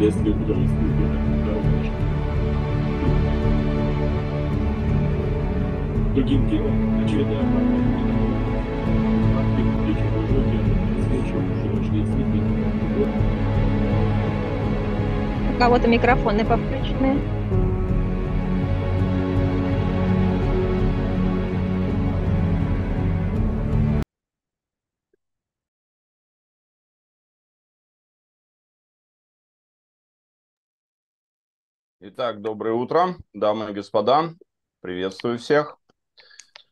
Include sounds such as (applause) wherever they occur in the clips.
следствию художественных Другим делом, очередная проблема. Открыт плечи высокие, свечи, шелочные цветы. У кого-то микрофоны повключены. Итак, доброе утро, дамы и господа. Приветствую всех.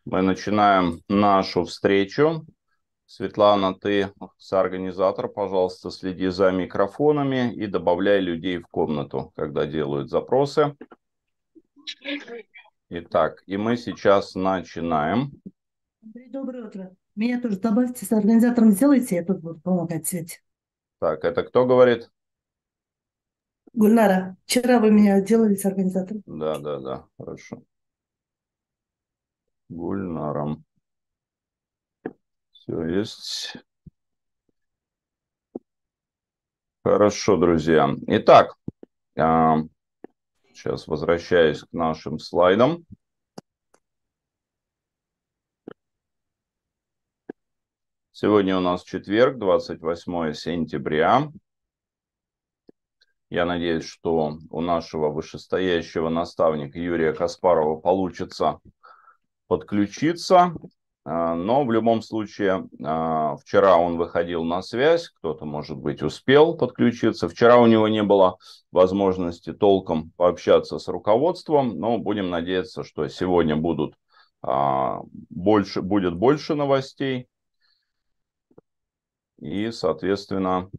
Мы начинаем нашу встречу. Светлана, ты соорганизатор, пожалуйста, следи за микрофонами и добавляй людей в комнату, когда делают запросы. Итак, и мы сейчас начинаем. Андрей, доброе утро. Меня тоже добавьте, соорганизатором сделайте, я тут буду помогать Свете. Так, это кто говорит? Гульнара, вчера вы меня делали с организатором. Да, да, да, хорошо. Гульнаром. Все есть. Хорошо, друзья. Итак, а, сейчас возвращаюсь к нашим слайдам. Сегодня у нас четверг, 28 сентября. Я надеюсь, что у нашего вышестоящего наставника Юрия Каспарова получится подключиться. А, но в любом случае, а, вчера он выходил на связь, кто-то, может быть, успел подключиться. Вчера у него не было возможности толком пообщаться с руководством, но будем надеяться, что сегодня будут, а, больше, будет больше новостей. И, соответственно,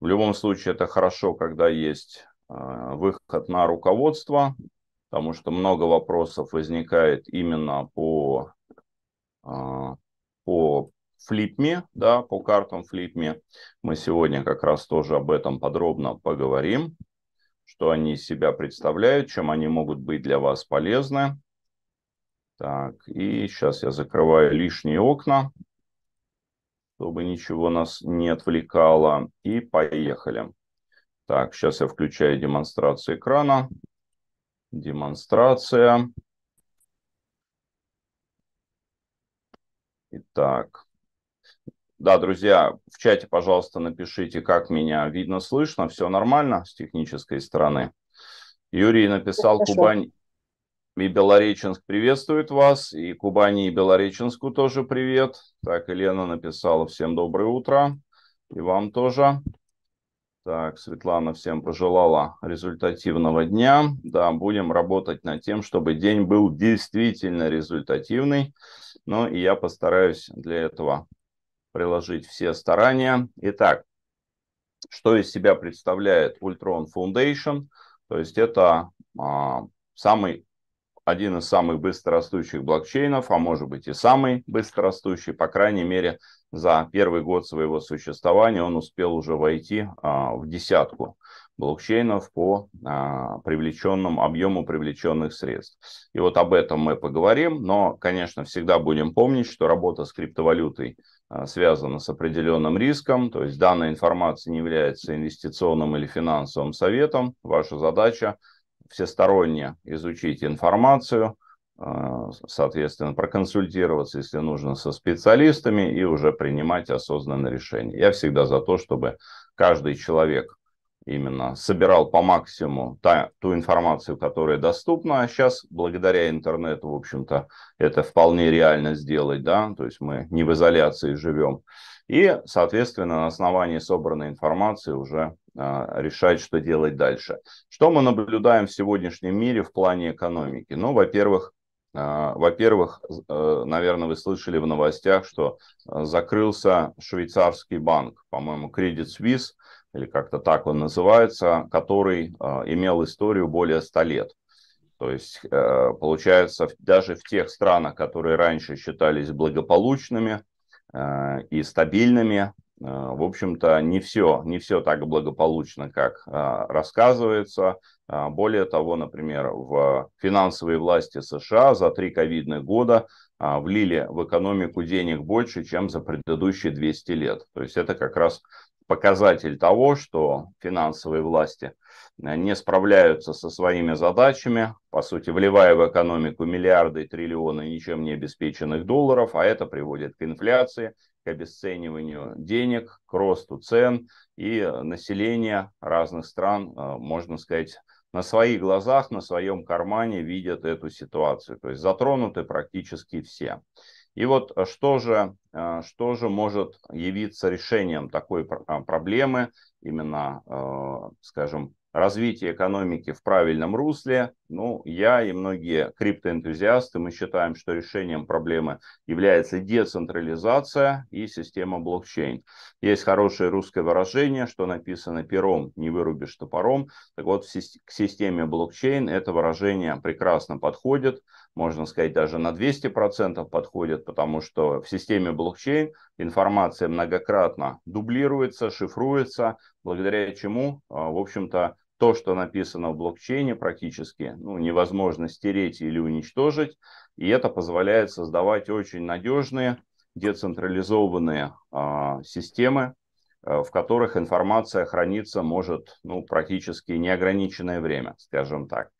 в любом случае, это хорошо, когда есть а, выход на руководство, потому что много вопросов возникает именно по, а, по флипме, да, по картам флипме. Мы сегодня как раз тоже об этом подробно поговорим, что они из себя представляют, чем они могут быть для вас полезны. Так, и сейчас я закрываю лишние окна чтобы ничего нас не отвлекало. И поехали. Так, сейчас я включаю демонстрацию экрана. Демонстрация. Итак. Да, друзья, в чате, пожалуйста, напишите, как меня видно, слышно. Все нормально с технической стороны. Юрий написал Хорошо. Кубань и Белореченск приветствует вас, и Кубани, и Белореченску тоже привет. Так, Елена написала всем доброе утро, и вам тоже. Так, Светлана всем пожелала результативного дня. Да, будем работать над тем, чтобы день был действительно результативный. Ну и я постараюсь для этого приложить все старания. Итак, что из себя представляет Ультрон Foundation? То есть это а, самый один из самых быстрорастущих блокчейнов, а может быть и самый быстрорастущий, по крайней мере, за первый год своего существования он успел уже войти а, в десятку блокчейнов по а, привлеченным объему привлеченных средств. И вот об этом мы поговорим, но, конечно, всегда будем помнить, что работа с криптовалютой а, связана с определенным риском, то есть данная информация не является инвестиционным или финансовым советом. Ваша задача всесторонне изучить информацию, э, соответственно, проконсультироваться, если нужно, со специалистами и уже принимать осознанное решение. Я всегда за то, чтобы каждый человек именно собирал по максимуму та, ту информацию, которая доступна. А сейчас, благодаря интернету, в общем-то, это вполне реально сделать, да, то есть мы не в изоляции живем. И, соответственно, на основании собранной информации уже а, решать, что делать дальше. Что мы наблюдаем в сегодняшнем мире в плане экономики? Ну, во-первых, а, во-первых, э, наверное, вы слышали в новостях, что э, закрылся швейцарский банк, по-моему, Credit Suisse, или как-то так он называется, который а, имел историю более 100 лет. То есть, э, получается, даже в тех странах, которые раньше считались благополучными и стабильными, а, в общем-то, не все, не все так благополучно, как а, рассказывается. А, более того, например, в финансовые власти США за три ковидных года влили в экономику денег больше, чем за предыдущие 200 лет. То есть это как раз показатель того, что финансовые власти не справляются со своими задачами, по сути, вливая в экономику миллиарды и триллионы ничем не обеспеченных долларов, а это приводит к инфляции, к обесцениванию денег, к росту цен, и э, население разных стран, э, можно сказать, на своих глазах, на своем кармане видят эту ситуацию. То есть затронуты практически все. И вот э, что же, что же может явиться решением такой а, проблемы, именно, скажем, развитие экономики в правильном русле. Ну, я и многие криптоэнтузиасты, мы считаем, что решением проблемы является децентрализация и система блокчейн. Есть хорошее русское выражение, что написано пером не вырубишь топором. Так вот, к системе блокчейн это выражение прекрасно подходит, можно сказать, даже на 200% подходит, потому что в системе блокчейн информация многократно дублируется, шифруется, благодаря чему, а, в общем-то, то, что написано в блокчейне практически, ну, невозможно стереть или уничтожить, и это позволяет создавать очень надежные децентрализованные а, системы, Э, в которых информация хранится может ну, практически неограниченное время, скажем так.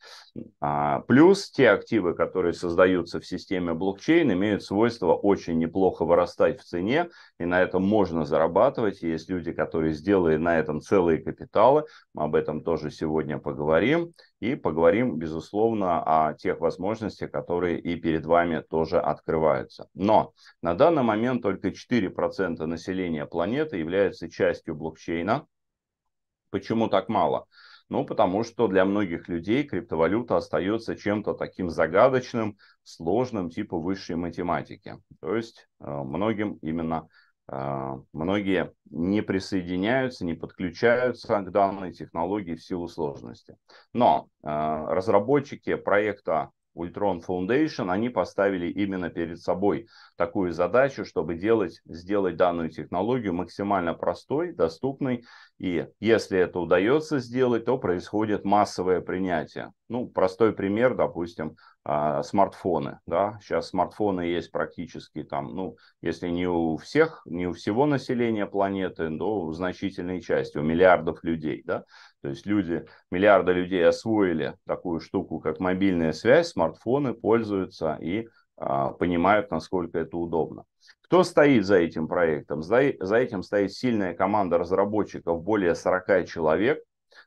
А, плюс те активы, которые создаются в системе блокчейн, имеют свойство очень неплохо вырастать в цене, и на этом можно зарабатывать. Есть люди, которые сделали на этом целые капиталы, мы об этом тоже сегодня поговорим. И поговорим, безусловно, о тех возможностях, которые и перед вами тоже открываются. Но на данный момент только 4% населения планеты является частью блокчейна. Почему так мало? Ну, потому что для многих людей криптовалюта остается чем-то таким загадочным, сложным, типа высшей математики. То есть э, многим именно а, многие не присоединяются, не подключаются к данной технологии в силу сложности. Но а, разработчики проекта Ультрон Foundation, они поставили именно перед собой такую задачу, чтобы делать, сделать данную технологию максимально простой, доступной. И если это удается сделать, то происходит массовое принятие. Ну, простой пример, допустим, а, смартфоны. Да? Сейчас смартфоны есть практически там, ну, если не у всех, не у всего населения планеты, но у значительной части, у миллиардов людей. Да? То есть люди, миллиарды людей освоили такую штуку, как мобильная связь, смартфоны пользуются и а, понимают, насколько это удобно. Кто стоит за этим проектом? За, за этим стоит сильная команда разработчиков, более 40 человек.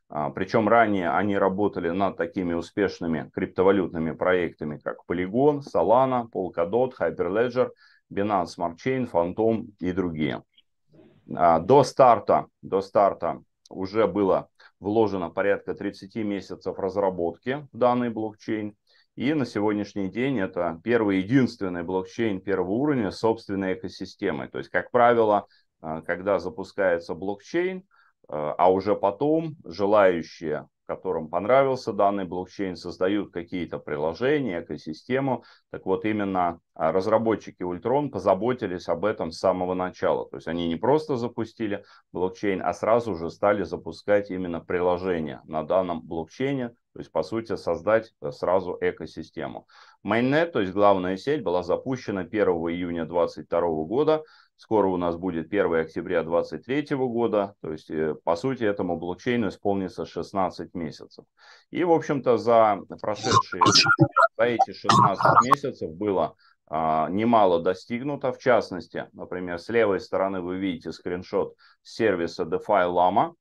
А, причем ранее они работали над такими успешными криптовалютными проектами, как Polygon, Solana, Polkadot, Hyperledger, Binance Smart Chain, Phantom и другие. А, до старта, до старта уже было вложено порядка 30 месяцев разработки данный блокчейн. И на сегодняшний день это первый единственный блокчейн первого уровня собственной экосистемы. То есть, как правило, э, когда запускается блокчейн, э, а уже потом желающие которым понравился данный блокчейн, создают какие-то приложения, экосистему. Так вот, именно а, разработчики Ультрон позаботились об этом с самого начала. То есть они не просто запустили блокчейн, а сразу же стали запускать именно приложения на данном блокчейне, то есть, по сути, создать э, сразу экосистему. Mainnet, то есть главная сеть, была запущена 1 июня 2022 года Скоро у нас будет 1 октября 2023 года, то есть, э, по сути, этому блокчейну исполнится 16 месяцев. И, в общем-то, за прошедшие, за эти 16 месяцев было а, немало достигнуто. В частности, например, с левой стороны вы видите скриншот сервиса DeFi Lama.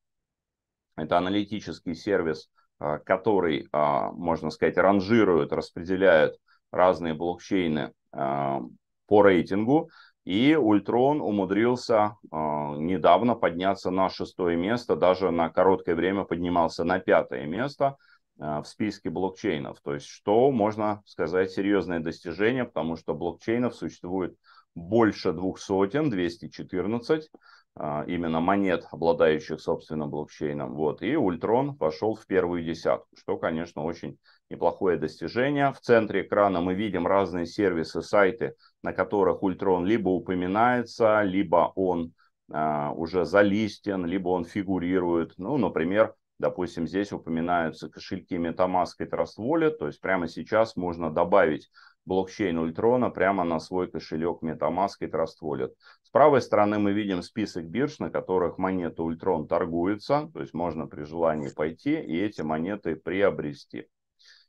Это аналитический сервис, а, который, а, можно сказать, ранжирует, распределяет разные блокчейны а, по рейтингу. И Ультрон умудрился э, недавно подняться на шестое место, даже на короткое время поднимался на пятое место э, в списке блокчейнов. То есть, что можно сказать, серьезное достижение, потому что блокчейнов существует больше двух сотен, 214 э, а, именно монет, обладающих собственным блокчейном. Вот. И Ультрон пошел в первую десятку, что, конечно, очень неплохое достижение. В центре экрана мы видим разные сервисы, сайты, на которых Ультрон либо упоминается, либо он а, уже залистен, либо он фигурирует. Ну, например, допустим, здесь упоминаются кошельки Metamask и Trust Wallet, то есть прямо сейчас можно добавить блокчейн Ультрона прямо на свой кошелек Metamask и Trust Wallet. С правой стороны мы видим список бирж, на которых монета Ультрон торгуется, то есть можно при желании пойти и эти монеты приобрести.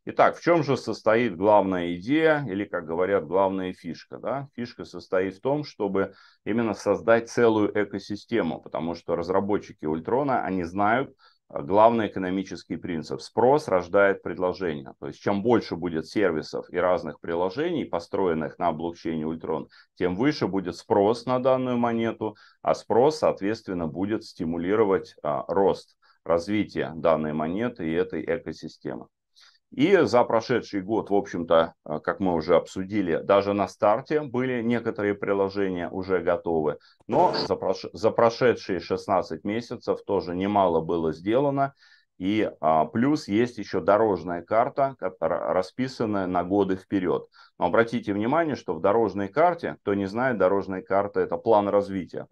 Итак, в чем же состоит главная идея или, как говорят, главная фишка? Да? Фишка состоит в том, чтобы именно создать целую экосистему, потому что разработчики Ультрона, они знают э, главный экономический принцип. Спрос рождает предложение. То есть чем больше будет сервисов и разных приложений, построенных на блокчейне Ультрон, тем выше будет спрос на данную монету, а спрос, соответственно, будет стимулировать а, рост развитие данной монеты и этой экосистемы. И за прошедший год, в общем-то, а, как мы уже обсудили, даже на старте были некоторые приложения уже готовы. Но за, прош... за прошедшие 16 месяцев тоже немало было сделано. И а, плюс есть еще дорожная карта, расписанная на годы вперед. Но обратите внимание, что в дорожной карте, кто не знает, дорожная карта – это план развития.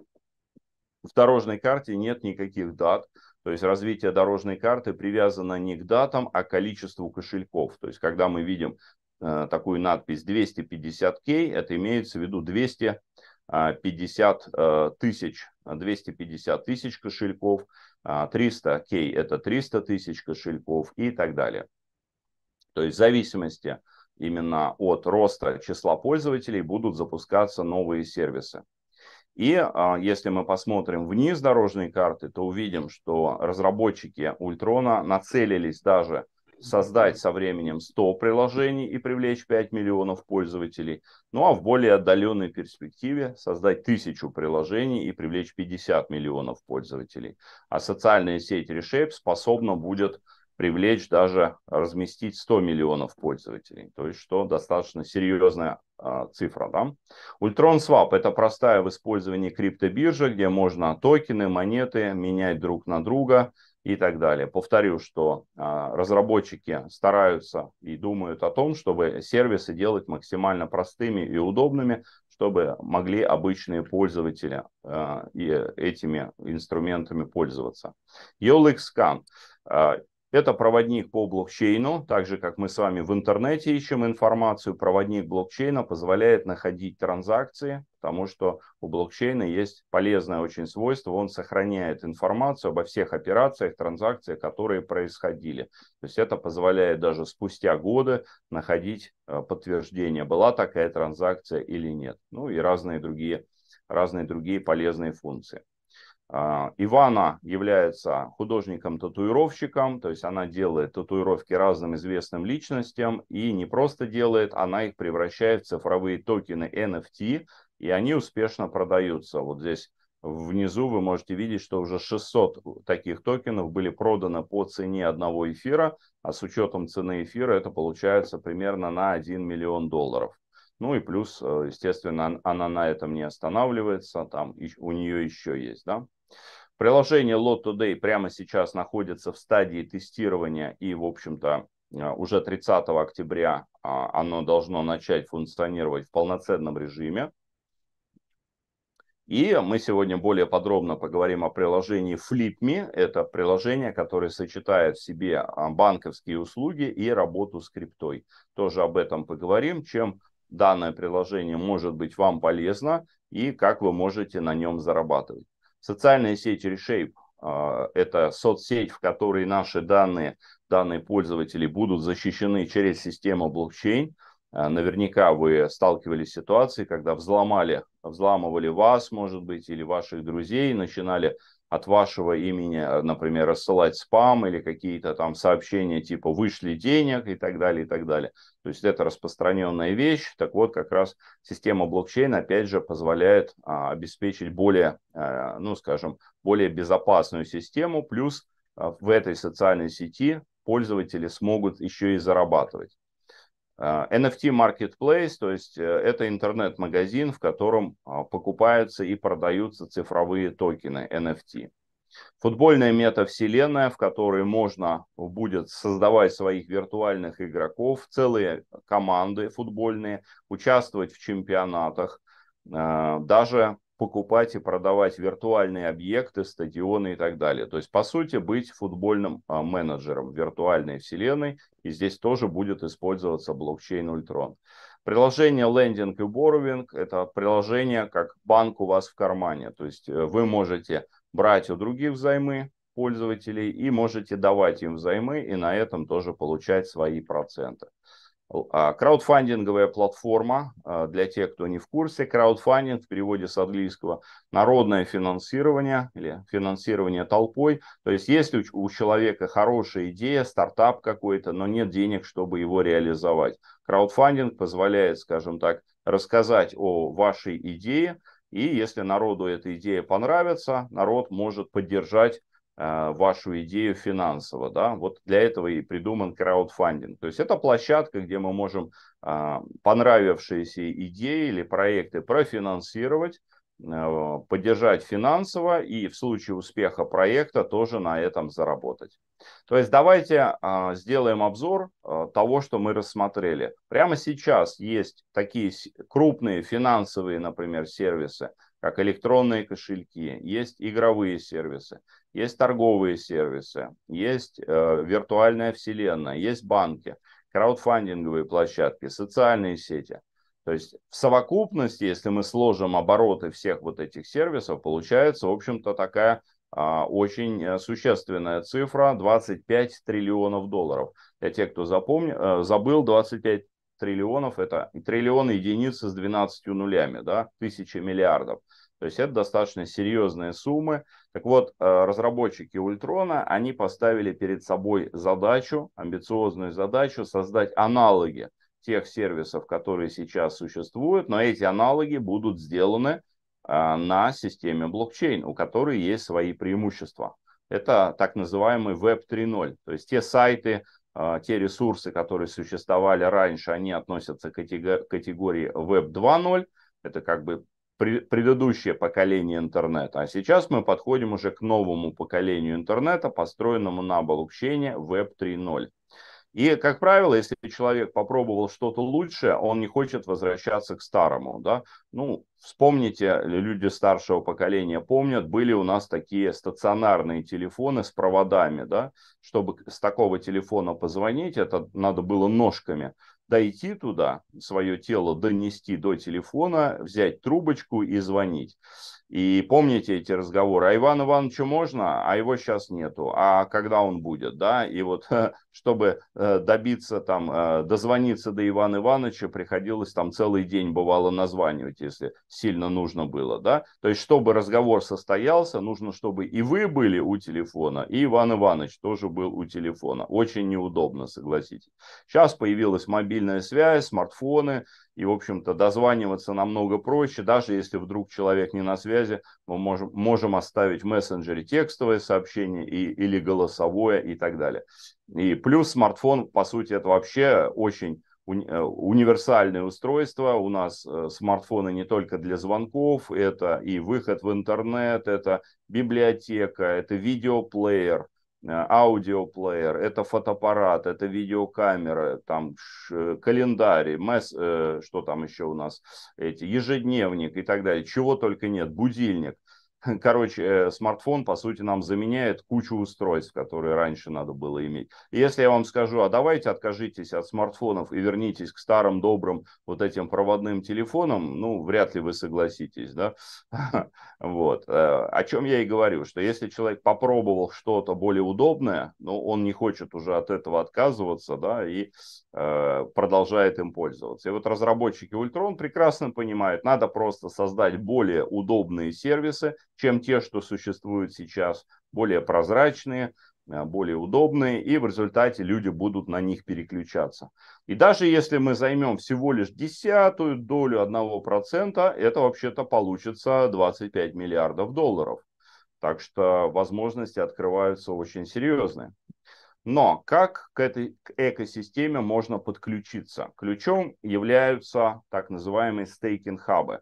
В дорожной карте нет никаких дат, то есть развитие дорожной карты привязано не к датам, а к количеству кошельков. То есть когда мы видим э, такую надпись 250К, это имеется в виду 250 а, э, тысяч, 250 тысяч кошельков, 300К а, это 300 тысяч кошельков и так далее. То есть в зависимости именно от роста числа пользователей будут запускаться новые сервисы. И а, если мы посмотрим вниз дорожной карты, то увидим, что разработчики Ультрона нацелились даже создать со временем 100 приложений и привлечь 5 миллионов пользователей, ну а в более отдаленной перспективе создать тысячу приложений и привлечь 50 миллионов пользователей. А социальная сеть Reshape способна будет привлечь даже, разместить 100 миллионов пользователей. То есть, что достаточно серьезная а, цифра. Да? Ультрон Swap – это простая в использовании криптобиржа, где можно токены, монеты менять друг на друга и так далее. Повторю, что а, разработчики стараются и думают о том, чтобы сервисы делать максимально простыми и удобными, чтобы могли обычные пользователи а, и этими инструментами пользоваться. YOLXK это проводник по блокчейну, так же как мы с вами в интернете ищем информацию, проводник блокчейна позволяет находить транзакции, потому что у блокчейна есть полезное очень свойство, он сохраняет информацию обо всех операциях, транзакциях, которые происходили. То есть это позволяет даже спустя годы находить э, подтверждение, была такая транзакция или нет, ну и разные другие, разные другие полезные функции. А, Ивана является художником-татуировщиком, то есть она делает татуировки разным известным личностям и не просто делает, она их превращает в цифровые токены NFT, и они успешно продаются. Вот здесь внизу вы можете видеть, что уже 600 таких токенов были проданы по цене одного эфира, а с учетом цены эфира это получается примерно на 1 миллион долларов. Ну и плюс, э, естественно, она на этом не останавливается, там у нее еще есть, да. Приложение Lot Today прямо сейчас находится в стадии тестирования и, в общем-то, э, уже 30 октября а, оно должно начать функционировать в полноценном режиме. И мы сегодня более подробно поговорим о приложении FlipMe. Это приложение, которое сочетает в себе а, банковские услуги и работу с криптой. Тоже об этом поговорим, чем данное приложение может быть вам полезно и как вы можете на нем зарабатывать. Социальная сеть Reshape а, – это соцсеть, в которой наши данные, данные пользователей будут защищены через систему блокчейн. А, наверняка вы сталкивались с ситуацией, когда взломали, взламывали вас, может быть, или ваших друзей, начинали от вашего имени, э, например, рассылать спам или какие-то там сообщения типа «вышли денег» и так далее, и так далее. То есть это распространенная вещь. Так вот, как раз система блокчейн, опять же, позволяет а, обеспечить более, а, ну, скажем, более безопасную систему, плюс а, в этой социальной сети пользователи смогут еще и зарабатывать. NFT а, Marketplace, то есть э, это интернет-магазин, в котором а, покупаются и продаются цифровые токены NFT. Футбольная метавселенная, в которой можно будет создавать своих виртуальных игроков, целые команды футбольные, участвовать в чемпионатах, а, даже покупать и продавать виртуальные объекты, стадионы и так далее. То есть, по сути, быть футбольным а, менеджером виртуальной вселенной. И здесь тоже будет использоваться блокчейн Ультрон. Приложение лендинг и боровинг – это приложение как банк у вас в кармане. То есть э, вы можете брать у других взаймы пользователей и можете давать им взаймы и на этом тоже получать свои проценты. А, краудфандинговая платформа, а, для тех, кто не в курсе, краудфандинг в переводе с английского «народное финансирование» или «финансирование толпой». То есть, если у человека хорошая идея, стартап какой-то, но нет денег, чтобы его реализовать. Краудфандинг позволяет, скажем так, рассказать о вашей идее, и если народу эта идея понравится, народ может поддержать Э, вашу идею финансово, да, вот для этого и придуман краудфандинг. То есть это площадка, где мы можем э, понравившиеся идеи или проекты профинансировать, э, поддержать финансово и в случае успеха проекта тоже на этом заработать. То есть давайте сделаем обзор того, что мы рассмотрели. Прямо сейчас есть такие крупные финансовые, например, сервисы, как электронные кошельки, есть игровые сервисы, есть торговые сервисы, есть э, виртуальная вселенная, есть банки, краудфандинговые площадки, социальные сети. То есть в совокупности, если мы сложим обороты всех вот этих сервисов, получается, в общем-то, такая а, очень э, существенная цифра 25 триллионов долларов. Для тех, кто запомни, э, забыл, 25 триллионов – это триллион единиц с 12 нулями, да, тысячи миллиардов. То есть это достаточно серьезные суммы. Так вот, э, разработчики Ультрона, они поставили перед собой задачу, амбициозную задачу создать аналоги тех сервисов, которые сейчас существуют, но эти аналоги будут сделаны а, на системе блокчейн, у которой есть свои преимущества. Это так называемый Web 3.0, то есть те сайты, а, те ресурсы, которые существовали раньше, они относятся к категории Web 2.0, это как бы предыдущее поколение интернета. А сейчас мы подходим уже к новому поколению интернета, построенному на обобщение Web 3.0. И, как правило, если человек попробовал что-то лучшее, он не хочет возвращаться к старому. Да? Ну, вспомните, люди старшего поколения помнят, были у нас такие стационарные телефоны с проводами. Да? Чтобы с такого телефона позвонить, это надо было ножками дойти туда, свое тело донести до телефона, взять трубочку и звонить. И помните эти разговоры, а Ивану Ивановичу можно, а его сейчас нету, а когда он будет, да, и вот (laughs) чтобы э, добиться там, э, дозвониться до Ивана Ивановича, приходилось там целый день бывало названивать, если сильно нужно было, да, то есть чтобы разговор состоялся, нужно, чтобы и вы были у телефона, и Иван Иванович тоже был у телефона, очень неудобно, согласитесь. Сейчас появилась мобильная связь, смартфоны, и, в общем-то, дозваниваться намного проще, даже если вдруг человек не на связи, мы можем, можем оставить в мессенджере текстовое сообщение и, или голосовое и так далее. И плюс смартфон, по сути, это вообще очень уни э, универсальное устройство. У нас э, смартфоны не только для звонков, это и выход в интернет, это библиотека, это видеоплеер – Э, аудиоплеер, это фотоаппарат, это видеокамера, там э, календарь, месс, э, что там еще у нас, эти ежедневник и так далее, чего только нет, будильник – Короче, э, смартфон, по сути, нам заменяет кучу устройств, которые раньше надо было иметь. И если я вам скажу, а давайте откажитесь от смартфонов и вернитесь к старым добрым вот этим проводным телефонам, ну, вряд ли вы согласитесь, да? (laughs) Вот. Э, о чем я и говорю, что если человек попробовал что-то более удобное, но ну, он не хочет уже от этого отказываться, да, и э, продолжает им пользоваться. И вот разработчики Ультрон прекрасно понимают, надо просто создать более удобные сервисы, чем те, что существуют сейчас, более прозрачные, э, более удобные, и в результате люди будут на них переключаться. И даже если мы займем всего лишь десятую долю одного процента, это вообще-то получится 25 миллиардов долларов. Так что возможности открываются очень серьезные. Но как к этой к экосистеме можно подключиться? Ключом являются так называемые стейкинг-хабы.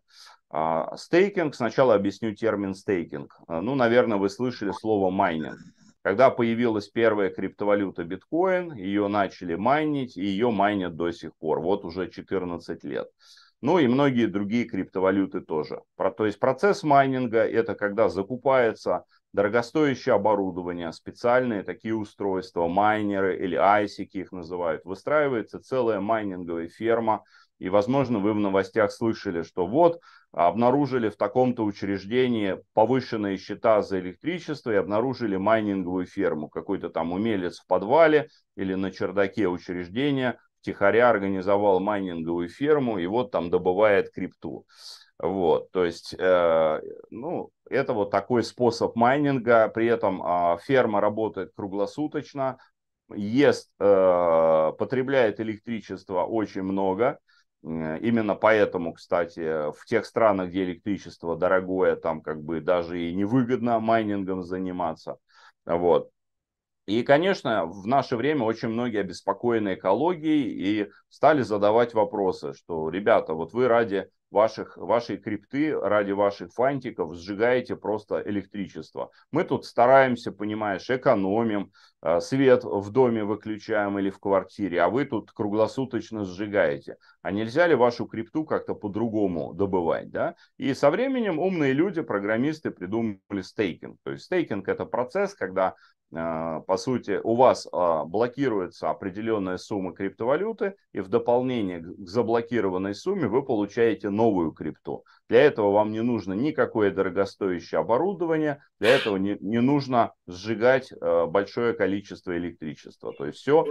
А, стейкинг, сначала объясню термин стейкинг. А, ну, наверное, вы слышали слово майнинг. Когда появилась первая криптовалюта биткоин, ее начали майнить, и ее майнят до сих пор, вот уже 14 лет. Ну и многие другие криптовалюты тоже. Про, то есть процесс майнинга – это когда закупается дорогостоящее оборудование, специальные такие устройства, майнеры или айсики их называют. Выстраивается целая майнинговая ферма, и, возможно, вы в новостях слышали, что вот обнаружили в таком-то учреждении повышенные счета за электричество и обнаружили майнинговую ферму. Какой-то там умелец в подвале или на чердаке учреждения втихаря организовал майнинговую ферму и вот там добывает крипту. Вот, то есть, э, ну, это вот такой способ майнинга. При этом э, ферма работает круглосуточно, ест, э, потребляет электричество очень много – Э, именно поэтому, кстати, в тех странах, где электричество дорогое, там как бы даже и невыгодно майнингом заниматься. Вот. И, конечно, в наше время очень многие обеспокоены экологией и стали задавать вопросы, что, ребята, вот вы ради ваших, вашей крипты, ради ваших фантиков сжигаете просто электричество. Мы тут стараемся, понимаешь, экономим, э, свет в доме выключаем или в квартире, а вы тут круглосуточно сжигаете. А нельзя ли вашу крипту как-то по-другому добывать, да? И со временем умные люди, программисты придумали стейкинг. То есть стейкинг это процесс, когда а, по сути, у вас а, блокируется определенная сумма криптовалюты, и в дополнение к заблокированной сумме вы получаете новую крипту. Для этого вам не нужно никакое дорогостоящее оборудование, для этого не, не нужно сжигать а, большое количество электричества. То есть все,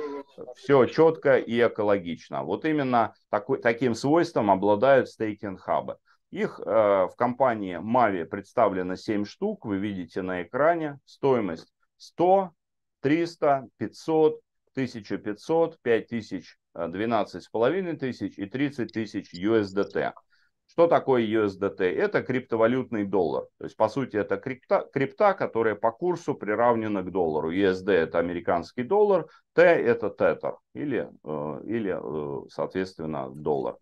все четко и экологично. Вот именно такой, таким свойством обладают стейкинг-хабы. Их э, в компании Mavi представлено 7 штук, вы видите на экране. Стоимость 100, 300, 500, 1500, 5000, 12,5 тысяч и 30 тысяч USDT. Что такое USDT? Это криптовалютный доллар. То есть, по сути, это крипта, крипта, которая по курсу приравнена к доллару. USD – это американский доллар, T – это тетер или, э, или э, соответственно, доллар.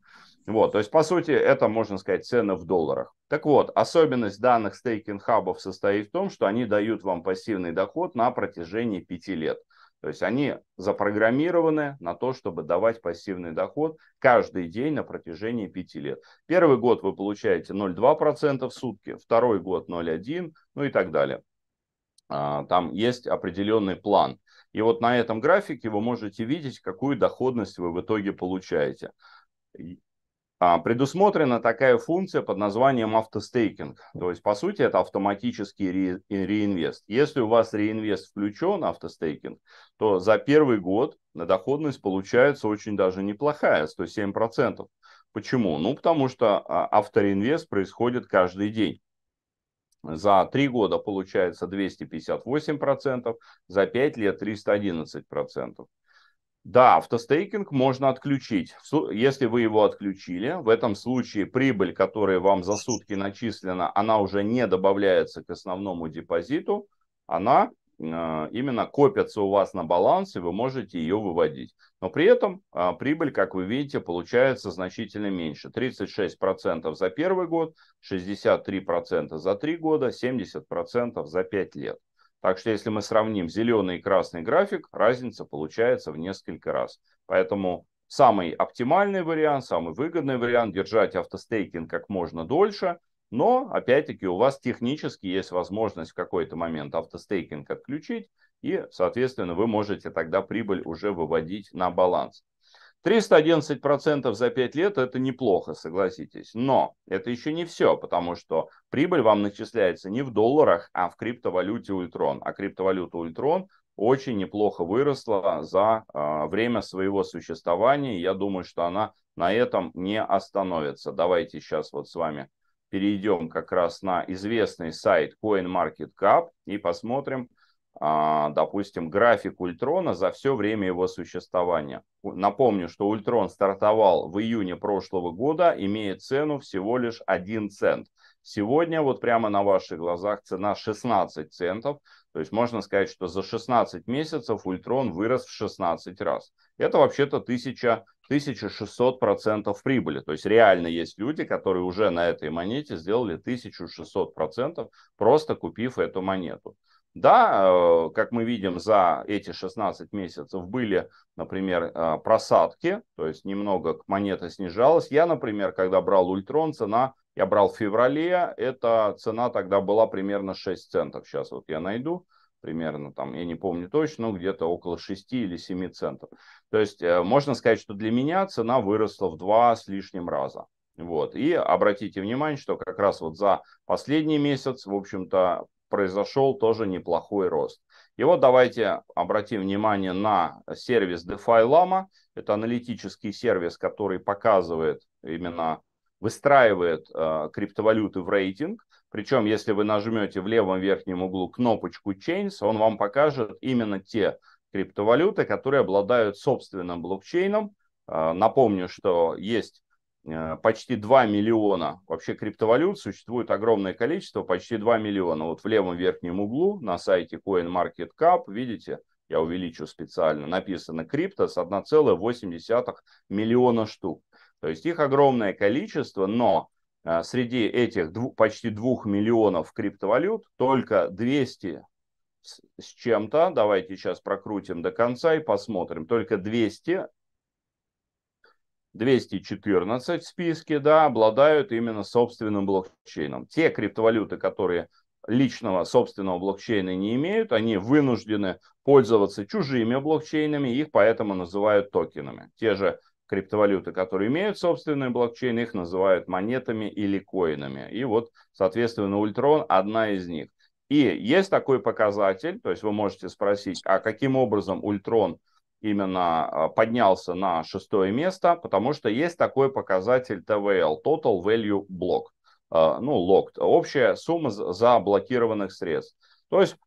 Вот, то есть, по сути, это, можно сказать, цены в долларах. Так вот, особенность данных стейкинг-хабов состоит в том, что они дают вам пассивный доход на протяжении 5 лет. То есть они запрограммированы на то, чтобы давать пассивный доход каждый день на протяжении 5 лет. Первый год вы получаете 0,2% в сутки, второй год 0,1%, ну и так далее. А, там есть определенный план. И вот на этом графике вы можете видеть, какую доходность вы в итоге получаете. А, предусмотрена такая функция под названием автостейкинг. То есть, по сути, это автоматический ре- реинвест. Если у вас реинвест включен, автостейкинг, то за первый год доходность получается очень даже неплохая, 107%. Почему? Ну, потому что а, автореинвест происходит каждый день. За 3 года получается 258%, за 5 лет 311%. Да, автостейкинг можно отключить. Если вы его отключили, в этом случае прибыль, которая вам за сутки начислена, она уже не добавляется к основному депозиту, она э, именно копится у вас на балансе, вы можете ее выводить. Но при этом а, прибыль, как вы видите, получается значительно меньше. 36% за первый год, 63% за три года, 70% за пять лет. Так что если мы сравним зеленый и красный график, разница получается в несколько раз. Поэтому самый оптимальный вариант, самый выгодный вариант держать автостейкинг как можно дольше. Но, опять-таки, у вас технически есть возможность в какой-то момент автостейкинг отключить, и, соответственно, вы можете тогда прибыль уже выводить на баланс. 311% за 5 лет – это неплохо, согласитесь. Но это еще не все, потому что прибыль вам начисляется не в долларах, а в криптовалюте Ультрон. А криптовалюта Ультрон очень неплохо выросла за э, время своего существования. Я думаю, что она на этом не остановится. Давайте сейчас вот с вами перейдем как раз на известный сайт CoinMarketCap и посмотрим, а, допустим, график Ультрона за все время его существования. Напомню, что Ультрон стартовал в июне прошлого года, имея цену всего лишь 1 цент. Сегодня вот прямо на ваших глазах цена 16 центов. То есть можно сказать, что за 16 месяцев Ультрон вырос в 16 раз. Это вообще-то 1000 1600% прибыли. То есть реально есть люди, которые уже на этой монете сделали 1600%, просто купив эту монету. Да, э, как мы видим, за эти 16 месяцев были, например, э, просадки, то есть немного монета снижалась. Я, например, когда брал Ультрон, цена, я брал в феврале, эта цена тогда была примерно 6 центов. Сейчас вот я найду, примерно там, я не помню точно, но где-то около 6 или 7 центов. То есть э, можно сказать, что для меня цена выросла в два с лишним раза. Вот. И обратите внимание, что как раз вот за последний месяц, в общем-то, произошел тоже неплохой рост. И вот давайте обратим внимание на сервис DeFi Lama. Это аналитический сервис, который показывает именно, выстраивает э, криптовалюты в рейтинг. Причем, если вы нажмете в левом верхнем углу кнопочку Chains, он вам покажет именно те криптовалюты, которые обладают собственным блокчейном. Э, напомню, что есть Э, почти 2 миллиона. Вообще криптовалют существует огромное количество, почти 2 миллиона. Вот в левом верхнем углу на сайте CoinMarketCap, видите, я увеличу специально, написано крипто с 1,8 миллиона штук. То есть их огромное количество, но э, среди этих почти 2 миллионов криптовалют только 200 с чем-то, давайте сейчас прокрутим до конца и посмотрим, только 200 214 в списке, да, обладают именно собственным блокчейном. Те криптовалюты, которые личного собственного блокчейна не имеют, они вынуждены пользоваться чужими блокчейнами, их поэтому называют токенами. Те же криптовалюты, которые имеют собственный блокчейн, их называют монетами или коинами. И вот, соответственно, Ультрон одна из них. И есть такой показатель, то есть вы можете спросить, а каким образом Ультрон – именно а, поднялся на шестое место, потому что есть такой показатель TVL Total Value Block, а, ну, Locked, общая сумма заблокированных средств. То есть,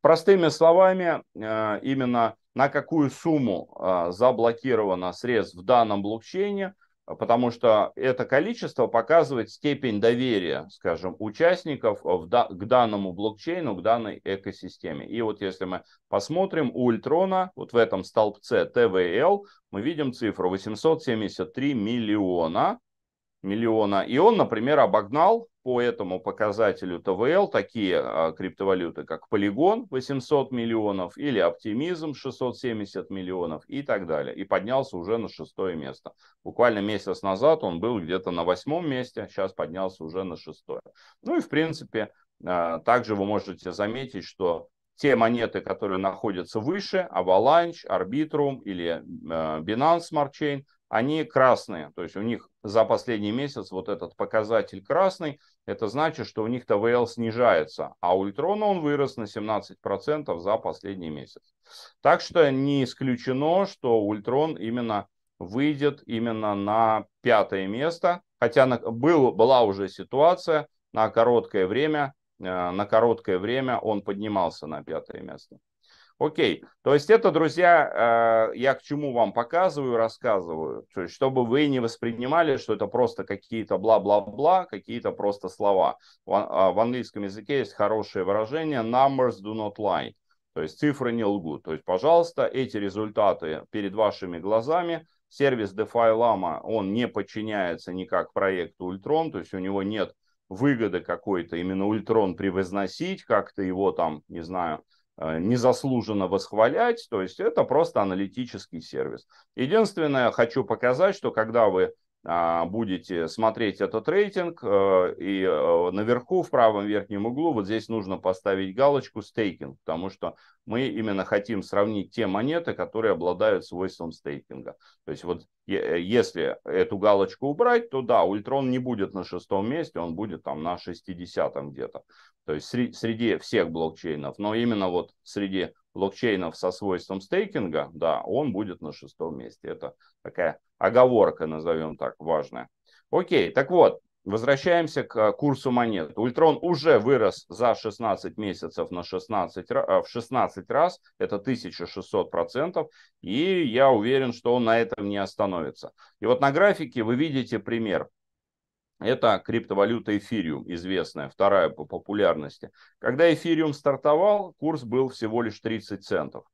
простыми словами, а, именно на какую сумму заблокировано средств в данном блокчейне – а, потому что это количество показывает степень доверия, скажем, участников э, да, к данному блокчейну, к данной экосистеме. И вот если мы посмотрим у Ультрона, вот в этом столбце ТВЛ, мы видим цифру 873 миллиона. миллиона. И он, например, обогнал по этому показателю ТВЛ такие а, криптовалюты, как Polygon 800 миллионов или Optimism 670 миллионов и так далее. И поднялся уже на шестое место. Буквально месяц назад он был где-то на восьмом месте, сейчас поднялся уже на шестое. Ну и в принципе, а, также вы можете заметить, что те монеты, которые находятся выше, Avalanche, Arbitrum или а, Binance Smart Chain – они красные. То есть у них за последний месяц вот этот показатель красный, это значит, что у них ТВЛ снижается, а у Ультрона он вырос на 17% за последний месяц. Так что не исключено, что Ультрон именно выйдет именно на пятое место, хотя на, был, была уже ситуация на короткое время, э, на короткое время он поднимался на пятое место. Окей, то есть это, друзья, э, я к чему вам показываю, рассказываю, то есть, чтобы вы не воспринимали, что это просто какие-то бла-бла-бла, какие-то просто слова. А, в английском языке есть хорошее выражение «numbers do not lie», то есть цифры не лгут. То есть, пожалуйста, эти результаты перед вашими глазами – сервис DeFi Lama, он не подчиняется никак проекту Ultron, то есть у него нет выгоды какой-то именно Ultron превозносить, как-то его там, не знаю, а, незаслуженно восхвалять, то есть это просто аналитический сервис. Единственное, хочу показать, что когда вы а, будете смотреть этот рейтинг, э, и э, наверху в правом верхнем углу вот здесь нужно поставить галочку стейкинг, потому что мы именно хотим сравнить те монеты, которые обладают свойством стейкинга. То есть вот если эту галочку убрать, то да, Ультрон не будет на шестом месте, он будет там на 60 где-то. То есть среди, среди всех блокчейнов, но именно вот среди блокчейнов со свойством стейкинга, да, он будет на шестом месте. Это такая оговорка, назовем так, важная. Окей, так вот, Возвращаемся к э, курсу монет. Ультрон уже вырос за 16 месяцев на 16, э, в 16 раз, это 1600%, и я уверен, что он на этом не остановится. И вот на графике вы видите пример. Это криптовалюта эфириум, известная, вторая по популярности. Когда эфириум стартовал, курс был всего лишь 30 центов.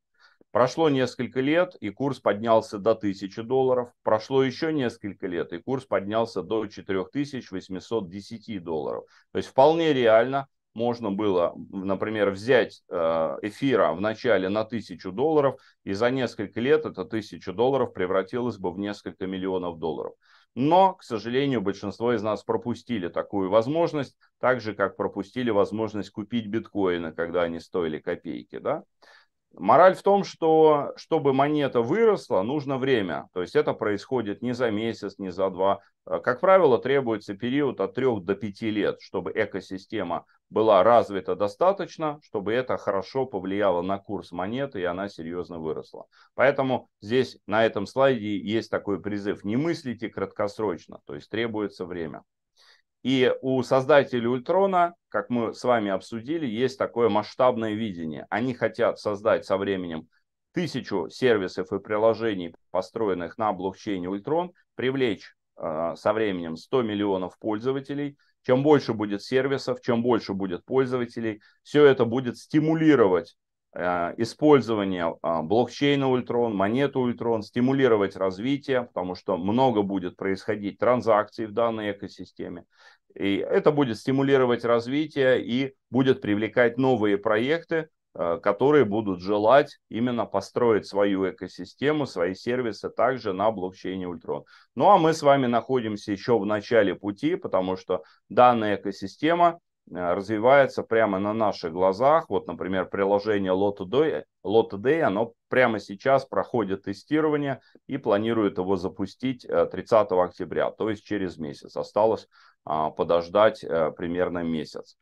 Прошло несколько лет, и курс поднялся до 1000 долларов. Прошло еще несколько лет, и курс поднялся до 4810 долларов. То есть вполне реально можно было, например, взять э, эфира в начале на 1000 долларов, и за несколько лет эта 1000 долларов превратилась бы в несколько миллионов долларов. Но, к сожалению, большинство из нас пропустили такую возможность, так же, как пропустили возможность купить биткоины, когда они стоили копейки. Да? Мораль в том, что чтобы монета выросла, нужно время. То есть это происходит не за месяц, не за два. Э, как правило, требуется период от трех до пяти лет, чтобы экосистема была развита достаточно, чтобы это хорошо повлияло на курс монеты, и она серьезно выросла. Поэтому здесь на этом слайде есть такой призыв. Не мыслите краткосрочно, то есть требуется время. И у создателей Ультрона, как мы с вами обсудили, есть такое масштабное видение. Они хотят создать со временем тысячу сервисов и приложений, построенных на блокчейне Ультрон, привлечь э, со временем 100 миллионов пользователей. Чем больше будет сервисов, чем больше будет пользователей, все это будет стимулировать э, использование э, блокчейна Ультрон, монеты Ультрон, стимулировать развитие, потому что много будет происходить транзакций в данной экосистеме. И это будет стимулировать развитие и будет привлекать новые проекты, э, которые будут желать именно построить свою экосистему, свои сервисы также на блокчейне Ультрон. Ну а мы с вами находимся еще в начале пути, потому что данная экосистема Э, развивается прямо на наших глазах. Вот, например, приложение Lottoday, Lottoday оно прямо сейчас проходит тестирование и планирует его запустить 30 э, октября, то есть через месяц. Осталось а, подождать э, примерно месяц.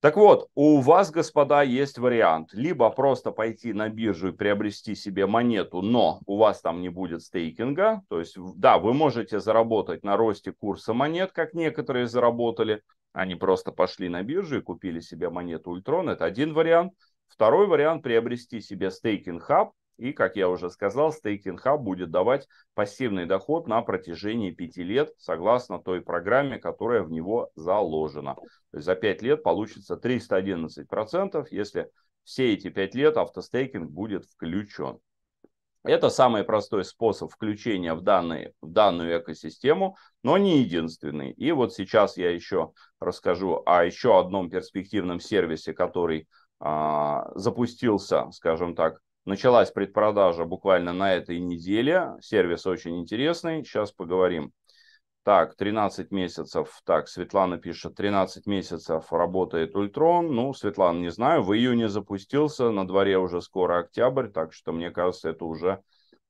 Так вот, у вас, господа, есть вариант. Либо просто пойти на биржу и приобрести себе монету, но у вас там не будет стейкинга. То есть, да, вы можете заработать на росте курса монет, как некоторые заработали – они просто пошли на биржу и купили себе монету Ультрон. Это один вариант. Второй вариант – приобрести себе стейкинг хаб. И, как я уже сказал, стейкинг хаб будет давать пассивный доход на протяжении 5 лет, согласно той программе, которая в него заложена. То есть за 5 лет получится 311%, если все эти 5 лет автостейкинг будет включен. Это самый простой способ включения в, данные, в данную экосистему, но не единственный. И вот сейчас я еще расскажу о еще одном перспективном сервисе, который а, запустился, скажем так, началась предпродажа буквально на этой неделе. Сервис очень интересный, сейчас поговорим. Так, 13 месяцев, так, Светлана пишет, 13 месяцев работает Ультрон. Ну, Светлана, не знаю, в июне запустился, на дворе уже скоро октябрь, так что, мне кажется, это уже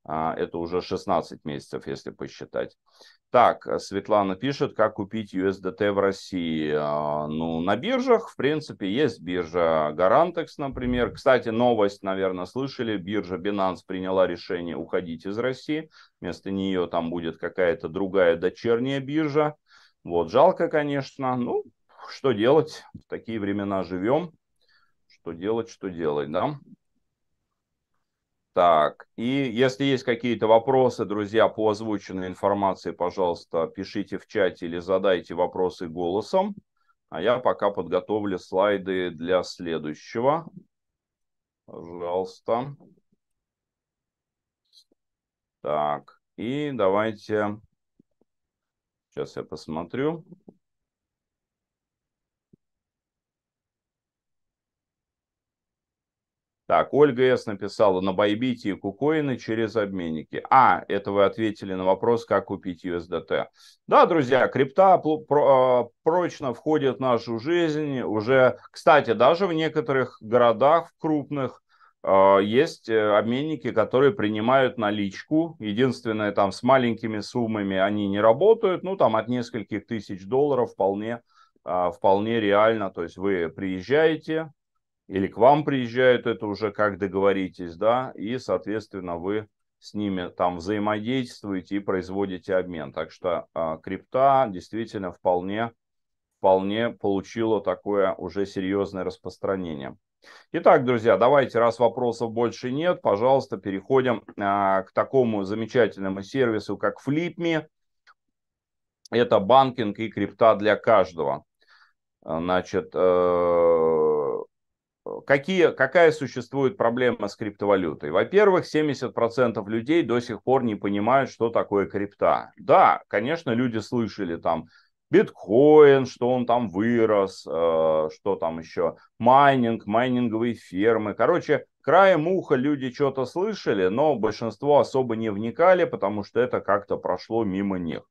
а, это уже 16 месяцев, если посчитать. Так, э, Светлана пишет, как купить USDT в России. А, ну, на биржах, в принципе, есть биржа Garantex, например. Кстати, новость, наверное, слышали. Биржа Binance приняла решение уходить из России. Вместо нее там будет какая-то другая дочерняя биржа. Вот, жалко, конечно. Ну, что делать? В такие времена живем. Что делать, что делать, да? Так, и если есть какие-то вопросы, друзья, по озвученной информации, пожалуйста, пишите в чате или задайте вопросы голосом. А я пока подготовлю слайды для следующего. Пожалуйста. Так, и давайте... Сейчас я посмотрю. Так, Ольга С. написала, на Байбите и Кукоины через обменники. А, это вы ответили на вопрос, как купить USDT. Да, друзья, крипта а, прочно входит в нашу жизнь уже, кстати, даже в некоторых городах крупных а, есть э, обменники, которые принимают наличку. Единственное, там с маленькими суммами они не работают. Ну, там от нескольких тысяч долларов вполне, а, вполне реально. То есть вы приезжаете, или к вам приезжают, это уже как договоритесь, да, и, соответственно, вы с ними там взаимодействуете и производите обмен. Так что а, крипта действительно вполне, вполне получила такое уже серьезное распространение. Итак, друзья, давайте, раз вопросов больше нет, пожалуйста, переходим а, к такому замечательному сервису, как Flipme. Это банкинг и крипта для каждого. Значит, э какие, какая существует проблема с криптовалютой? Во-первых, 70% людей до сих пор не понимают, что такое крипта. Да, конечно, люди слышали там биткоин, что он там вырос, э, что там еще, майнинг, майнинговые фермы. Короче, краем уха люди что-то слышали, но большинство особо не вникали, потому что это как-то прошло мимо них.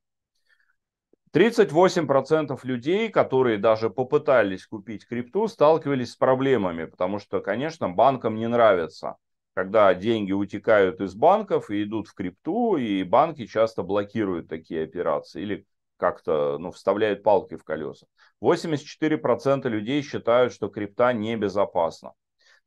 38% людей, которые даже попытались купить крипту, сталкивались с проблемами, потому что, конечно, банкам не нравится, когда деньги утекают из банков и идут в крипту, и банки часто блокируют такие операции или как-то ну, вставляют палки в колеса. 84% людей считают, что крипта небезопасна.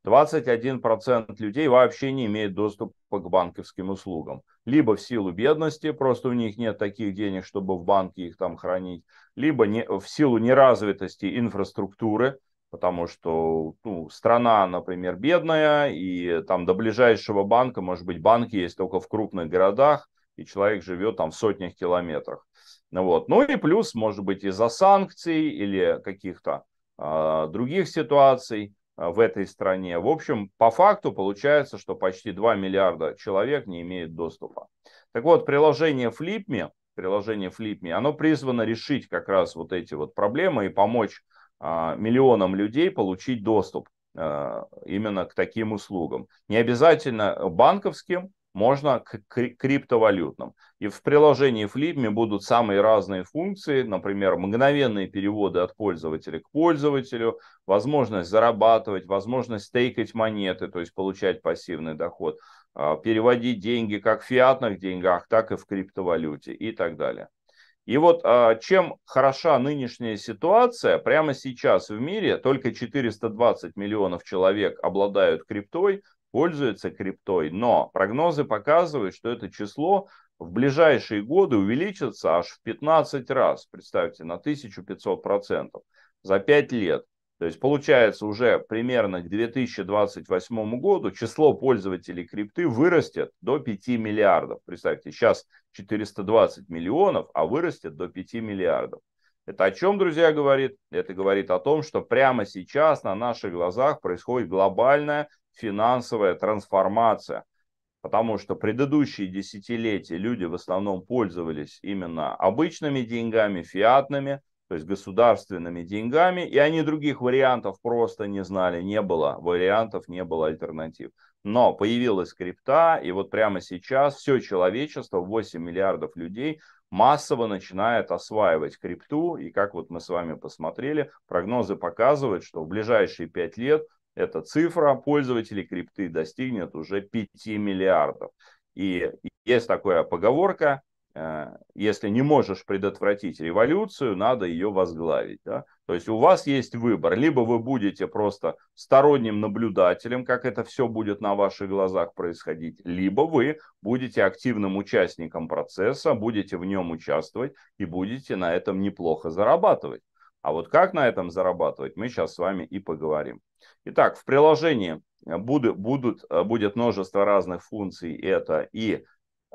21% людей вообще не имеют доступа к банковским услугам либо в силу бедности, просто у них нет таких денег, чтобы в банке их там хранить, либо не, в силу неразвитости инфраструктуры, потому что ну, страна, например, бедная, и там до ближайшего банка, может быть, банки есть только в крупных городах, и человек живет там в сотнях километрах. Ну вот. Ну и плюс, может быть, из-за санкций или каких-то э, других ситуаций а, в этой стране. В общем, по факту получается, что почти 2 миллиарда человек не имеют доступа. Так вот, приложение Flipme, приложение Flipme, оно призвано решить как раз вот эти вот проблемы и помочь а, миллионам людей получить доступ а, именно к таким услугам. Не обязательно банковским, можно к криптовалютным. И в приложении Flipme будут самые разные функции, например, мгновенные переводы от пользователя к пользователю, возможность зарабатывать, возможность стейкать монеты, то есть получать пассивный доход, а, переводить деньги как в фиатных деньгах, так и в криптовалюте и так далее. И вот а, чем хороша нынешняя ситуация, прямо сейчас в мире только 420 миллионов человек обладают криптой, пользуется криптой, но прогнозы показывают, что это число в ближайшие годы увеличится аж в 15 раз, представьте, на 1500% за 5 лет. То есть получается уже примерно к 2028 году число пользователей крипты вырастет до 5 миллиардов. Представьте, сейчас 420 миллионов, а вырастет до 5 миллиардов. Это о чем, друзья, говорит? Это говорит о том, что прямо сейчас на наших глазах происходит глобальная финансовая трансформация, потому что предыдущие десятилетия люди в основном пользовались именно обычными деньгами, фиатными, то есть государственными деньгами, и они других вариантов просто не знали, не было вариантов, не было альтернатив. Но появилась крипта, и вот прямо сейчас все человечество, 8 миллиардов людей, массово начинает осваивать крипту. И как вот мы с вами посмотрели, прогнозы показывают, что в ближайшие 5 лет эта цифра пользователей крипты достигнет уже 5 миллиардов. И есть такая поговорка, э, если не можешь предотвратить революцию, надо ее возглавить. Да? То есть у вас есть выбор. Либо вы будете просто сторонним наблюдателем, как это все будет на ваших глазах происходить, либо вы будете активным участником процесса, будете в нем участвовать и будете на этом неплохо зарабатывать. А вот как на этом зарабатывать, мы сейчас с вами и поговорим. Итак, в приложении э, будут, будут, э, будет множество разных функций. Это и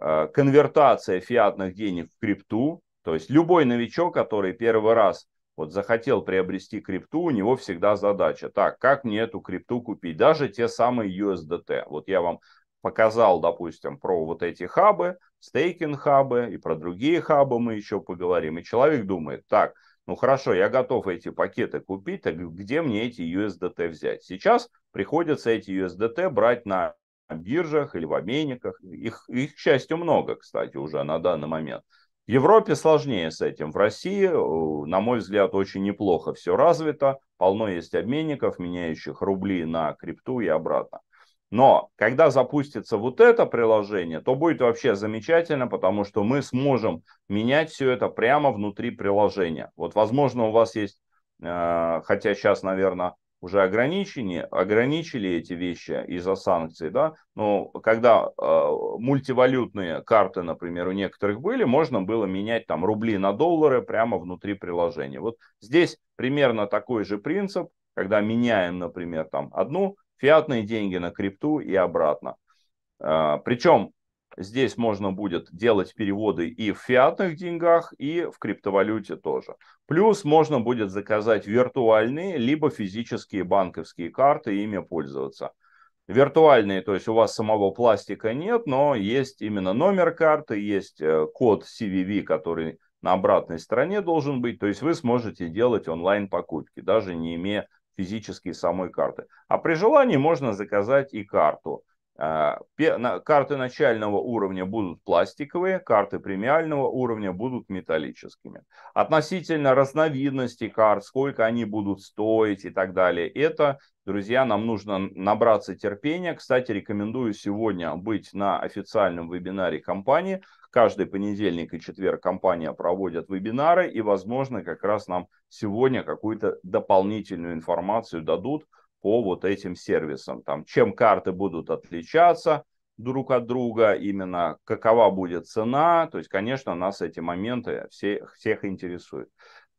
э, конвертация фиатных денег в крипту. То есть любой новичок, который первый раз вот захотел приобрести крипту, у него всегда задача, так, как мне эту крипту купить? Даже те самые USDT. Вот я вам показал, допустим, про вот эти хабы, стейкинг хабы и про другие хабы мы еще поговорим. И человек думает, так, ну хорошо, я готов эти пакеты купить, так где мне эти USDT взять? Сейчас приходится эти USDT брать на биржах или в обменниках. Их, их, к счастью, много, кстати, уже на данный момент. В Европе сложнее с этим. В России, на мой взгляд, очень неплохо все развито. Полно есть обменников, меняющих рубли на крипту и обратно. Но когда запустится вот это приложение, то будет вообще замечательно, потому что мы сможем менять все это прямо внутри приложения. Вот, возможно, у вас есть, э, хотя сейчас, наверное, уже ограничили, ограничили эти вещи из-за санкций, да, но когда э, мультивалютные карты, например, у некоторых были, можно было менять там рубли на доллары прямо внутри приложения. Вот здесь примерно такой же принцип, когда меняем, например, там одну фиатные деньги на крипту и обратно. А, Причем здесь можно будет делать переводы и в фиатных деньгах, и в криптовалюте тоже. Плюс можно будет заказать виртуальные, либо физические банковские карты, ими пользоваться. Виртуальные, то есть у вас самого пластика нет, но есть именно номер карты, есть э, код CVV, который на обратной стороне должен быть. То есть вы сможете делать онлайн покупки, даже не имея физические самой карты. А при желании можно заказать и карту. А, карты начального уровня будут пластиковые, карты премиального уровня будут металлическими. Относительно разновидности карт, сколько они будут стоить и так далее, это, друзья, нам нужно набраться терпения. Кстати, рекомендую сегодня быть на официальном вебинаре компании – Каждый понедельник и четверг компания проводит вебинары, и, возможно, как раз нам сегодня какую-то дополнительную информацию дадут по вот этим сервисам. Там, чем карты будут отличаться друг от друга, именно какова будет цена. То есть, конечно, нас эти моменты все, всех интересуют.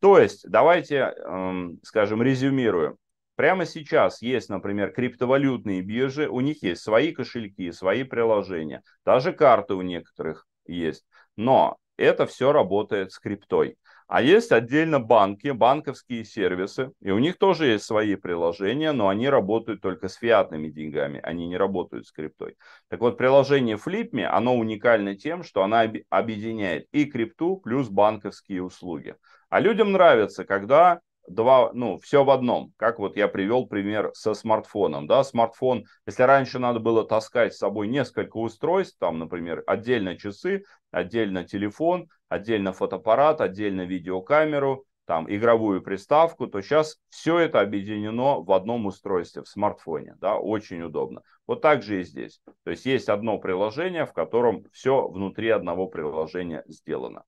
То есть, давайте, эм, скажем, резюмируем. Прямо сейчас есть, например, криптовалютные биржи, у них есть свои кошельки, свои приложения, даже карты у некоторых есть. Но это все работает скриптой. А есть отдельно банки, банковские сервисы, и у них тоже есть свои приложения, но они работают только с фиатными деньгами, они не работают с криптой. Так вот, приложение Flipme, оно уникально тем, что оно объединяет и крипту плюс банковские услуги. А людям нравится, когда два, ну, все в одном. Как вот я привел пример со смартфоном, да, смартфон, если раньше надо было таскать с собой несколько устройств, там, например, отдельно часы, отдельно телефон, отдельно фотоаппарат, отдельно видеокамеру, там, игровую приставку, то сейчас все это объединено в одном устройстве, в смартфоне, да, очень удобно. Вот так же и здесь. То есть есть одно приложение, в котором все внутри одного приложения сделано.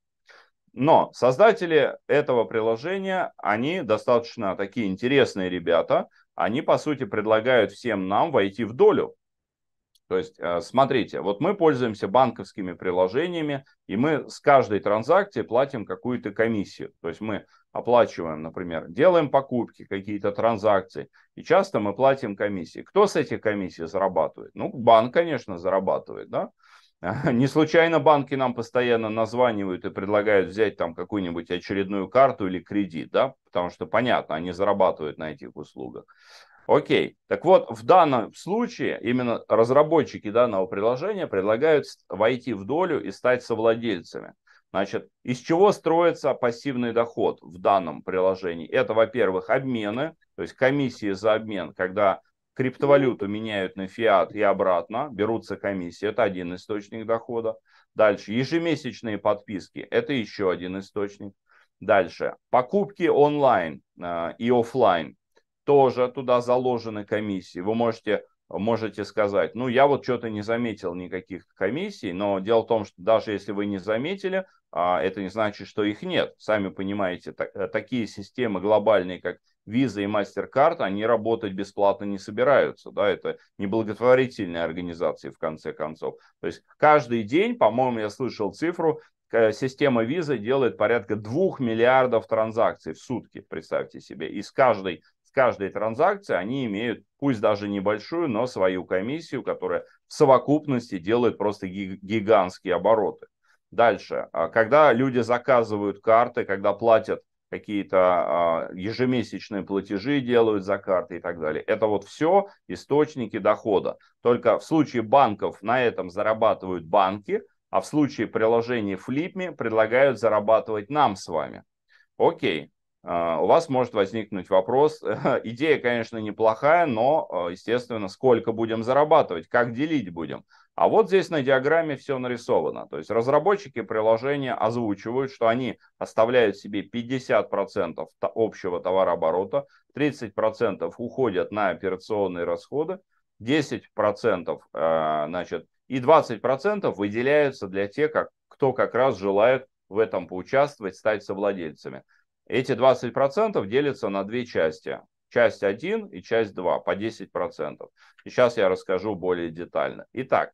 Но создатели этого приложения, они достаточно такие интересные ребята. Они, по сути, предлагают всем нам войти в долю. То есть, э, смотрите, вот мы пользуемся банковскими приложениями, и мы с каждой транзакции платим какую-то комиссию. То есть мы оплачиваем, например, делаем покупки, какие-то транзакции, и часто мы платим комиссии. Кто с этих комиссий зарабатывает? Ну, банк, конечно, зарабатывает, да? (laughs) Не случайно банки нам постоянно названивают и предлагают взять там какую-нибудь очередную карту или кредит, да, потому что понятно, они зарабатывают на этих услугах. Окей, так вот, в данном случае именно разработчики данного приложения предлагают войти в долю и стать совладельцами. Значит, из чего строится пассивный доход в данном приложении? Это, во-первых, обмены, то есть комиссии за обмен, когда криптовалюту меняют на фиат и обратно, берутся комиссии, это один источник дохода. Дальше, ежемесячные подписки, это еще один источник. Дальше, покупки онлайн э, и офлайн, тоже туда заложены комиссии. Вы можете, можете сказать, ну я вот что-то не заметил никаких комиссий, но дело в том, что даже если вы не заметили, э, это не значит, что их нет. Сами понимаете, так, э, такие системы глобальные, как Visa и MasterCard, они работать бесплатно не собираются. Да, это не благотворительные организации, в конце концов. То есть каждый день, по-моему, я слышал цифру, э, система Visa делает порядка 2 миллиардов транзакций в сутки, представьте себе. И с каждой, с каждой транзакции они имеют, пусть даже небольшую, но свою комиссию, которая в совокупности делает просто гигантские обороты. Дальше, а когда люди заказывают карты, когда платят какие-то а, ежемесячные платежи делают за карты и так далее. Это вот все источники дохода. Только в случае банков на этом зарабатывают банки, а в случае приложения Flipme предлагают зарабатывать нам с вами. Окей, а, у вас может возникнуть вопрос. (laughs) Идея, конечно, неплохая, но, а, естественно, сколько будем зарабатывать, как делить будем. А вот здесь на диаграмме все нарисовано. То есть разработчики приложения озвучивают, что они оставляют себе 50% общего товарооборота, 30% уходят на операционные расходы, 10% э, значит, и 20% выделяются для тех, кто как раз желает в этом поучаствовать, стать совладельцами. Эти 20% делятся на две части. Часть 1 и часть 2 по 10%. И сейчас я расскажу более детально. Итак,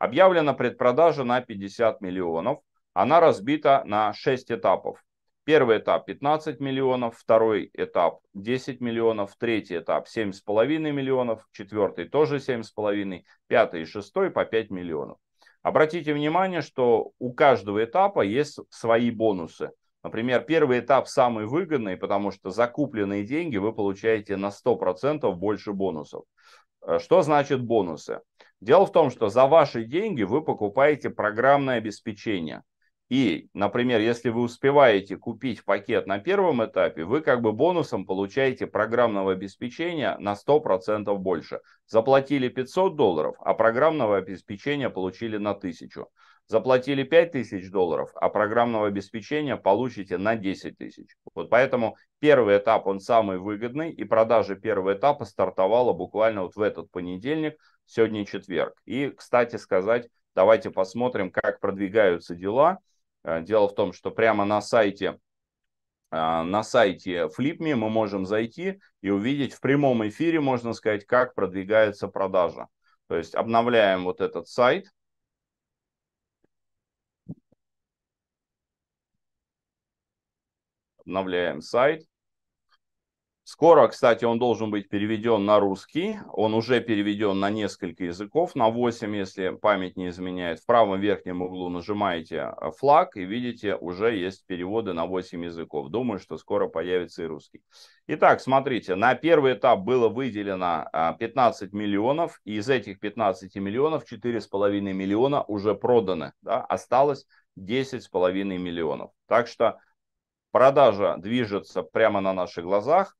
Объявлена предпродажа на 50 миллионов. Она разбита на 6 этапов. Первый этап 15 миллионов, второй этап 10 миллионов, третий этап 7,5 миллионов, четвертый тоже 7,5, пятый и шестой по 5 миллионов. Обратите внимание, что у каждого этапа есть свои бонусы. Например, первый этап самый выгодный, потому что закупленные деньги вы получаете на 100% больше бонусов. Э, что значит бонусы? Дело в том, что за ваши деньги вы покупаете программное обеспечение. И, например, если вы успеваете купить пакет на первом этапе, вы как бы бонусом получаете программного обеспечения на 100% больше. Заплатили 500 долларов, а программного обеспечения получили на 1000. Заплатили 5 тысяч долларов, а программного обеспечения получите на 10 тысяч. Вот поэтому первый этап, он самый выгодный, и продажа первого этапа стартовала буквально вот в этот понедельник, сегодня четверг. И, кстати сказать, давайте посмотрим, как продвигаются дела. Э, дело в том, что прямо на сайте э, на сайте Flipme мы можем зайти и увидеть в прямом эфире, можно сказать, как продвигается продажа. То есть обновляем вот этот сайт, обновляем сайт. Скоро, кстати, он должен быть переведен на русский. Он уже переведен на несколько языков, на 8, если память не изменяет. В правом верхнем углу нажимаете э, флаг и видите, уже есть переводы на 8 языков. Думаю, что скоро появится и русский. Итак, смотрите, на первый этап было выделено 15 э, миллионов. И из этих 15 миллионов 4,5 миллиона уже проданы. Да? Осталось 10,5 миллионов. Так что Продажа движется прямо на наших глазах.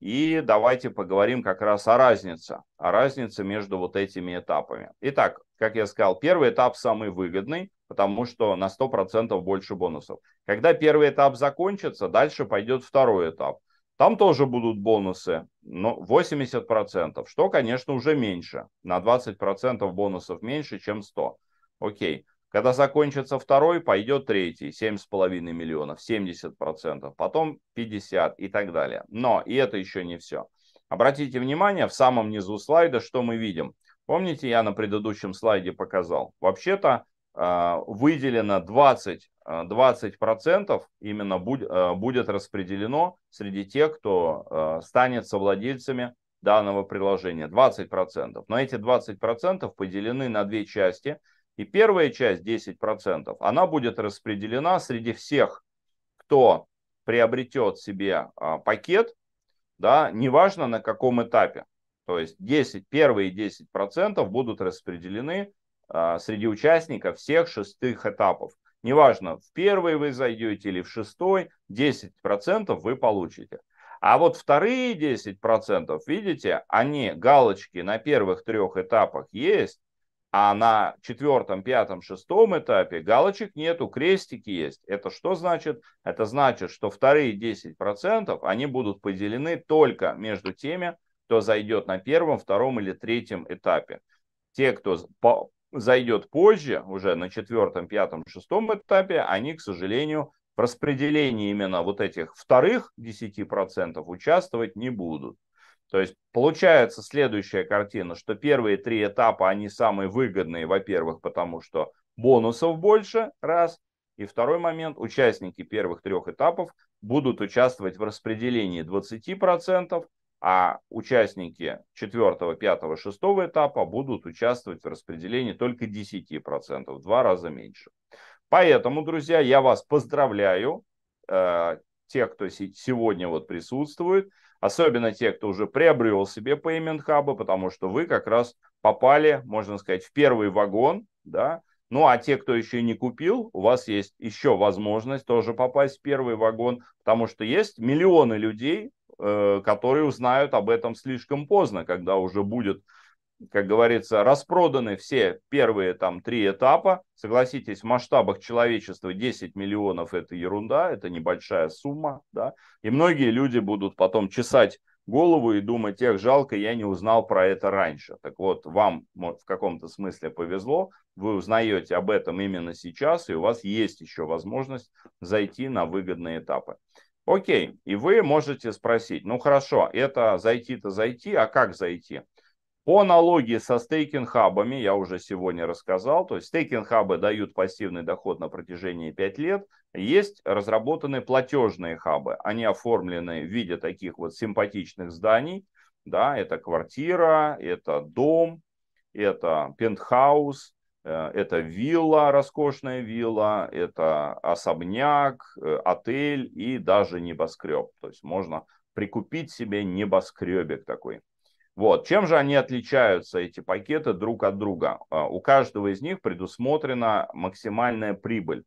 И давайте поговорим как раз о разнице, о разнице между вот этими этапами. Итак, как я сказал, первый этап самый выгодный, потому что на 100% больше бонусов. Когда первый этап закончится, дальше пойдет второй этап. Там тоже будут бонусы, но 80%, что, конечно, уже меньше. На 20% бонусов меньше, чем 100. Окей. Когда закончится второй, пойдет третий, 7,5 миллионов, 70%, потом 50 и так далее. Но и это еще не все. Обратите внимание, в самом низу слайда, что мы видим. Помните, я на предыдущем слайде показал. Вообще-то а, выделено 20, 20% а, именно а, будет распределено среди тех, кто станет совладельцами данного приложения. 20%. Но эти 20% поделены на две части – и первая часть, 10%, она будет распределена среди всех, кто приобретет себе а, пакет, да, неважно на каком этапе. То есть 10, первые 10% будут распределены а, среди участников всех шестых этапов. Неважно, в первый вы зайдете или в шестой, 10% вы получите. А вот вторые 10%, видите, они, галочки на первых трех этапах есть, а на четвертом, пятом, шестом этапе галочек нету, крестики есть. Это что значит? Это значит, что вторые 10% они будут поделены только между теми, кто зайдет на первом, втором или третьем этапе. Те, кто по зайдет позже, уже на четвертом, пятом, шестом этапе, они, к сожалению, в распределении именно вот этих вторых 10% участвовать не будут. То есть получается следующая картина, что первые три этапа, они самые выгодные, во-первых, потому что бонусов больше, раз. И второй момент, участники первых трех этапов будут участвовать в распределении 20%, а участники четвертого, пятого, шестого этапа будут участвовать в распределении только 10%, в два раза меньше. Поэтому, друзья, я вас поздравляю, э, те, кто сегодня вот присутствует особенно те, кто уже приобрел себе Payment Hub, потому что вы как раз попали, можно сказать, в первый вагон, да, ну а те, кто еще не купил, у вас есть еще возможность тоже попасть в первый вагон, потому что есть миллионы людей, э, которые узнают об этом слишком поздно, когда уже будет как говорится, распроданы все первые там три этапа. Согласитесь, в масштабах человечества 10 миллионов – это ерунда, это небольшая сумма. Да? И многие люди будут потом чесать голову и думать, тех жалко, я не узнал про это раньше. Так вот, вам в каком-то смысле повезло, вы узнаете об этом именно сейчас, и у вас есть еще возможность зайти на выгодные этапы. Окей, и вы можете спросить, ну хорошо, это зайти-то зайти, а как зайти? По аналогии со стейкинг-хабами, я уже сегодня рассказал, то есть стейкинг-хабы дают пассивный доход на протяжении 5 лет. Есть разработанные платежные хабы. Они оформлены в виде таких вот симпатичных зданий. Да, это квартира, это дом, это пентхаус, э, это вилла, роскошная вилла, это особняк, э, отель и даже небоскреб. То есть можно прикупить себе небоскребик такой. Вот. Чем же они отличаются, эти пакеты, друг от друга? А, у каждого из них предусмотрена максимальная прибыль.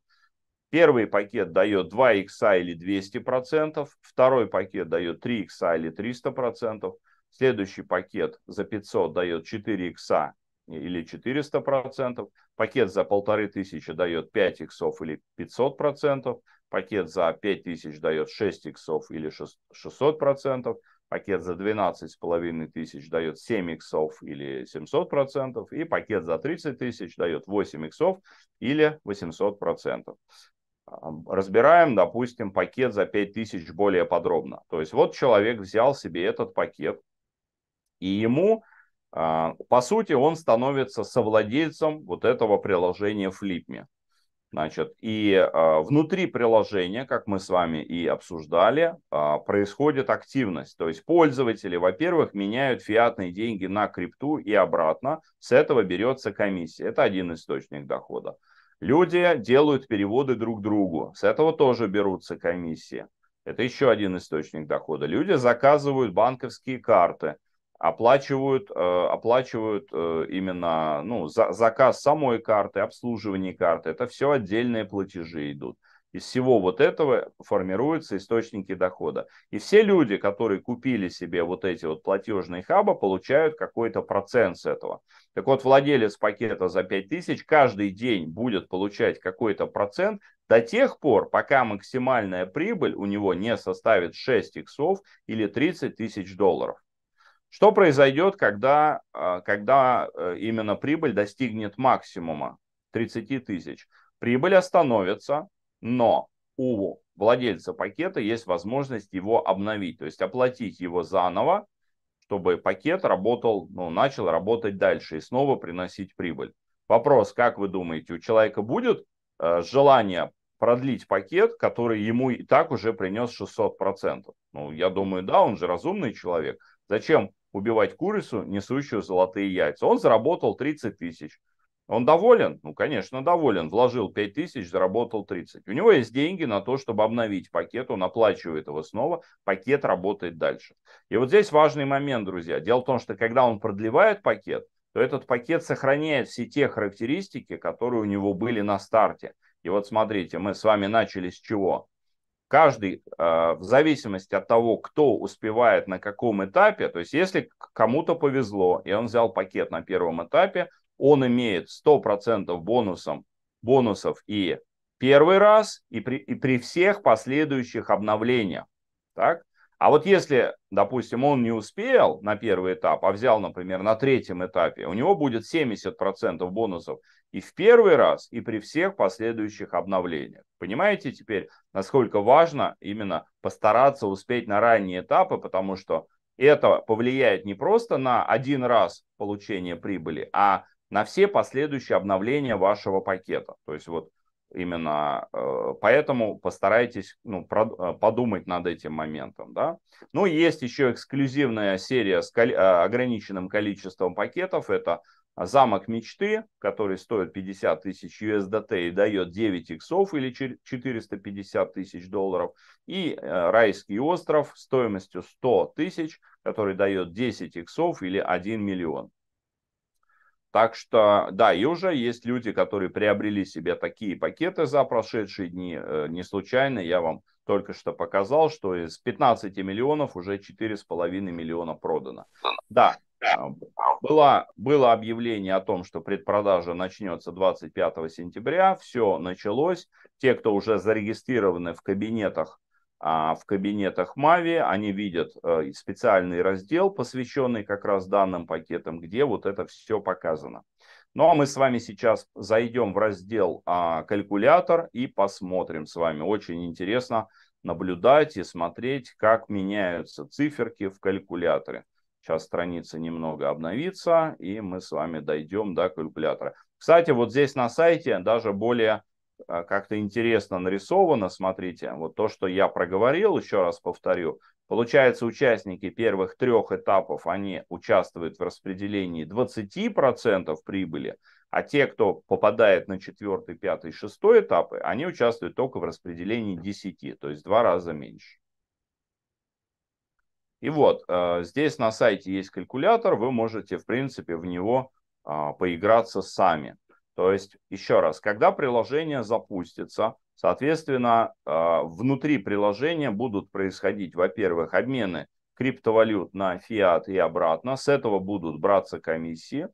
Первый пакет дает 2 икса или 200%, второй пакет дает 3 икса или 300%, следующий пакет за 500 дает 4 икса или 400%, пакет за 1500 дает 5 иксов или 500%, пакет за 5000 дает 6 иксов или 600%, пакет за с половиной тысяч дает 7 иксов или 700%, и пакет за 30 тысяч дает 8 иксов или 800%. Разбираем, допустим, пакет за 5 тысяч более подробно. То есть вот человек взял себе этот пакет, и ему, а, по сути, он становится совладельцем вот этого приложения Flipme. Значит, и э, внутри приложения, как мы с вами и обсуждали, э, происходит активность. То есть пользователи, во-первых, меняют фиатные деньги на крипту и обратно. С этого берется комиссия. Это один источник дохода. Люди делают переводы друг другу. С этого тоже берутся комиссии. Это еще один источник дохода. Люди заказывают банковские карты оплачивают, э, оплачивают э, именно ну, за, заказ самой карты, обслуживание карты. Это все отдельные платежи идут. Из всего вот этого формируются источники дохода. И все люди, которые купили себе вот эти вот платежные хаба, получают какой-то процент с этого. Так вот, владелец пакета за 5000 каждый день будет получать какой-то процент до тех пор, пока максимальная прибыль у него не составит 6 иксов или 30 тысяч долларов. Что произойдет, когда, а, когда э, именно прибыль достигнет максимума 30 тысяч? Прибыль остановится, но у владельца пакета есть возможность его обновить, то есть оплатить его заново, чтобы пакет работал, ну, начал работать дальше и снова приносить прибыль. Вопрос, как вы думаете, у человека будет э, желание продлить пакет, который ему и так уже принес 600%? Ну, я думаю, да, он же разумный человек – Зачем убивать курицу, несущую золотые яйца? Он заработал 30 тысяч. Он доволен? Ну, конечно, доволен. Вложил 5 тысяч, заработал 30. У него есть деньги на то, чтобы обновить пакет. Он оплачивает его снова. Пакет работает дальше. И вот здесь важный момент, друзья. Дело в том, что когда он продлевает пакет, то этот пакет сохраняет все те характеристики, которые у него были на старте. И вот смотрите, мы с вами начали с чего? каждый а, в зависимости от того, кто успевает на каком этапе, то есть если кому-то повезло, и он взял пакет на первом этапе, он имеет 100% бонусом, бонусов и первый раз, и при, и при всех последующих обновлениях. Так? А вот если, допустим, он не успел на первый этап, а взял, например, на третьем этапе, у него будет 70% бонусов и в первый раз, и при всех последующих обновлениях. Понимаете теперь, насколько важно именно постараться успеть на ранние этапы, потому что это повлияет не просто на один раз получение прибыли, а на все последующие обновления вашего пакета. То есть вот именно э, поэтому постарайтесь ну, э, подумать над этим моментом. Да? Ну, есть еще эксклюзивная серия с э, ограниченным количеством пакетов. Это а замок мечты, который стоит 50 тысяч USDT и дает 9 иксов или 450 тысяч долларов, и э, райский остров стоимостью 100 тысяч, который дает 10 иксов или 1 миллион. Так что, да, и уже есть люди, которые приобрели себе такие пакеты за прошедшие дни. Э, не случайно я вам только что показал, что из 15 миллионов уже 4,5 миллиона продано. Да, Э, было, было объявление о том, что предпродажа начнется 25 сентября, все началось. Те, кто уже зарегистрированы в кабинетах, а, в кабинетах Мави, они видят э, специальный раздел, посвященный как раз данным пакетам, где вот это все показано. Ну а мы с вами сейчас зайдем в раздел а, «Калькулятор» и посмотрим с вами. Очень интересно наблюдать и смотреть, как меняются циферки в калькуляторе. Сейчас страница немного обновится, и мы с вами дойдем до калькулятора. Кстати, вот здесь на сайте даже более а, как-то интересно нарисовано, смотрите, вот то, что я проговорил, еще раз повторю. Получается, участники первых трех этапов, они участвуют в распределении 20% прибыли, а те, кто попадает на четвертый, пятый, шестой этапы, они участвуют только в распределении 10, то есть в два раза меньше. И вот э, здесь на сайте есть калькулятор, вы можете, в принципе, в него а, поиграться сами. То есть, еще раз, когда приложение запустится, соответственно, а, внутри приложения будут происходить, во-первых, обмены криптовалют на фиат и обратно. С этого будут браться комиссии.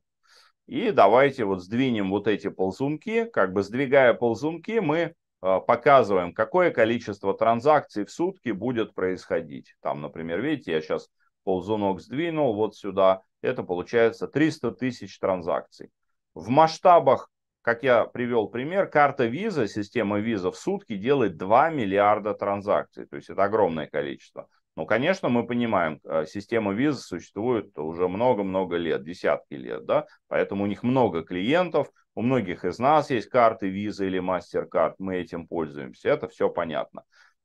И давайте вот сдвинем вот эти ползунки. Как бы сдвигая ползунки, мы Э, показываем, какое количество транзакций в сутки будет происходить. Там, например, видите, я сейчас ползунок сдвинул вот сюда. Это получается 300 тысяч транзакций. В масштабах, как я привел пример, карта Visa, система Visa в сутки делает 2 миллиарда транзакций. То есть это огромное количество. Но, конечно, мы понимаем, э, система Visa существует уже много-много лет, десятки лет, да, поэтому у них много клиентов – у многих из нас есть карты Visa или MasterCard, мы этим пользуемся, это все понятно.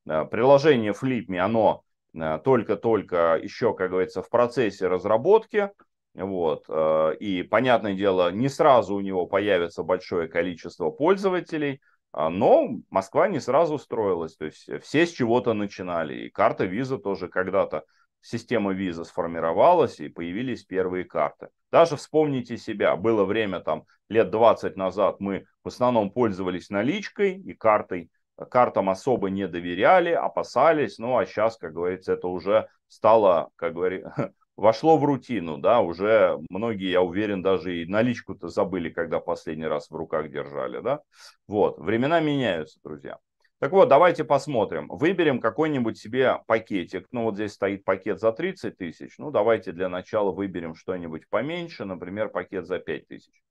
Э, приложение Flipme, оно э, только-только еще, как говорится, в процессе разработки, вот. Э, и, понятное дело, не сразу у него появится большое количество пользователей, а, но Москва не сразу строилась. То есть все с чего-то начинали. И карта Visa тоже когда-то система виза сформировалась и появились первые карты. Даже вспомните себя, было время там лет 20 назад мы в основном пользовались наличкой и картой, картам особо не доверяли, опасались, ну а сейчас, как говорится, это уже стало, как говорится, (laughs) вошло в рутину, да, уже многие, я уверен, даже и наличку-то забыли, когда последний раз в руках держали, да. Вот, времена меняются, друзья. Так вот, давайте посмотрим. Выберем какой-нибудь себе пакетик. Ну, вот здесь стоит пакет за 30 тысяч. Ну, давайте для начала выберем что-нибудь поменьше, например, пакет за 5 тысяч.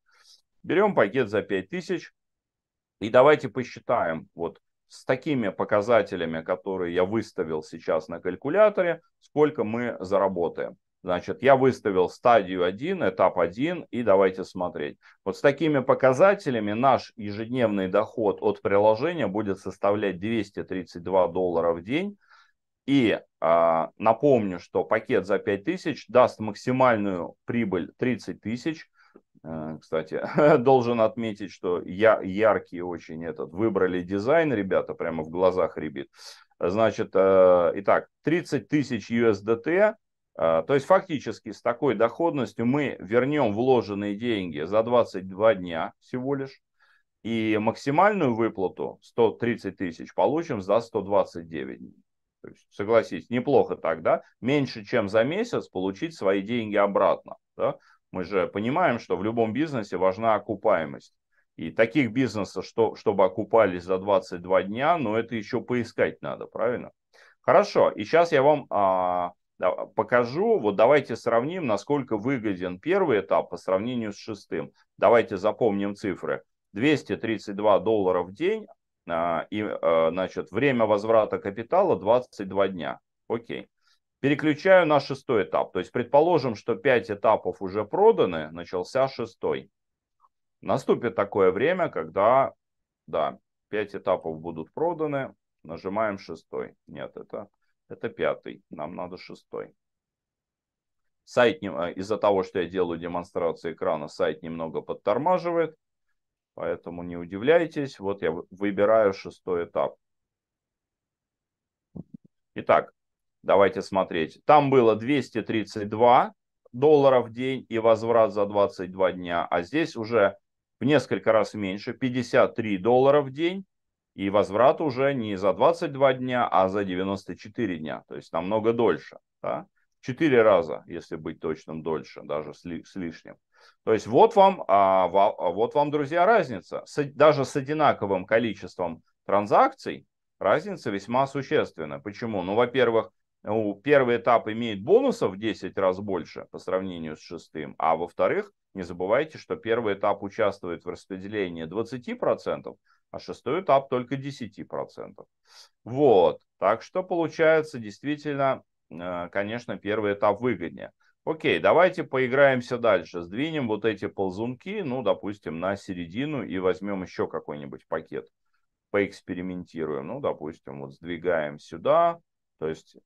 Берем пакет за 5 тысяч и давайте посчитаем вот с такими показателями, которые я выставил сейчас на калькуляторе, сколько мы заработаем. Значит, я выставил стадию 1, этап 1, и давайте смотреть. Вот с такими показателями наш ежедневный доход от приложения будет составлять 232 доллара в день. И а, напомню, что пакет за 5000 даст максимальную прибыль 30 тысяч. Э, кстати, (laughs) должен отметить, что я яркий очень этот. Выбрали дизайн, ребята, прямо в глазах ребит. Значит, э, итак, 30 тысяч USDT а, то есть фактически с такой доходностью мы вернем вложенные деньги за 22 дня всего лишь. И максимальную выплату 130 тысяч получим за 129 дней. То есть, согласитесь, неплохо так, да? Меньше, чем за месяц получить свои деньги обратно. Да? Мы же понимаем, что в любом бизнесе важна окупаемость. И таких бизнесов, что, чтобы окупались за 22 дня, но ну, это еще поискать надо, правильно? Хорошо, и сейчас я вам а, покажу. Вот давайте сравним, насколько выгоден первый этап по сравнению с шестым. Давайте запомним цифры. 232 доллара в день а, и, а, значит, время возврата капитала 22 дня. Окей. Переключаю на шестой этап. То есть, предположим, что 5 этапов уже проданы, начался шестой. Наступит такое время, когда, да, 5 этапов будут проданы. Нажимаем шестой. Нет, это это пятый, нам надо шестой. Сайт э, из-за того, что я делаю демонстрацию экрана, сайт немного подтормаживает. Поэтому не удивляйтесь. Вот я выбираю шестой этап. Итак, давайте смотреть. Там было 232 доллара в день и возврат за 22 дня. А здесь уже в несколько раз меньше, 53 доллара в день и возврат уже не за 22 дня, а за 94 дня, то есть намного дольше. Да? Четыре раза, если быть точным, дольше, даже с лишним. То есть вот вам, а, вот вам, друзья, разница. даже с одинаковым количеством транзакций разница весьма существенна. Почему? Ну, во-первых, первый этап имеет бонусов в 10 раз больше по сравнению с шестым, а во-вторых, не забывайте, что первый этап участвует в распределении 20%, а шестой этап только 10%. Вот, так что получается действительно, э, конечно, первый этап выгоднее. Окей, давайте поиграемся дальше. Сдвинем вот эти ползунки, ну, допустим, на середину и возьмем еще какой-нибудь пакет. Поэкспериментируем. Ну, допустим, вот сдвигаем сюда. То есть,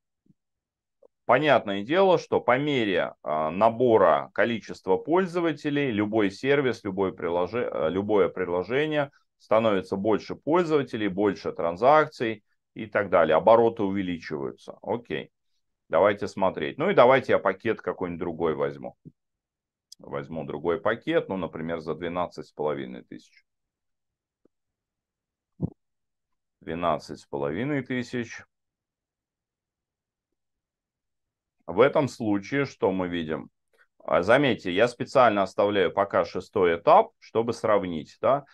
понятное дело, что по мере а, набора количества пользователей, любой сервис, любое, прилож... Э, любое приложение становится больше пользователей, больше транзакций и так далее. Обороты увеличиваются. Окей, давайте смотреть. Ну и давайте я пакет какой-нибудь другой возьму. Возьму другой пакет, ну, например, за с половиной тысяч. с половиной тысяч. В этом случае что мы видим? А, заметьте, я специально оставляю пока шестой этап, чтобы сравнить. Да?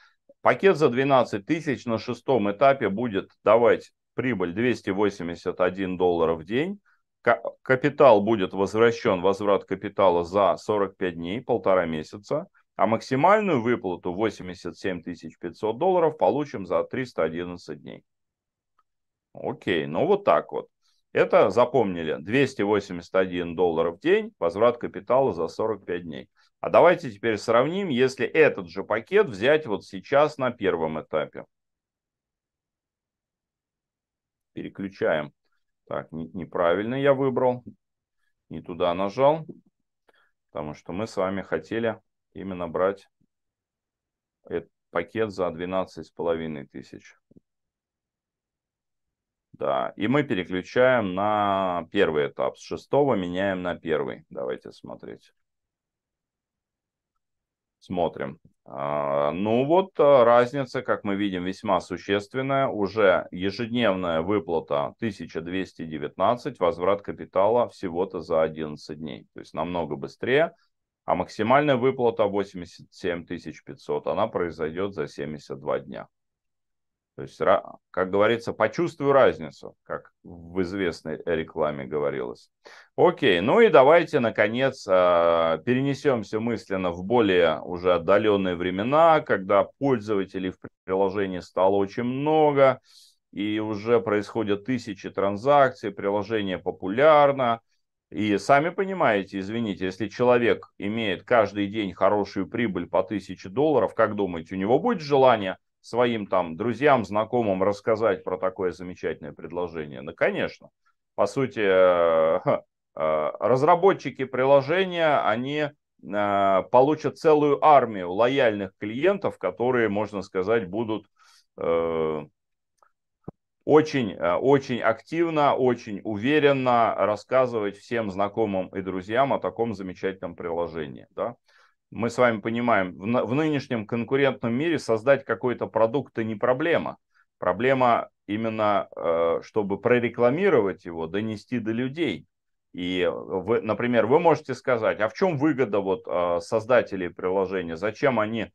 Пакет за 12 тысяч на шестом этапе будет давать прибыль 281 доллар в день. Капитал будет возвращен, возврат капитала за 45 дней, полтора месяца. А максимальную выплату 87 500 долларов получим за 311 дней. Окей, ну вот так вот. Это запомнили. 281 доллар в день, возврат капитала за 45 дней. А давайте теперь сравним, если этот же пакет взять вот сейчас на первом этапе. Переключаем. Так, неправильно я выбрал. Не туда нажал. Потому что мы с вами хотели именно брать этот пакет за с половиной тысяч. Да, и мы переключаем на первый этап. С шестого меняем на первый. Давайте смотреть. Смотрим. А, ну вот а, разница, как мы видим, весьма существенная. Уже ежедневная выплата 1219, возврат капитала всего-то за 11 дней. То есть намного быстрее. А максимальная выплата 87 500, она произойдет за 72 дня. То есть, как говорится, почувствую разницу, как в известной рекламе говорилось. Окей, ну и давайте, наконец, а, перенесемся мысленно в более уже отдаленные времена, когда пользователей в приложении стало очень много, и уже происходят тысячи транзакций, приложение популярно. И сами понимаете, извините, если человек имеет каждый день хорошую прибыль по тысяче долларов, как думаете, у него будет желание – своим там друзьям, знакомым рассказать про такое замечательное предложение? Ну, конечно. По сути, э, э, разработчики приложения, они э, получат целую армию лояльных клиентов, которые, можно сказать, будут очень, очень активно, очень уверенно рассказывать всем знакомым и друзьям о таком замечательном приложении. Да? мы с вами понимаем, в, в нынешнем конкурентном мире создать какой-то продукт это не проблема. Проблема именно, э, чтобы прорекламировать его, донести до людей. И, вы, например, вы можете сказать, а в чем выгода вот э, создателей приложения? Зачем они э,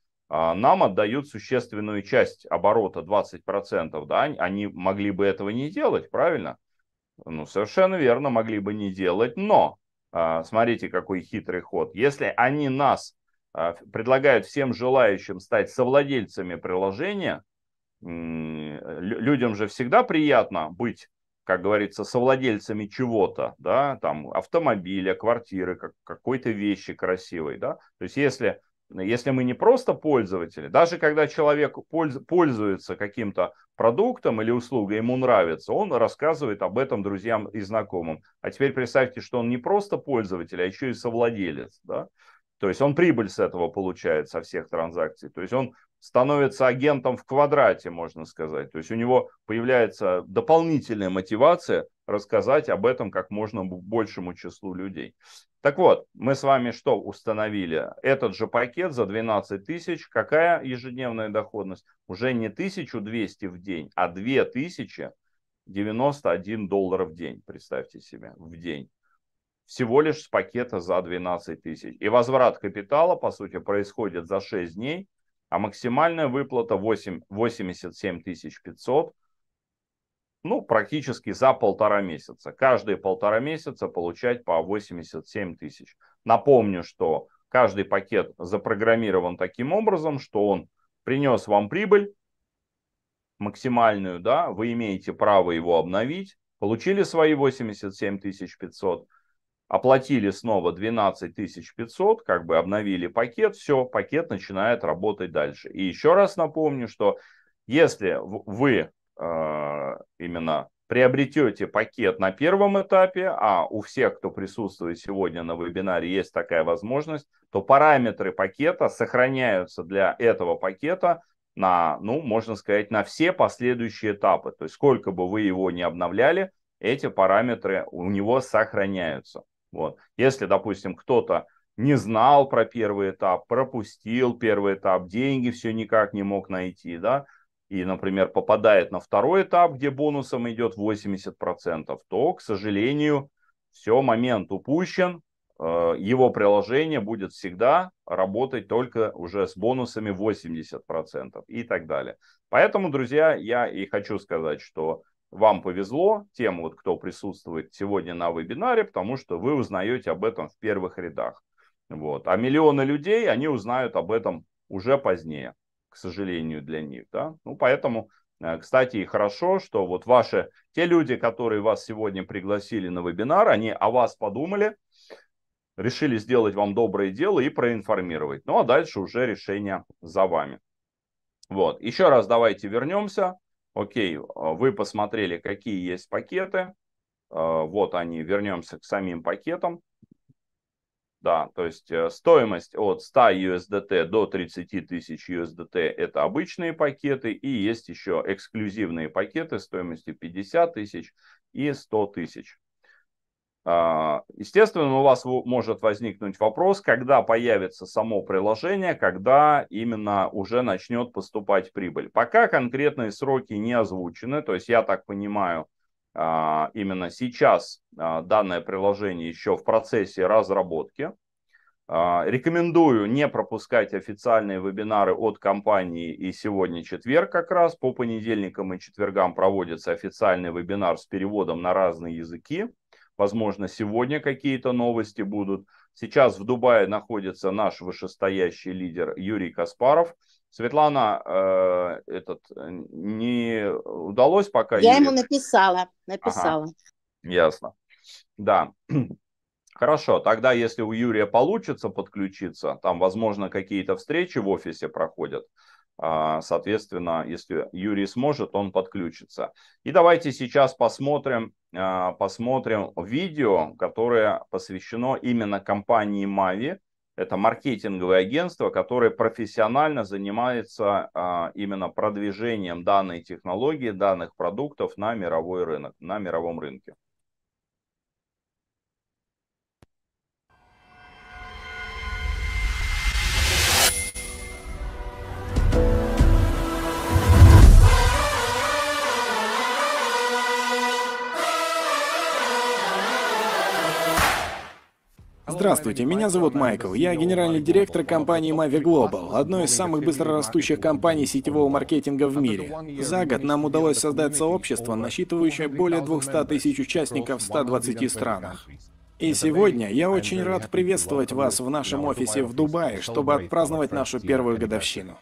нам отдают существенную часть оборота, 20%, да? Они могли бы этого не делать, правильно? Ну, совершенно верно, могли бы не делать, но смотрите, какой хитрый ход. Если они нас а, предлагают всем желающим стать совладельцами приложения. Людям же всегда приятно быть, как говорится, совладельцами чего-то, да, там автомобиля, квартиры, какой-то вещи красивой, да. То есть если если мы не просто пользователи, даже когда человек пользуется каким-то продуктом или услугой, ему нравится, он рассказывает об этом друзьям и знакомым. А теперь представьте, что он не просто пользователь, а еще и совладелец. Да? То есть он прибыль с этого получает, со всех транзакций. То есть он становится агентом в квадрате, можно сказать. То есть у него появляется дополнительная мотивация рассказать об этом как можно большему числу людей. Так вот, мы с вами что установили? Этот же пакет за 12 тысяч, какая ежедневная доходность? Уже не 1200 в день, а 2091 доллар в день, представьте себе, в день всего лишь с пакета за 12 тысяч. И возврат капитала, по сути, происходит за 6 дней, а максимальная выплата 8, 87 500, ну, практически за полтора месяца. Каждые полтора месяца получать по 87 тысяч. Напомню, что каждый пакет запрограммирован таким образом, что он принес вам прибыль максимальную, да, вы имеете право его обновить, получили свои 87 500, оплатили снова 12 500, как бы обновили пакет, все, пакет начинает работать дальше. И еще раз напомню, что если вы э, именно приобретете пакет на первом этапе, а у всех, кто присутствует сегодня на вебинаре, есть такая возможность, то параметры пакета сохраняются для этого пакета на, ну, можно сказать, на все последующие этапы. То есть сколько бы вы его не обновляли, эти параметры у него сохраняются. Вот. Если, допустим, кто-то не знал про первый этап, пропустил первый этап, деньги все никак не мог найти, да, и, например, попадает на второй этап, где бонусом идет 80%, то, к сожалению, все, момент упущен, э, его приложение будет всегда работать только уже с бонусами 80% и так далее. Поэтому, друзья, я и хочу сказать, что вам повезло, тем вот, кто присутствует сегодня на вебинаре, потому что вы узнаете об этом в первых рядах. Вот. А миллионы людей, они узнают об этом уже позднее, к сожалению, для них. Да? Ну, поэтому, э, кстати, и хорошо, что вот ваши, те люди, которые вас сегодня пригласили на вебинар, они о вас подумали, решили сделать вам доброе дело и проинформировать. Ну, а дальше уже решение за вами. Вот, еще раз давайте вернемся окей, а, вы посмотрели, какие есть пакеты, а, вот они, вернемся к самим пакетам. Да, то есть э, стоимость от 100 USDT до 30 тысяч USDT – это обычные пакеты, и есть еще эксклюзивные пакеты стоимостью 50 тысяч и 100 тысяч. А, естественно, у вас может возникнуть вопрос, когда появится само приложение, когда именно уже начнет поступать прибыль. Пока конкретные сроки не озвучены, то есть я так понимаю, а, именно сейчас а, данное приложение еще в процессе разработки. Рекомендую не пропускать официальные вебинары от компании и сегодня четверг как раз. По понедельникам и четвергам проводится официальный вебинар с переводом на разные языки. Возможно, сегодня какие-то новости будут. Сейчас в Дубае находится наш вышестоящий лидер Юрий Каспаров. Светлана, э, этот э, не удалось пока. Я Юрий... ему написала, написала. Ага, ясно. Да. (clears throat) Хорошо, тогда если у Юрия получится подключиться, там, возможно, какие-то встречи в офисе проходят, а, соответственно, если Юрий сможет, он подключится. И давайте сейчас посмотрим, а, посмотрим видео, которое посвящено именно компании Мави. Это маркетинговое агентство, которое профессионально занимается а, именно продвижением данной технологии, данных продуктов на мировой рынок, на мировом рынке. Здравствуйте, меня зовут Майкл. Я генеральный директор компании Mavi Global, одной из самых быстрорастущих компаний сетевого маркетинга в мире. За год нам удалось создать сообщество, насчитывающее более 200 тысяч участников в 120 странах. И сегодня я очень рад приветствовать вас в нашем офисе в Дубае, чтобы отпраздновать нашу первую годовщину.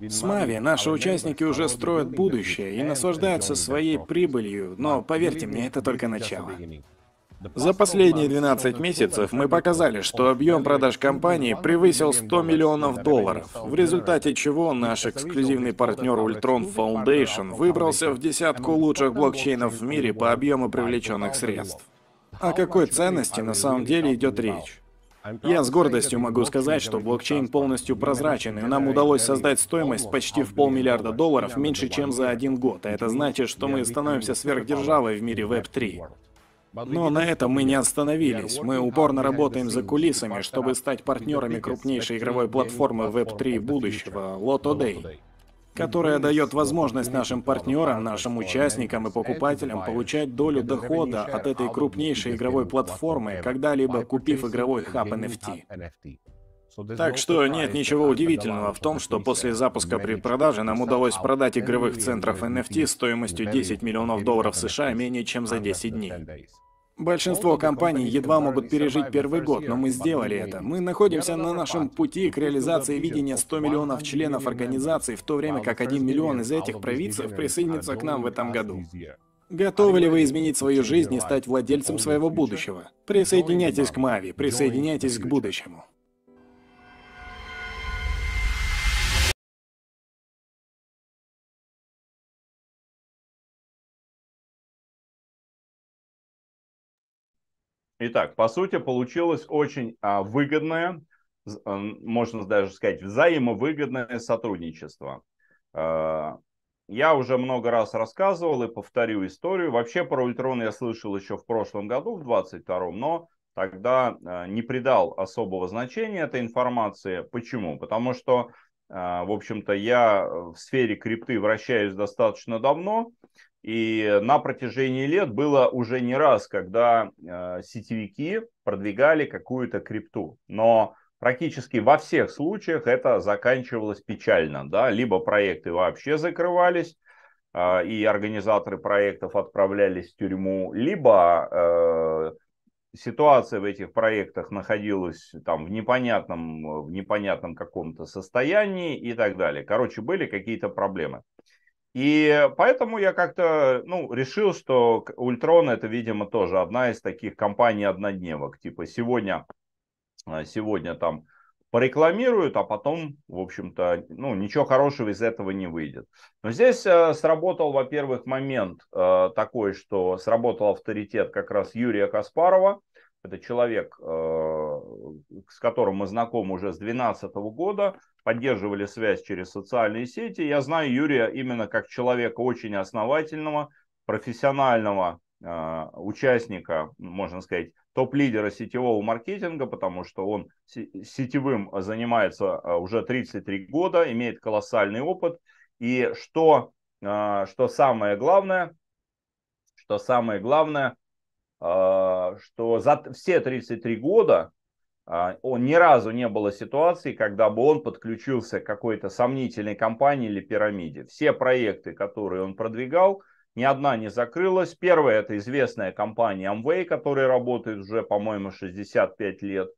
С Мави наши участники уже строят будущее и наслаждаются своей прибылью, но поверьте мне, это только начало. За последние 12 месяцев мы показали, что объем продаж компании превысил 100 миллионов долларов, в результате чего наш эксклюзивный партнер Ultron Foundation выбрался в десятку лучших блокчейнов в мире по объему привлеченных средств. О какой ценности на самом деле идет речь? Я с гордостью могу сказать, что блокчейн полностью прозрачен, и нам удалось создать стоимость почти в полмиллиарда долларов меньше, чем за один год. А это значит, что мы становимся сверхдержавой в мире Web3. Но на этом мы не остановились. Мы упорно работаем за кулисами, чтобы стать партнерами крупнейшей игровой платформы Web3 будущего, Lotto Day, которая дает возможность нашим партнерам, нашим участникам и покупателям получать долю дохода от этой крупнейшей игровой платформы, когда-либо купив игровой хаб NFT. Так что нет ничего удивительного в том, что после запуска предпродажи нам удалось продать игровых центров NFT стоимостью 10 миллионов долларов США менее чем за 10 дней. Большинство компаний едва могут пережить первый год, но мы сделали это. Мы находимся на нашем пути к реализации видения 100 миллионов членов организации, в то время как 1 миллион из этих провидцев присоединится к нам в этом году. Готовы ли вы изменить свою жизнь и стать владельцем своего будущего? Присоединяйтесь к Мави, присоединяйтесь к будущему. Итак, по сути, получилось очень а, выгодное, а, можно даже сказать, взаимовыгодное сотрудничество. А, я уже много раз рассказывал и повторю историю. Вообще про Ультрон я слышал еще в прошлом году, в 22-м, но тогда а, не придал особого значения этой информации. Почему? Потому что а, в общем-то, я э, в сфере крипты вращаюсь достаточно давно, и на протяжении лет было уже не раз, когда э, сетевики продвигали какую-то крипту. Но практически во всех случаях это заканчивалось печально. Да? Либо проекты вообще закрывались, э, и организаторы проектов отправлялись в тюрьму, либо ситуация в этих проектах находилась там в непонятном, э, в непонятном каком-то состоянии и так далее. Короче, были какие-то проблемы. И поэтому я как-то ну, решил, что Ультрон это, видимо, тоже одна из таких компаний-однодневок. Типа сегодня, э, сегодня там порекламируют, а потом, в общем-то, ну, ничего хорошего из этого не выйдет. Но здесь э, сработал, во-первых, момент э, такой, что сработал авторитет как раз Юрия Каспарова. Это человек, э, с которым мы знакомы уже с 2012 года, поддерживали связь через социальные сети. Я знаю Юрия именно как человека очень основательного, профессионального а, участника, можно сказать, топ-лидера сетевого маркетинга, потому что он сетевым занимается а, уже 33 года, имеет колоссальный опыт. И что, а, что самое главное, что самое главное, что за все 33 года он ни разу не было ситуации, когда бы он подключился к какой-то сомнительной компании или пирамиде. Все проекты, которые он продвигал – ни одна не закрылась. Первая – это известная компания Amway, которая работает уже, по-моему, 65 лет,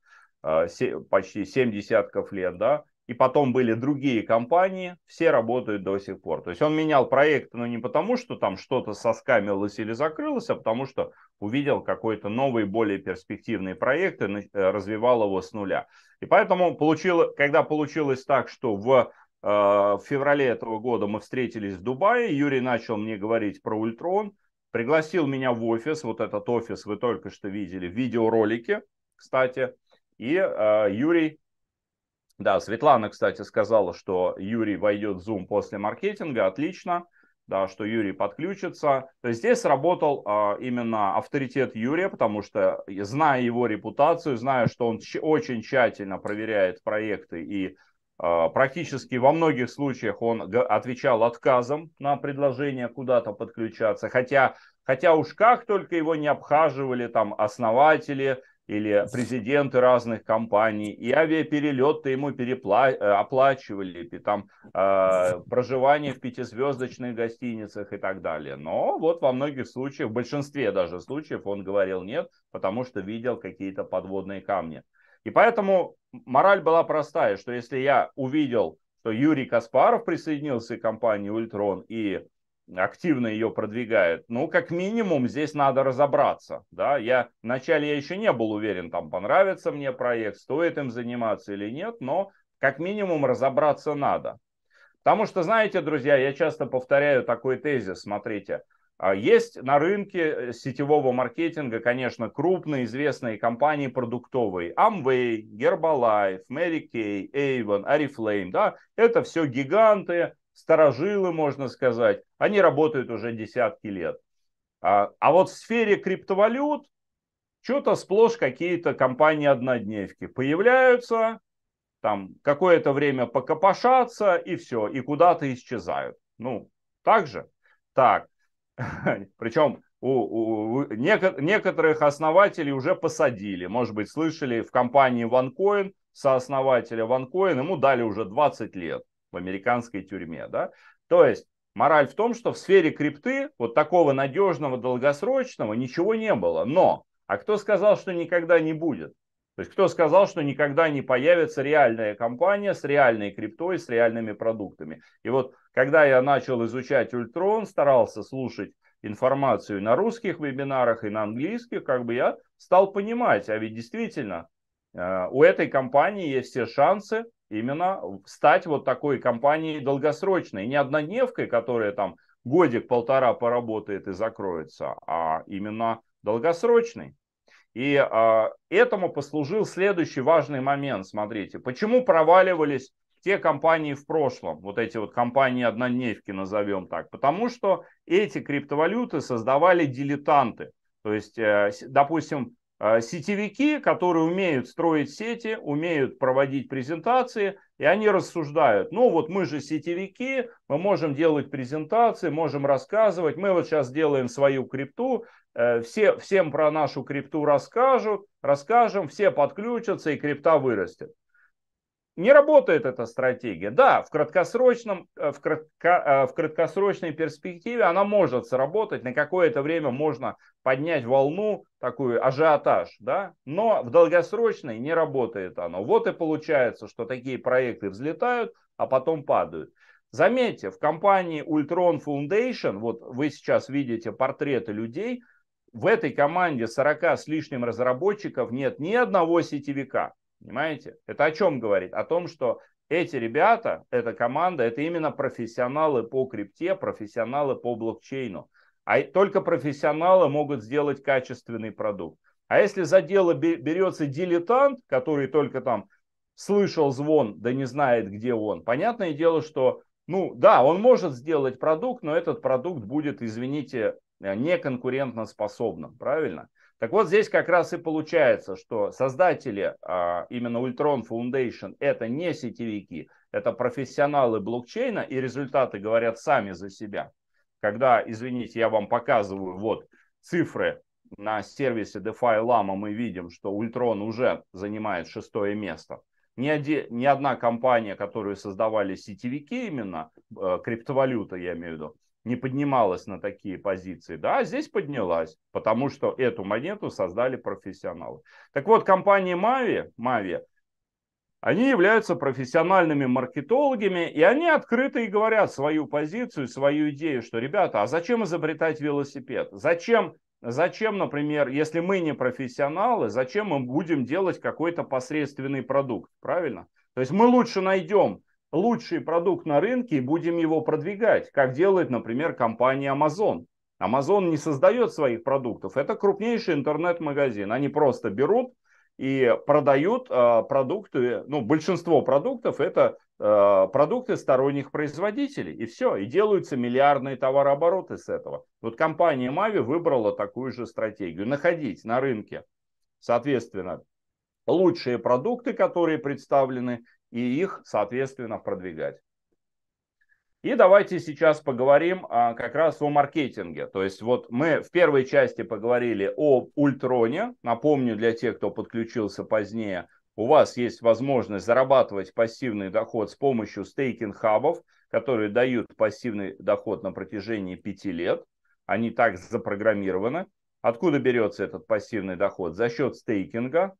э, почти 7 десятков лет, да, и потом были другие компании, все работают до сих пор. То есть он менял проект, но не потому, что там что-то соскамилось или закрылось, а потому что увидел какой-то новый, более перспективный проект и э, развивал его с нуля. И поэтому получило, когда получилось так, что в Э, в феврале этого года мы встретились в Дубае. Юрий начал мне говорить про Ультрон. Пригласил меня в офис. Вот этот офис вы только что видели в видеоролике, кстати. И э, Юрий, да, Светлана, кстати, сказала, что Юрий войдет в Zoom после маркетинга. Отлично. Да, что Юрий подключится. То есть здесь сработал э, именно авторитет Юрия, потому что, зная его репутацию, зная, что он очень тщательно проверяет проекты и а, практически во многих случаях он отвечал отказом на предложение куда-то подключаться. Хотя, хотя уж как только его не обхаживали там основатели или президенты разных компаний, и авиаперелет ему перепла... Э, оплачивали, и там э, проживание в пятизвездочных гостиницах и так далее. Но вот во многих случаях, в большинстве даже случаев он говорил нет, потому что видел какие-то подводные камни. И поэтому мораль была простая, что если я увидел, что Юрий Каспаров присоединился к компании «Ультрон» и активно ее продвигает. Ну, как минимум, здесь надо разобраться. Да? Я вначале я еще не был уверен, там понравится мне проект, стоит им заниматься или нет, но как минимум разобраться надо. Потому что, знаете, друзья, я часто повторяю такой тезис, смотрите – а есть на рынке э, сетевого маркетинга, конечно, крупные известные компании продуктовые. Amway, Herbalife, Mary Kay, Avon, Oriflame. Да? Это все гиганты, старожилы, можно сказать. Они работают уже десятки лет. А, а вот в сфере криптовалют что-то сплошь какие-то компании-однодневки появляются, там какое-то время покопошатся и все, и куда-то исчезают. Ну, так же? Так. (laughs) Причем у, у, неко, некоторых основателей уже посадили. Может быть, слышали в компании OneCoin, сооснователя OneCoin, ему дали уже 20 лет в американской тюрьме. Да? То есть, мораль в том, что в сфере крипты вот такого надежного, долгосрочного ничего не было. Но, а кто сказал, что никогда не будет? То есть кто сказал, что никогда не появится реальная компания с реальной криптой, с реальными продуктами. И вот когда я начал изучать Ультрон, старался слушать информацию на русских вебинарах и на английских, как бы я стал понимать, а ведь действительно э, у этой компании есть все шансы именно стать вот такой компанией долгосрочной, не однодневкой, которая там годик-полтора поработает и закроется, а именно долгосрочной. И э, этому послужил следующий важный момент. Смотрите, почему проваливались те компании в прошлом, вот эти вот компании однодневки назовем так, потому что эти криптовалюты создавали дилетанты. То есть, э, допустим, а сетевики, которые умеют строить сети, умеют проводить презентации, и они рассуждают, ну вот мы же сетевики, мы можем делать презентации, можем рассказывать, мы вот сейчас делаем свою крипту, э, все, всем про нашу крипту расскажут, расскажем, все подключатся и крипта вырастет. Не работает эта стратегия. Да, в, краткосрочном, э, в, кратко, э, в краткосрочной перспективе она может сработать, на какое-то время можно поднять волну, такую ажиотаж, да, но в долгосрочной не работает оно. Вот и получается, что такие проекты взлетают, а потом падают. Заметьте, в компании Ultron Foundation, вот вы сейчас видите портреты людей, в этой команде 40 с лишним разработчиков нет ни одного сетевика. Понимаете? Это о чем говорит? О том, что эти ребята, эта команда, это именно профессионалы по крипте, профессионалы по блокчейну. А только профессионалы могут сделать качественный продукт. А если за дело берется дилетант, который только там слышал звон, да не знает, где он, понятное дело, что, ну да, он может сделать продукт, но этот продукт будет, извините, э, неконкурентно способным, правильно? Так вот здесь как раз и получается, что создатели а, именно Ultron Foundation это не сетевики, это профессионалы блокчейна, и результаты говорят сами за себя. Когда, извините, я вам показываю вот цифры на сервисе DeFi Lama, мы видим, что Ultron уже занимает шестое место. Ни, один, ни одна компания, которую создавали сетевики именно, э, криптовалюта я имею в виду, не поднималась на такие позиции, да, здесь поднялась, потому что эту монету создали профессионалы. Так вот, компании Mavi, Mavi они являются профессиональными маркетологами, и они открыто и говорят свою позицию, свою идею, что, ребята, а зачем изобретать велосипед? Зачем Зачем, например, если мы не профессионалы, зачем мы будем делать какой-то посредственный продукт, правильно? То есть мы лучше найдем лучший продукт на рынке и будем его продвигать, как делает, например, компания Amazon. Amazon не создает своих продуктов, это крупнейший интернет-магазин. Они просто берут и продают э, продукты, ну, большинство продуктов это э, продукты сторонних производителей, и все, и делаются миллиардные товарообороты с этого. Вот компания Mavi выбрала такую же стратегию, находить на рынке, соответственно, лучшие продукты, которые представлены, и их, соответственно, продвигать. И давайте сейчас поговорим а, как раз о маркетинге. То есть вот мы в первой части поговорили о Ультроне. Напомню для тех, кто подключился позднее, у вас есть возможность зарабатывать пассивный доход с помощью стейкинг-хабов, которые дают пассивный доход на протяжении пяти лет. Они так запрограммированы. Откуда берется этот пассивный доход? За счет стейкинга,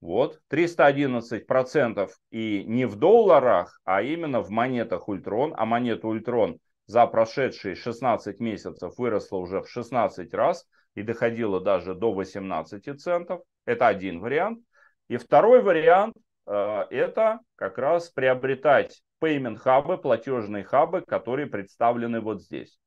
вот, 311% и не в долларах, а именно в монетах Ультрон. А монета Ультрон за прошедшие 16 месяцев выросла уже в 16 раз и доходила даже до 18 центов. Это один вариант. И второй вариант э, это как раз приобретать пеймент хабы, платежные хабы, которые представлены вот здесь.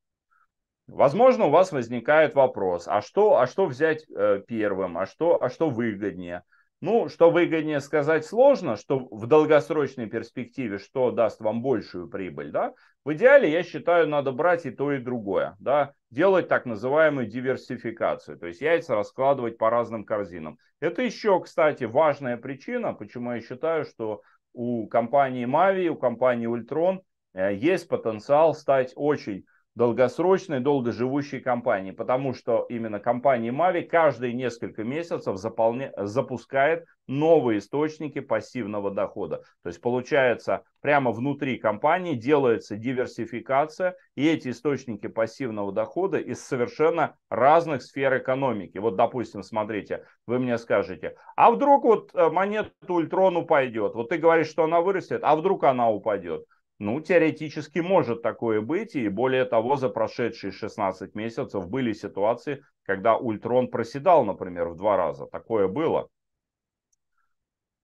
Возможно, у вас возникает вопрос, а что, а что взять э, первым, а что, а что выгоднее? Ну, что выгоднее сказать сложно, что в долгосрочной перспективе, что даст вам большую прибыль, да? В идеале, я считаю, надо брать и то, и другое, да? Делать так называемую диверсификацию, то есть яйца раскладывать по разным корзинам. Это еще, кстати, важная причина, почему я считаю, что у компании Mavi, у компании Ultron э, есть потенциал стать очень долгосрочной, долгоживущей компании, потому что именно компания Mavi каждые несколько месяцев заполня... запускает новые источники пассивного дохода. То есть получается, прямо внутри компании делается диверсификация, и эти источники пассивного дохода из совершенно разных сфер экономики. Вот, допустим, смотрите, вы мне скажете, а вдруг вот э, монета Ультрон упадет? Вот ты говоришь, что она вырастет, а вдруг она упадет? Ну, теоретически может такое быть, и более того, за прошедшие 16 месяцев были ситуации, когда Ультрон проседал, например, в два раза. Такое было.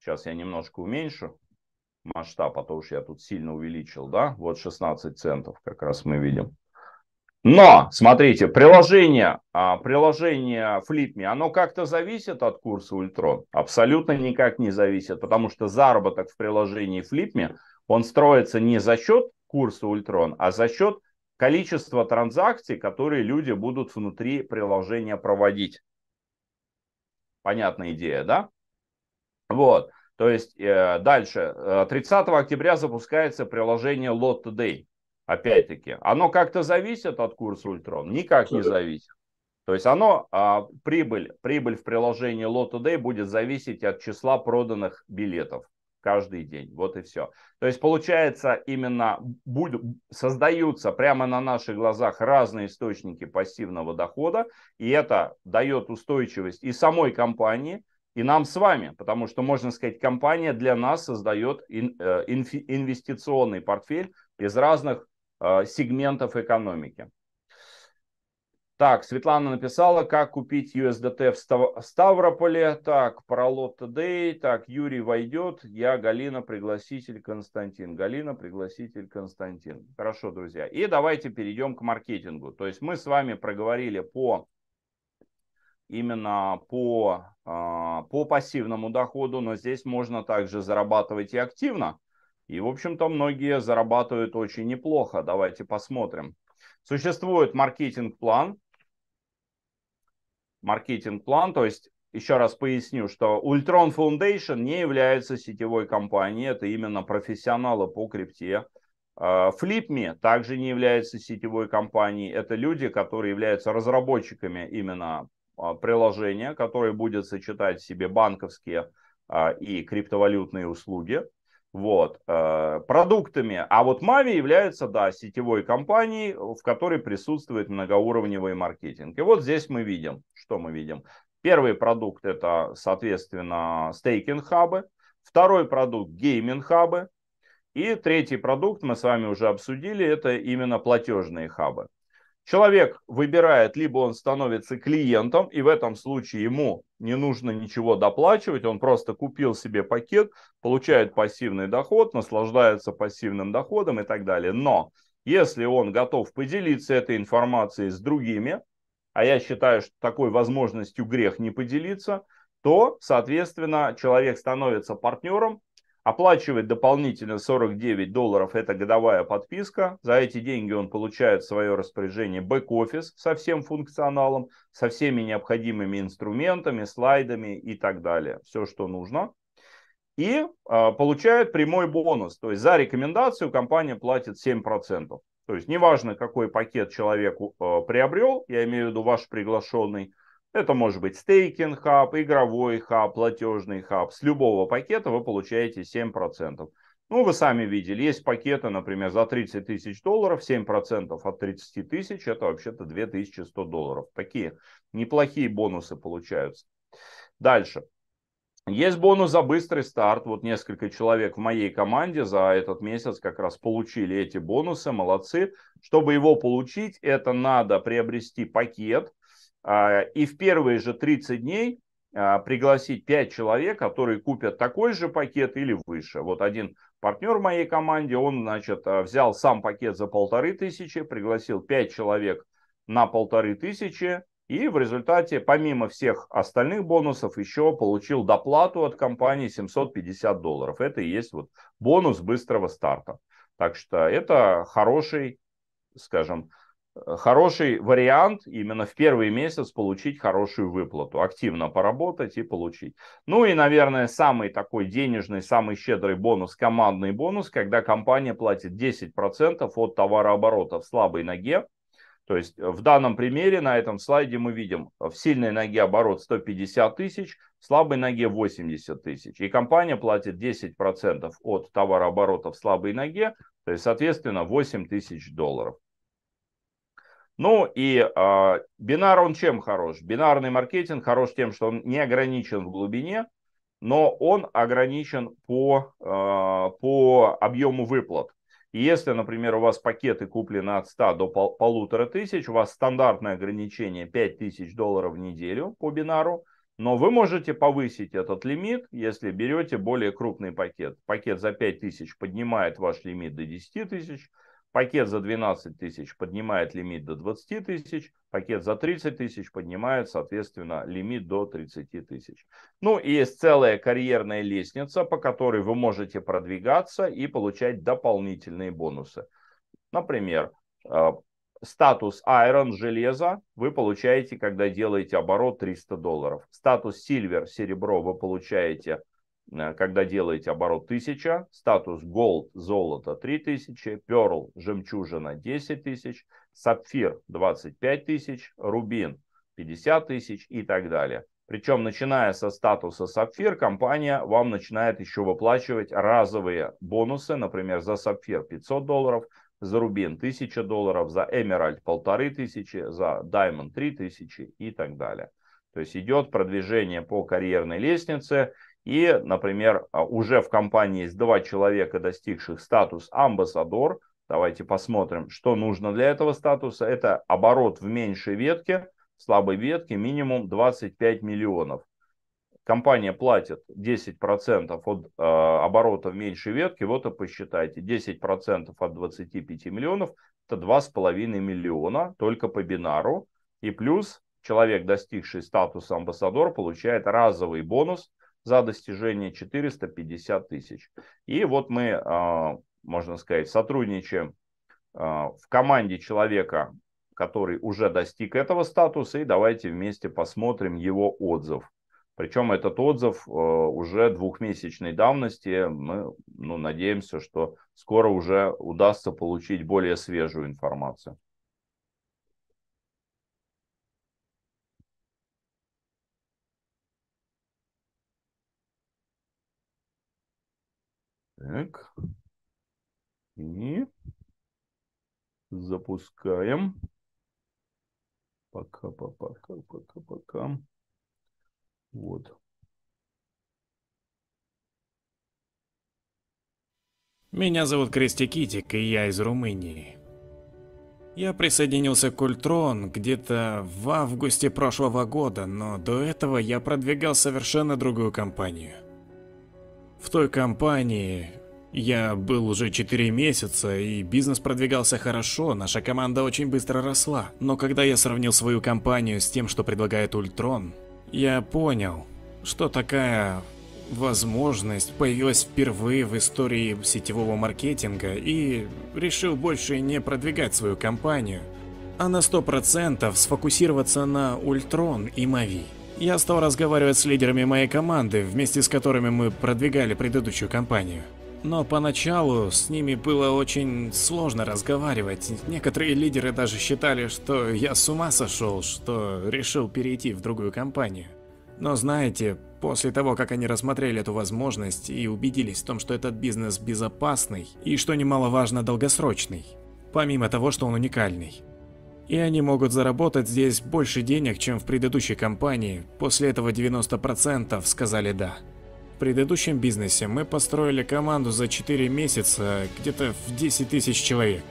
Сейчас я немножко уменьшу масштаб, а то уж я тут сильно увеличил, да? Вот 16 центов как раз мы видим. Но, смотрите, приложение, а, приложение Flipme, оно как-то зависит от курса Ультрон? Абсолютно никак не зависит, потому что заработок в приложении Flipme он строится не за счет курса Ультрон, а за счет количества транзакций, которые люди будут внутри приложения проводить. Понятная идея, да? Вот. То есть э, дальше. 30 э, октября запускается приложение Lot Today. Опять-таки, оно как-то зависит от курса Ультрон? Никак не зависит. То есть оно, а, прибыль, прибыль в приложении Lot Today будет зависеть от числа проданных билетов каждый день. Вот и все. То есть получается именно будут, создаются прямо на наших глазах разные источники пассивного дохода, и это дает устойчивость и самой компании, и нам с вами, потому что, можно сказать, компания для нас создает э, инвестиционный портфель из разных э, сегментов экономики. Так, Светлана написала, как купить USDT в Ставрополе. Так, про лот Today. Так, Юрий войдет. Я Галина, пригласитель Константин. Галина, пригласитель Константин. Хорошо, друзья. И давайте перейдем к маркетингу. То есть мы с вами проговорили по именно по, а, по пассивному доходу, но здесь можно также зарабатывать и активно. И, в общем-то, многие зарабатывают очень неплохо. Давайте посмотрим. Существует маркетинг-план, маркетинг-план. То есть, еще раз поясню, что Ultron Foundation не является сетевой компанией, это именно профессионалы по крипте. А, Flipme также не является сетевой компанией. Это люди, которые являются разработчиками именно а, приложения, которое будет сочетать в себе банковские а, и криптовалютные услуги вот, э, продуктами. А вот Mavi является, да, сетевой компанией, в которой присутствует многоуровневый маркетинг. И вот здесь мы видим, что мы видим. Первый продукт это, соответственно, стейкинг-хабы. Второй продукт – гейминг-хабы. И третий продукт мы с вами уже обсудили, это именно платежные хабы. Человек выбирает, либо он становится клиентом, и в этом случае ему не нужно ничего доплачивать, он просто купил себе пакет, получает пассивный доход, наслаждается пассивным доходом и так далее. Но если он готов поделиться этой информацией с другими, а я считаю, что такой возможностью грех не поделиться, то, соответственно, человек становится партнером, оплачивает дополнительно 49 долларов, это годовая подписка. За эти деньги он получает в свое распоряжение бэк-офис со всем функционалом, со всеми необходимыми инструментами, слайдами и так далее. Все, что нужно. И э, получает прямой бонус. То есть за рекомендацию компания платит 7%. То есть неважно, какой пакет человеку э, приобрел, я имею в виду ваш приглашенный, это может быть стейкинг хаб, игровой хаб, платежный хаб. С любого пакета вы получаете 7%. Ну, вы сами видели, есть пакеты, например, за 30 тысяч долларов, 7% от 30 тысяч, это вообще-то 2100 долларов. Такие неплохие бонусы получаются. Дальше. Есть бонус за быстрый старт. Вот несколько человек в моей команде за этот месяц как раз получили эти бонусы. Молодцы. Чтобы его получить, это надо приобрести пакет а, и в первые же 30 дней а, пригласить 5 человек, которые купят такой же пакет или выше. Вот один партнер в моей команде, он, значит, а, взял сам пакет за полторы тысячи, пригласил 5 человек на полторы тысячи, и в результате, помимо всех остальных бонусов, еще получил доплату от компании 750 долларов. Это и есть вот бонус быстрого старта. Так что это хороший, скажем, хороший вариант именно в первый месяц получить хорошую выплату, активно поработать и получить. Ну и, наверное, самый такой денежный, самый щедрый бонус, командный бонус, когда компания платит 10% от товарооборота в слабой ноге. То есть э, в данном примере на этом слайде мы видим э, в сильной ноге оборот 150 тысяч, в слабой ноге 80 тысяч. И компания платит 10% от товарооборота в слабой ноге, то есть, соответственно, 8 тысяч долларов. Ну и э, бинар он чем хорош? Бинарный маркетинг хорош тем, что он не ограничен в глубине, но он ограничен по, э, по объему выплат. Если, например, у вас пакеты куплены от 100 до пол, полутора тысяч, у вас стандартное ограничение 5000 долларов в неделю по бинару, но вы можете повысить этот лимит, если берете более крупный пакет. Пакет за 5000 поднимает ваш лимит до 10 тысяч, Пакет за 12 тысяч поднимает лимит до 20 тысяч, пакет за 30 тысяч поднимает, соответственно, лимит до 30 тысяч. Ну и есть целая карьерная лестница, по которой вы можете продвигаться и получать дополнительные бонусы. Например, э, статус Iron, железо, вы получаете, когда делаете оборот 300 долларов. Статус Silver, серебро, вы получаете Э, когда делаете оборот 1000, статус Gold, золото 3000, Pearl, жемчужина 10 тысяч, сапфир 25 тысяч, рубин 50 тысяч и так далее. Причем, начиная со статуса сапфир, компания вам начинает еще выплачивать разовые бонусы, например, за сапфир 500 долларов, за рубин 1000 долларов, за эмеральд 1500, за даймонд 3000 и так далее. То есть идет продвижение по карьерной лестнице – и, например, а, уже в компании есть два человека, достигших статус амбассадор. Давайте посмотрим, что нужно для этого статуса. Это оборот в меньшей ветке, в слабой ветке минимум 25 миллионов. Компания платит 10% от э, оборота в меньшей ветке. Вот и посчитайте, 10% от 25 миллионов – это 2,5 миллиона только по бинару. И плюс человек, достигший статуса амбассадор, получает разовый бонус за достижение 450 тысяч. И вот мы, а, можно сказать, сотрудничаем а, в команде человека, который уже достиг этого статуса, и давайте вместе посмотрим его отзыв. Причем этот отзыв а, уже двухмесячной давности. Мы ну, надеемся, что скоро уже удастся получить более свежую информацию. Так. И запускаем. Пока, пока, пока, пока, пока. Вот. Меня зовут Крести Китик, и я из Румынии. Я присоединился к Ультрон где-то в августе прошлого года, но до этого я продвигал совершенно другую компанию. В той компании я был уже 4 месяца, и бизнес продвигался хорошо, наша команда очень быстро росла. Но когда я сравнил свою компанию с тем, что предлагает Ультрон, я понял, что такая возможность появилась впервые в истории сетевого маркетинга и решил больше не продвигать свою компанию, а на 100% сфокусироваться на Ультрон и Мави. Я стал разговаривать с лидерами моей команды, вместе с которыми мы продвигали предыдущую компанию. Но поначалу с ними было очень сложно разговаривать. Некоторые лидеры даже считали, что я с ума сошел, что решил перейти в другую компанию. Но знаете, после того, как они рассмотрели эту возможность и убедились в том, что этот бизнес безопасный и, что немаловажно, долгосрочный, помимо того, что он уникальный. И они могут заработать здесь больше денег, чем в предыдущей компании, после этого 90% сказали «да» предыдущем бизнесе мы построили команду за 4 месяца где-то в 10 тысяч человек.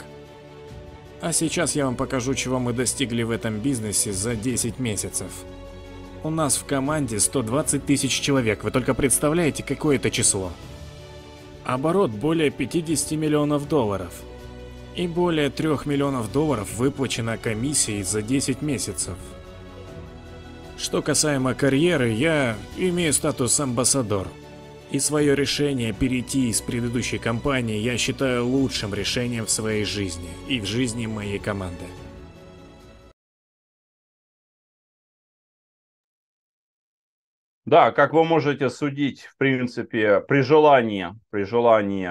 А сейчас я вам покажу, чего мы достигли в этом бизнесе за 10 месяцев. У нас в команде 120 тысяч человек, вы только представляете, какое это число. Оборот более 50 миллионов долларов. И более 3 миллионов долларов выплачено комиссией за 10 месяцев. Что касаемо карьеры, я имею статус амбассадор. И свое решение перейти из предыдущей компании я считаю лучшим решением в своей жизни и в жизни моей команды. Да, как вы можете судить, в принципе, при желании, при желании,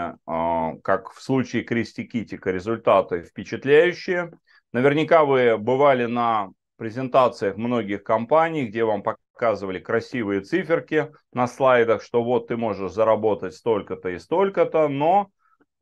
э, как в случае Кристи Китика, результаты впечатляющие. Наверняка вы бывали на презентациях многих компаний, где вам показывали красивые циферки на слайдах, что вот ты можешь заработать столько-то и столько-то, но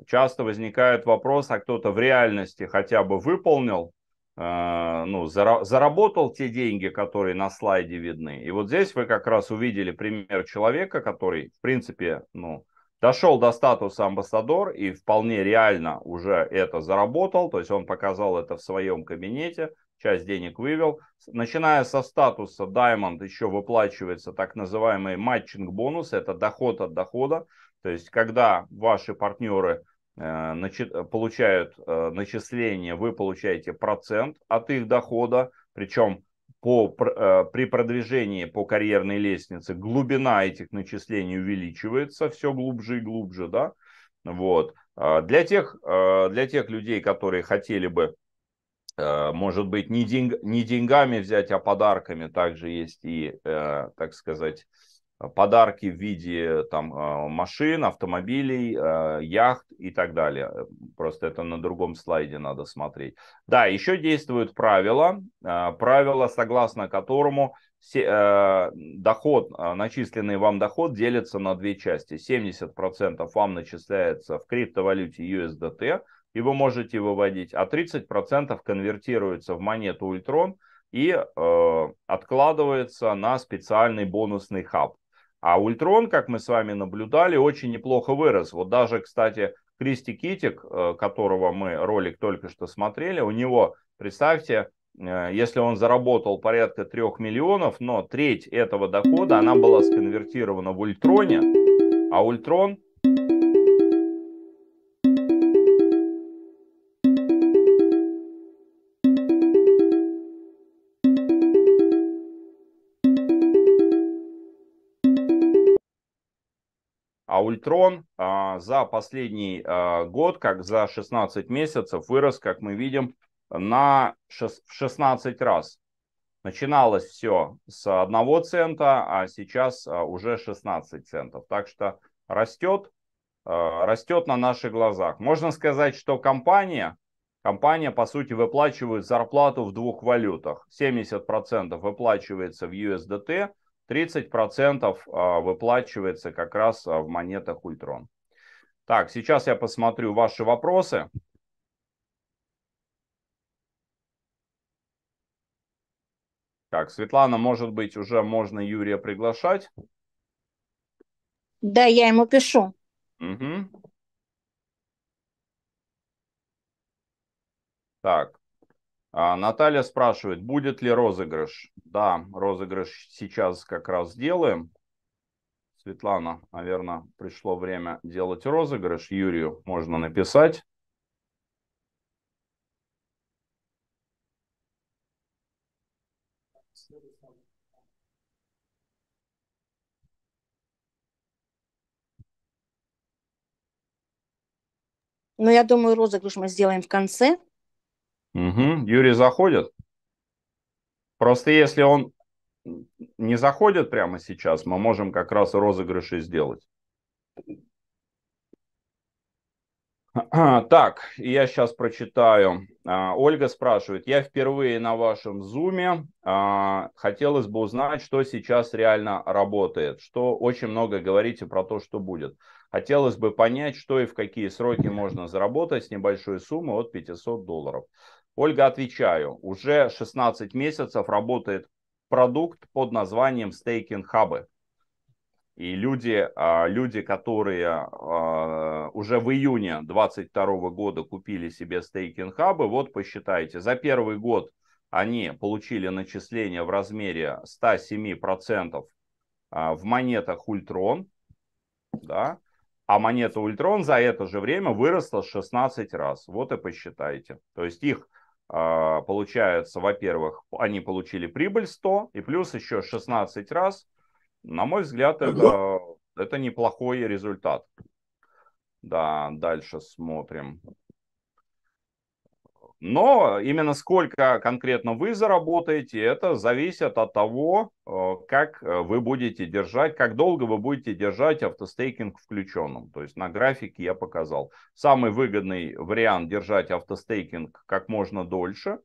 часто возникает вопрос, а кто-то в реальности хотя бы выполнил, э, ну, зара- заработал те деньги, которые на слайде видны. И вот здесь вы как раз увидели пример человека, который, в принципе, ну, дошел до статуса амбассадор и вполне реально уже это заработал, то есть он показал это в своем кабинете, часть денег вывел. Начиная со статуса Diamond еще выплачивается так называемый матчинг бонус, это доход от дохода. То есть, когда ваши партнеры э, получают э, начисление, вы получаете процент от их дохода, причем по, э, при продвижении по карьерной лестнице глубина этих начислений увеличивается все глубже и глубже, да, вот. А для тех, для тех людей, которые хотели бы Э, может быть, не, деньг, не деньгами взять, а подарками. Также есть и, э, так сказать, подарки в виде там, э, машин, автомобилей, яхт и так далее. Просто это на другом слайде надо смотреть. Да, еще действуют правила, правила, согласно которому доход, начисленный вам доход делится на две части. 70% вам начисляется в криптовалюте USDT, и вы можете выводить, а 30% процентов конвертируется в монету Ультрон и э, откладывается на специальный бонусный хаб. А Ультрон, как мы с вами наблюдали, очень неплохо вырос. Вот даже, кстати, Кристи Китик, э, которого мы ролик только что смотрели, у него, представьте, э, если он заработал порядка 3 миллионов, но треть этого дохода, она была сконвертирована в Ультроне, а Ультрон А Ультрон а, за последний а, год, как за 16 месяцев, вырос, как мы видим, на 6, 16 раз. Начиналось все с 1 цента, а сейчас а, уже 16 центов. Так что растет, а, растет на наших глазах. Можно сказать, что компания, компания по сути выплачивает зарплату в двух валютах. 70% выплачивается в USDT, 30% а, выплачивается как раз а, в монетах Ультрон. Так, сейчас я посмотрю ваши вопросы. Так, Светлана, может быть, уже можно Юрия приглашать? Да, я ему пишу. Угу. Так, а Наталья спрашивает, будет ли розыгрыш? Да, розыгрыш сейчас как раз делаем. Светлана, наверное, пришло время делать розыгрыш. Юрию можно написать. Но ну, я думаю, розыгрыш мы сделаем в конце, Угу. Юрий заходит. Просто если он не заходит прямо сейчас, мы можем как раз розыгрыши сделать. (clears throat) Так, я сейчас прочитаю. А, Ольга спрашивает, я впервые на вашем зуме. А, хотелось бы узнать, что сейчас реально работает, что очень много говорите про то, что будет. Хотелось бы понять, что и в какие сроки можно заработать с небольшой суммы от 500 долларов. Ольга, отвечаю, уже 16 месяцев работает продукт под названием стейкинг хабы. И люди, а, люди, которые а, уже в июне 22 года купили себе стейкинг хабы, вот посчитайте, за первый год они получили начисление в размере 107% а, в монетах Ультрон, да, а монета Ультрон за это же время выросла 16 раз. Вот и посчитайте. То есть их а, получается, во-первых, они получили прибыль 100 и плюс еще 16 раз. На мой взгляд, это, это неплохой результат. Да, дальше смотрим. Но именно сколько конкретно вы заработаете, это зависит от того, э, как э, вы будете держать, как долго вы будете держать автостейкинг включенным. То есть на графике я показал. Самый выгодный вариант держать автостейкинг как можно дольше,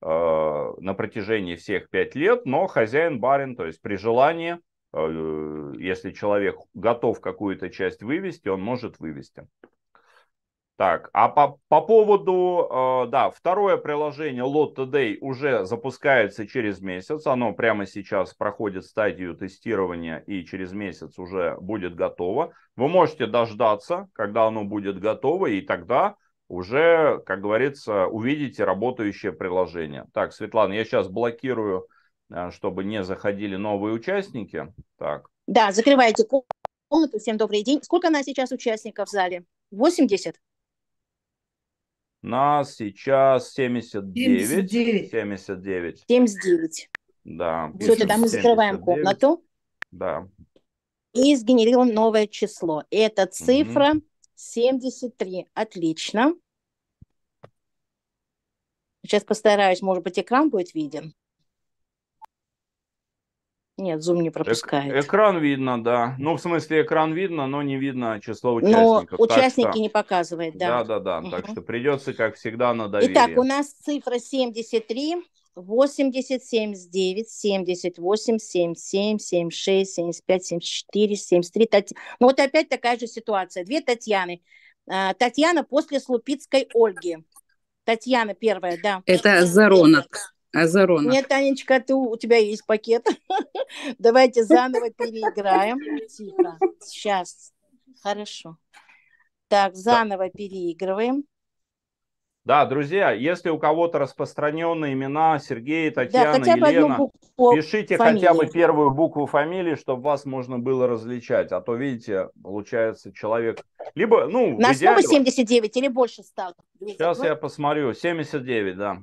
э, на протяжении всех 5 лет, но хозяин-барин, то есть при желании, если человек готов какую-то часть вывести, он может вывести. Так, а по, по поводу, э, да, второе приложение Lot Today уже запускается через месяц. Оно прямо сейчас проходит стадию тестирования и через месяц уже будет готово. Вы можете дождаться, когда оно будет готово, и тогда уже, как говорится, увидите работающее приложение. Так, Светлана, я сейчас блокирую, э, чтобы не заходили новые участники. Так. Да, закрывайте комнату. Всем добрый день. Сколько у нас сейчас участников в зале? 80? нас сейчас 79. 79. 79. 79. Да. Все, тогда мы закрываем комнату. Да. И сгенерируем новое число. Это цифра угу. 73. Отлично. Сейчас постараюсь, может быть, экран будет виден. Нет, Zoom не пропускает. Эк- экран видно, да. Ну, в смысле, экран видно, но не видно число участников. Но участники что... не показывает, да. Да, да, да. Угу. Так что придется, как всегда, на доверие. Итак, у нас цифра 73, 80, 79, 78, 77, 76, 75, 74, 73. Тать... Ну, вот опять такая же ситуация. Две Татьяны. А, Татьяна после Слупицкой Ольги. Татьяна первая, да. Это Заронок. Азарона. Нет, Танечка, ты, у тебя есть пакет. (laughs) Давайте заново переиграем. Тихо. Сейчас. Хорошо. Так, заново переигрываем. Да, друзья, если у кого-то распространенные имена Сергей, Татьяна, да, Елена, букву, пишите фамилии. хотя бы первую букву фамилии, чтобы вас можно было различать. А то, видите, получается человек... Либо, ну, На основе 79 или больше стало? Сейчас я посмотрю. 79, да.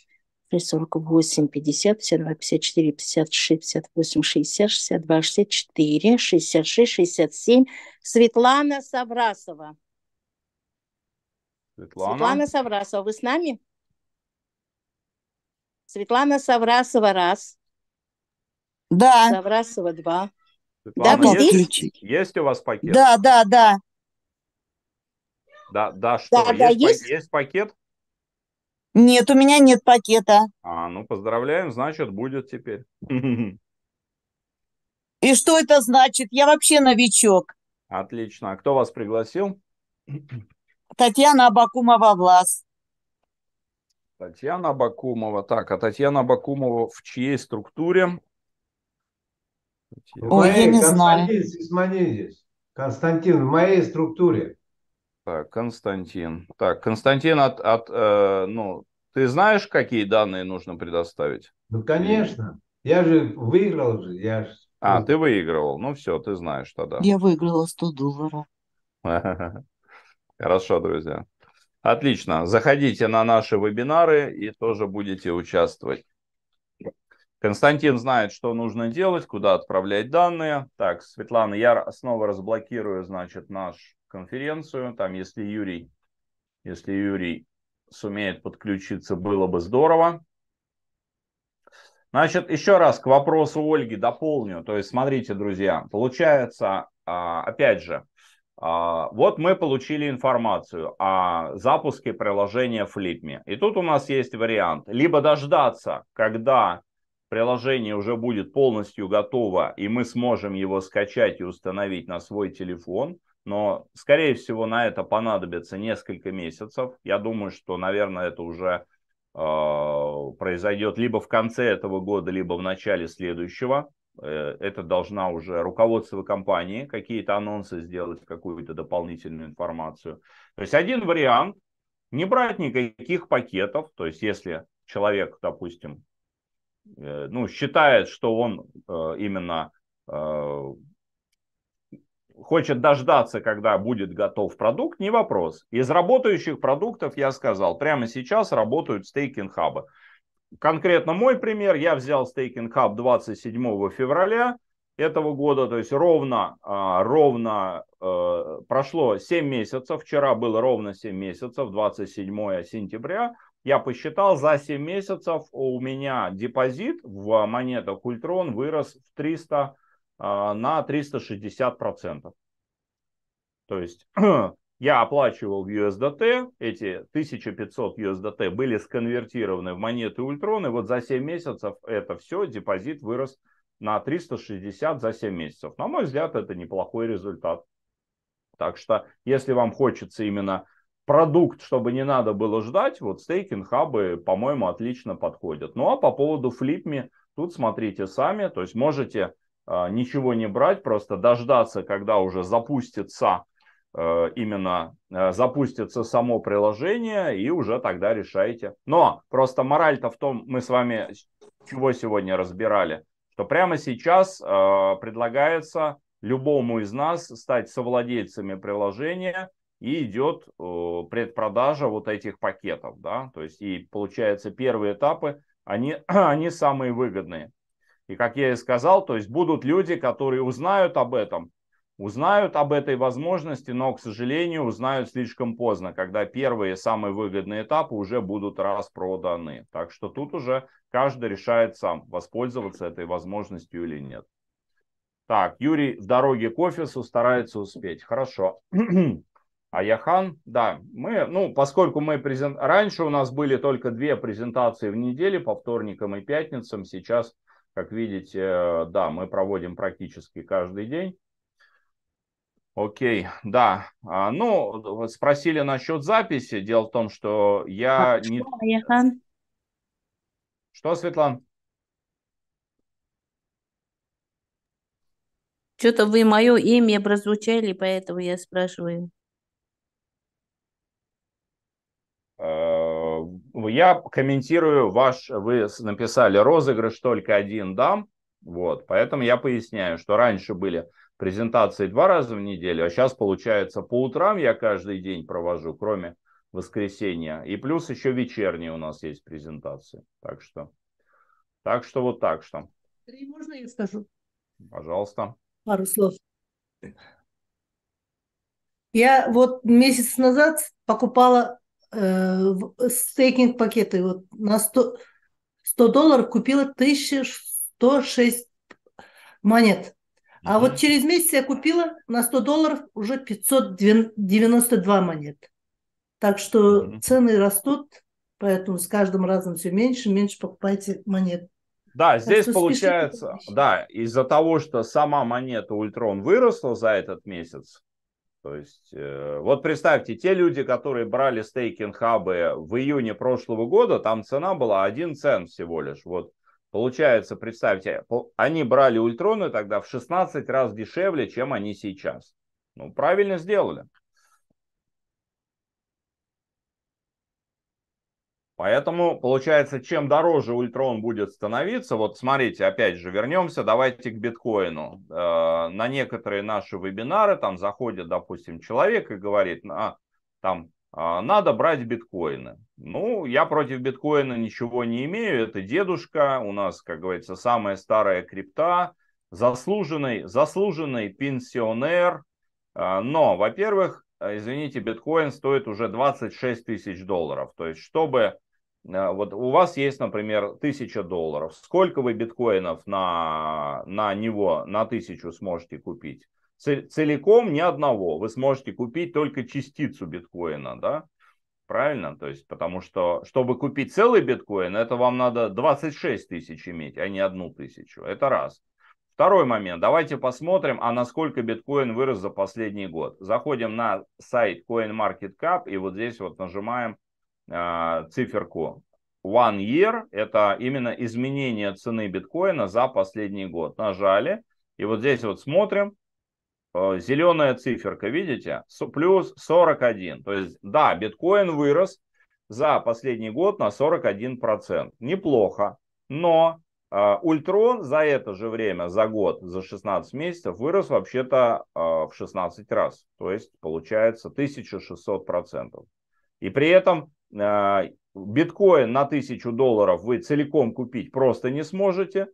48, 50, 52, 54, 56, 58, 60, 62, 64, 66, 67. Светлана Саврасова. Светлана, Светлана Саврасова, вы с нами? Светлана Саврасова, раз. Да. Саврасова, два. Светлана, да, вы есть, здесь? Есть у вас пакет? Да, да, да. Да, да, что, да, есть, да, есть? есть пакет? Нет, у меня нет пакета. А, ну поздравляем, значит, будет теперь. (laughs) И что это значит? Я вообще новичок. Отлично. А кто вас пригласил? (clears throat) Татьяна Абакумова Влас. Татьяна Абакумова. Так, а Татьяна Абакумова в чьей структуре? Татьяна. Ой, я не Константин знаю. Константин Константин, в моей структуре. Так, Константин. Так, Константин, от, от, э, ну, ты знаешь, какие данные нужно предоставить? Ну, конечно. Я же выиграл же. Я же... А, ты выигрывал. Ну, все, ты знаешь тогда. Я выиграла 100 долларов. (laughs) Хорошо, друзья. Отлично. Заходите на наши вебинары и тоже будете участвовать. Константин знает, что нужно делать, куда отправлять данные. Так, Светлана, я снова разблокирую, значит, нашу конференцию. Там, если Юрий, если Юрий сумеет подключиться, было бы здорово. Значит, еще раз к вопросу Ольги дополню. То есть, смотрите, друзья, получается, а, опять же, а, вот мы получили информацию о запуске приложения Flipme. И тут у нас есть вариант. Либо дождаться, когда приложение уже будет полностью готово, и мы сможем его скачать и установить на свой телефон. Но, скорее всего, на это понадобится несколько месяцев. Я думаю, что, наверное, это уже э, произойдет либо в конце этого года, либо в начале следующего. Э, это должна уже руководство компании какие-то анонсы сделать, какую-то дополнительную информацию. То есть один вариант – не брать никаких пакетов. То есть если человек, допустим, Э, ну, считает, что он э, именно э, хочет дождаться, когда будет готов продукт, не вопрос. Из работающих продуктов, я сказал, прямо сейчас работают стейкинг-хабы. Конкретно мой пример, я взял стейкинг-хаб 27 февраля этого года, то есть ровно, а, ровно прошло 7 месяцев, вчера было ровно 7 месяцев, 27 сентября, я посчитал, за 7 месяцев у меня депозит в монетах Ультрон вырос в 300, а, на 360%. То есть (clears throat) я оплачивал в USDT, эти 1500 USDT были сконвертированы в монеты Ультрон, и вот за 7 месяцев это все, депозит вырос на 360 за 7 месяцев. На мой взгляд, это неплохой результат. Так что, если вам хочется именно продукт, чтобы не надо было ждать, вот стейкинг-хабы, по-моему, отлично подходят. Ну а по поводу флипми, тут смотрите сами, то есть можете э, ничего не брать, просто дождаться, когда уже запустится э, именно э, запустится само приложение и уже тогда решаете. Но просто мораль-то в том, мы с вами чего сегодня разбирали, что прямо сейчас э, предлагается любому из нас стать совладельцами приложения – и идет э, предпродажа вот этих пакетов, да, то есть и получается первые этапы, они, (clears throat) они самые выгодные. И как я и сказал, то есть будут люди, которые узнают об этом, узнают об этой возможности, но, к сожалению, узнают слишком поздно, когда первые самые выгодные этапы уже будут распроданы. Так что тут уже каждый решает сам, воспользоваться этой возможностью или нет. Так, Юрий в дороге к офису старается успеть. Хорошо. (clears throat) А Яхан, да, мы, ну, поскольку мы презент... раньше у нас были только две презентации в неделю по вторникам и пятницам, сейчас, как видите, э, да, мы проводим практически каждый день. Окей, да. А, ну, спросили насчет записи. Дело в том, что я а не... Яхан? Что, Светлан? Что-то вы мое имя прозвучали, поэтому я спрашиваю. я комментирую ваш, вы написали розыгрыш только один дам, вот, поэтому я поясняю, что раньше были презентации два раза в неделю, а сейчас получается по утрам я каждый день провожу, кроме воскресенья, и плюс еще вечерние у нас есть презентации, так что, так что вот так что. Можно я скажу? Пожалуйста. Пару слов. Я вот месяц назад покупала Э, стейкинг пакеты вот на 100, 100 долларов купила 1106 монет. А вот через месяц я купила на 100 долларов уже 592 монет. Так что цены растут, поэтому с каждым разом все меньше, меньше покупайте монет. Да, так здесь получается, спешите. да, из-за того, что сама монета Ультрон выросла за этот месяц, то есть, э, вот представьте, те люди, которые брали стейкинг-хабы в июне прошлого года, там цена была 1 цент всего лишь. Вот получается, представьте, они брали ультроны тогда в 16 раз дешевле, чем они сейчас. Ну, правильно сделали. Поэтому, получается, чем дороже ультрон будет становиться, вот смотрите, опять же, вернемся, давайте к биткоину. Э, на некоторые наши вебинары там заходит, допустим, человек и говорит, а, там, а, надо брать биткоины. Ну, я против биткоина ничего не имею, это дедушка, у нас, как говорится, самая старая крипта, заслуженный, заслуженный пенсионер. Э, но, во-первых, э, извините, биткоин стоит уже 26 тысяч долларов. То есть, чтобы Э, вот у вас есть, например, 1000 долларов. Сколько вы биткоинов на, на него, на 1000 сможете купить? Целиком ни одного. Вы сможете купить только частицу биткоина, да? Правильно? То есть, потому что, чтобы купить целый биткоин, это вам надо 26 тысяч иметь, а не одну тысячу. Это раз. Второй момент. Давайте посмотрим, а насколько биткоин вырос за последний год. Заходим на сайт CoinMarketCap и вот здесь вот нажимаем Э, циферку one year, это именно изменение цены биткоина за последний год. Нажали, и вот здесь вот смотрим, э, зеленая циферка, видите, плюс 41. То есть, да, биткоин вырос за последний год на 41%. Неплохо, но э, Ультрон за это же время, за год, за 16 месяцев вырос вообще-то в 16 раз. То есть получается 1600%. И при этом а, биткоин на тысячу долларов вы целиком купить просто не сможете,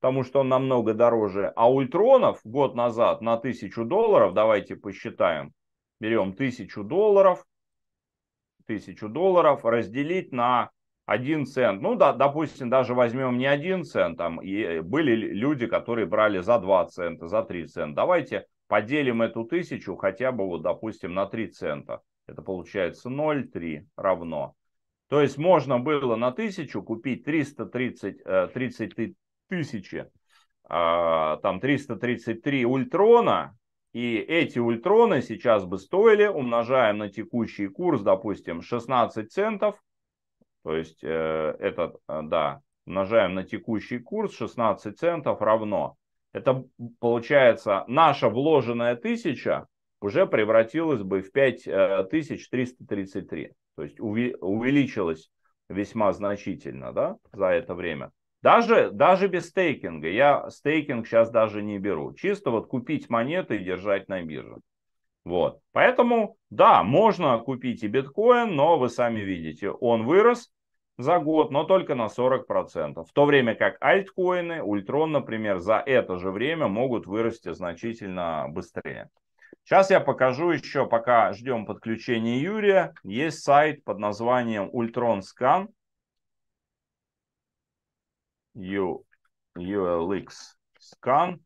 потому что он намного дороже. А ультронов год назад на тысячу долларов, давайте посчитаем, берем тысячу долларов, тысячу долларов разделить на один цент. Ну, да, допустим, даже возьмем не один цент, там и э, были люди, которые брали за 2 цента, за 3 цента. Давайте поделим эту тысячу хотя бы, вот, допустим, на 3 цента. Это получается 0,3 равно. То есть можно было на тысячу купить 330 30 э, тысячи, а, там 333 ультрона, и эти ультроны сейчас бы стоили, умножаем на текущий курс, допустим, 16 центов. То есть э, этот, э, да, умножаем на текущий курс 16 центов равно. Это получается наша вложенная тысяча уже превратилось бы в 5333. Э, то есть увеличилось весьма значительно да, за это время. Даже, даже без стейкинга. Я стейкинг сейчас даже не беру. Чисто вот купить монеты и держать на бирже. Вот. Поэтому, да, можно купить и биткоин, но вы сами видите, он вырос за год, но только на 40%. В то время как альткоины, ультрон, например, за это же время могут вырасти значительно быстрее. Сейчас я покажу еще, пока ждем подключения Юрия. Есть сайт под названием Ultron Scan. U, ULX Scan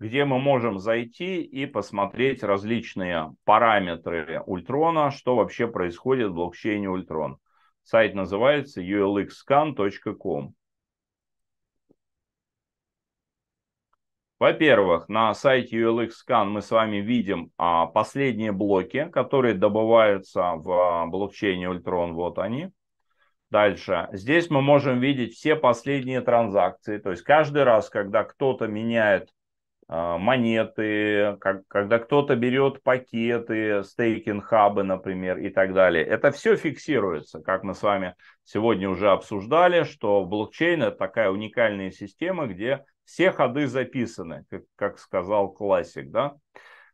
где мы можем зайти и посмотреть различные параметры Ультрона, что вообще происходит в блокчейне Ультрон. Сайт называется ulxscan.com. Во-первых, на сайте ULXCAN мы с вами видим а, последние блоки, которые добываются в а, блокчейне Ультрон. Вот они. Дальше. Здесь мы можем видеть все последние транзакции. То есть каждый раз, когда кто-то меняет а, монеты, как, когда кто-то берет пакеты, стейкинг-хабы, например, и так далее. Это все фиксируется, как мы с вами сегодня уже обсуждали, что блокчейн – это такая уникальная система, где все ходы записаны, как, как сказал классик, да?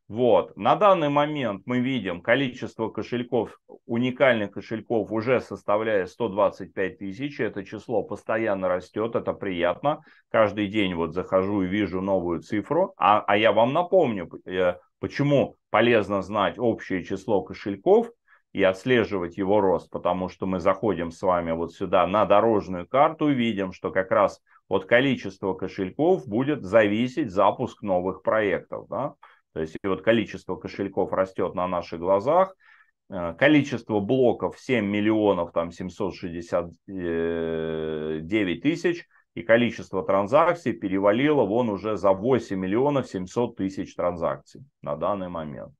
Вот. На данный момент мы видим количество кошельков, уникальных кошельков уже составляет 125 тысяч. Это число постоянно растет, это приятно. Каждый день вот захожу и вижу новую цифру. А, а я вам напомню, э, почему полезно знать общее число кошельков и отслеживать его рост, потому что мы заходим с вами вот сюда на дорожную карту и видим, что как раз от количества кошельков будет зависеть запуск новых проектов. Да? То есть вот количество кошельков растет на наших глазах, э, количество блоков 7 миллионов там 769 э, тысяч, и количество транзакций перевалило вон уже за 8 миллионов 700 тысяч транзакций на данный момент.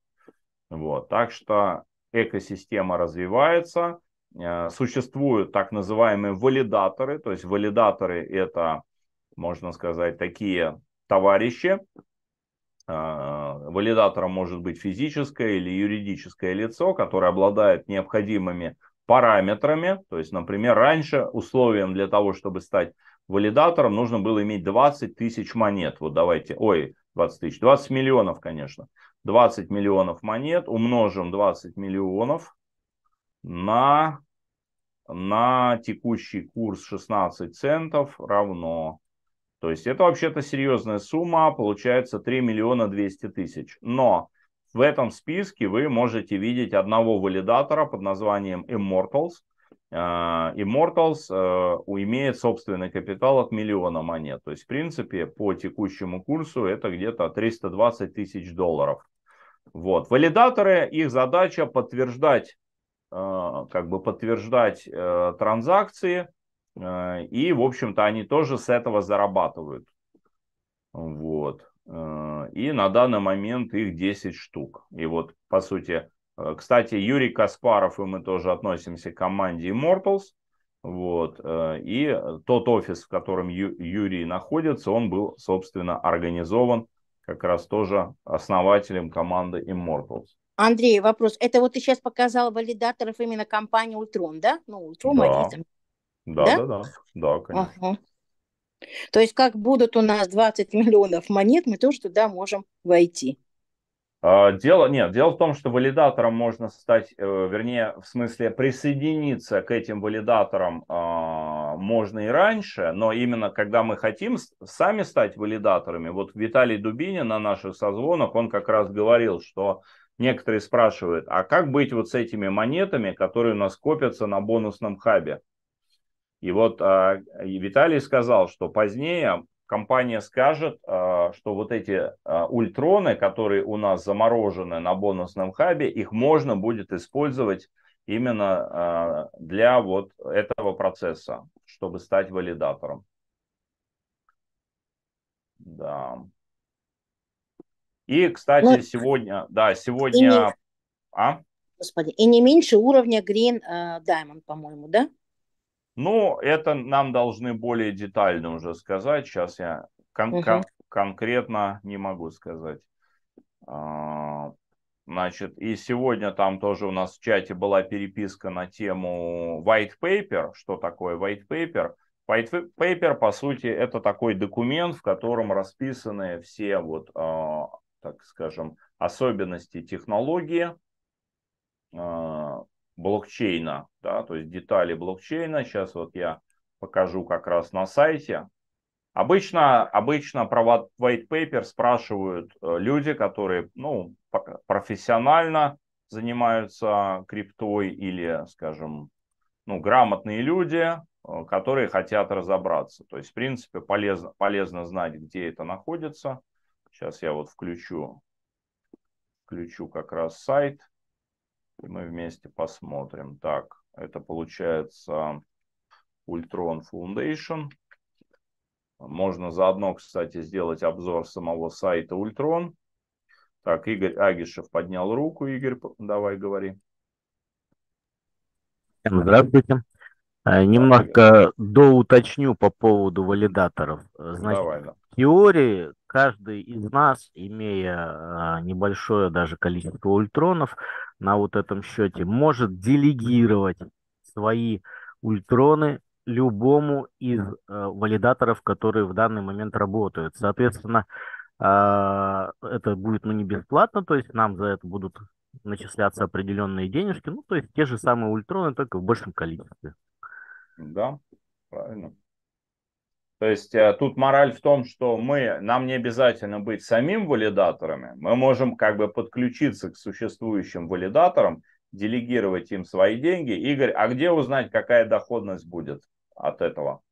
Вот, так что экосистема развивается, э, существуют так называемые валидаторы, то есть валидаторы это, можно сказать, такие товарищи, а, валидатором может быть физическое или юридическое лицо, которое обладает необходимыми параметрами. То есть, например, раньше условием для того, чтобы стать валидатором, нужно было иметь 20 тысяч монет. Вот давайте, ой, 20 тысяч, 20 миллионов, конечно. 20 миллионов монет, умножим 20 миллионов на, на текущий курс 16 центов равно то есть это вообще-то серьезная сумма, получается 3 миллиона 200 тысяч. Но в этом списке вы можете видеть одного валидатора под названием Immortals. А, Immortals а, имеет собственный капитал от миллиона монет. То есть, в принципе, по текущему курсу это где-то 320 тысяч долларов. Вот. Валидаторы, их задача подтверждать, а, как бы подтверждать транзакции, Э, и, в общем-то, они тоже с этого зарабатывают. Вот. Э, и на данный момент их 10 штук. И вот, по сути, э, кстати, Юрий Каспаров, и мы тоже относимся к команде Immortals. Вот. И тот офис, в котором Юрий находится, он был, собственно, организован как раз тоже основателем команды Immortals. Андрей, вопрос. Это вот ты сейчас показал валидаторов именно компании Ultron, да? Ну, Ultron. да. они там да, да, да, да, да конечно. Ага. То есть, как будут у нас 20 миллионов монет, мы тоже туда можем войти. А, дело, нет, дело в том, что валидатором можно стать, э, вернее, в смысле присоединиться к этим валидаторам э, можно и раньше, но именно когда мы хотим сами стать валидаторами, вот Виталий Дубинин на наших созвонах, он как раз говорил, что некоторые спрашивают, а как быть вот с этими монетами, которые у нас копятся на бонусном хабе? И вот а, и Виталий сказал, что позднее компания скажет, э, что вот эти э, ультроны, которые у нас заморожены на бонусном хабе, их можно будет использовать именно э, для вот этого процесса, чтобы стать валидатором. Да. И, кстати, ну, сегодня, да, сегодня, не, а? Господи, и не меньше уровня Green uh, Diamond, по-моему, да? Ну, это нам должны более детально уже сказать. Сейчас я кон- угу. кон- конкретно не могу сказать. А, значит, и сегодня там тоже у нас в чате была переписка на тему white paper. Что такое white paper? White paper, по сути, это такой документ, в котором расписаны все вот, а, так скажем, особенности технологии, а, блокчейна, да, то есть детали блокчейна. Сейчас вот я покажу как раз на сайте. Обычно, обычно про white paper спрашивают э, люди, которые ну, профессионально занимаются криптой или, скажем, ну, грамотные люди, э, которые хотят разобраться. То есть, в принципе, полезно, полезно знать, где это находится. Сейчас я вот включу, включу как раз сайт. И мы вместе посмотрим. Так, это получается Ультрон Foundation. Можно заодно, кстати, сделать обзор самого сайта Ультрон. Так, Игорь Агишев поднял руку. Игорь, давай говори. Здравствуйте. А, немножко доуточню по поводу валидаторов. Э, значит, Давай, да. в теории каждый из нас, имея а, небольшое даже количество ультронов на вот этом счете, может делегировать свои ультроны любому из э, валидаторов, которые в данный момент работают. Соответственно, а, это будет ну, не бесплатно, то есть нам за это будут начисляться определенные денежки, ну, то есть те же самые ультроны, только в большем количестве. Да, правильно. То есть э, тут мораль в том, что мы, нам не обязательно быть самим валидаторами, мы можем как бы подключиться к существующим валидаторам, делегировать им свои деньги. Игорь, а где узнать, какая доходность будет от этого?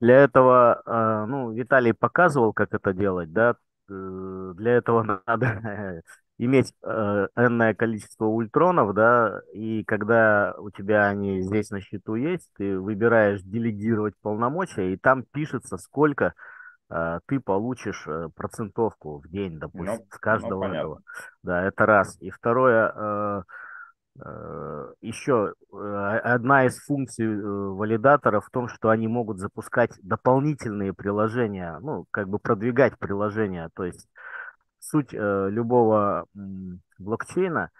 Для этого, э, ну, Виталий показывал, как это делать, да, э, для этого (laughs) надо иметь э, энное количество ультронов, да, и когда у тебя они здесь на счету есть, ты выбираешь делегировать полномочия, и там пишется, сколько э, ты получишь э, процентовку в день, допустим, ну, с каждого ну, этого. Да, это раз. И второе, э, еще одна из функций валидатора в том, что они могут запускать дополнительные приложения, ну, как бы продвигать приложения, то есть суть э, любого м, блокчейна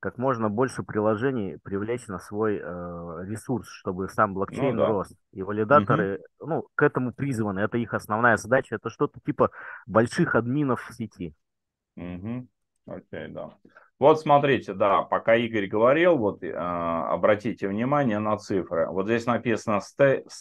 как можно больше приложений привлечь на свой э, ресурс, чтобы сам ну блокчейн ну, да. рос. И валидаторы, угу. ну, к этому призваны. Это их основная задача. Это что-то типа больших админов в сети. Угу. Окей, да. Вот смотрите, да, пока Игорь говорил, вот э, обратите внимание на цифры. Вот здесь написано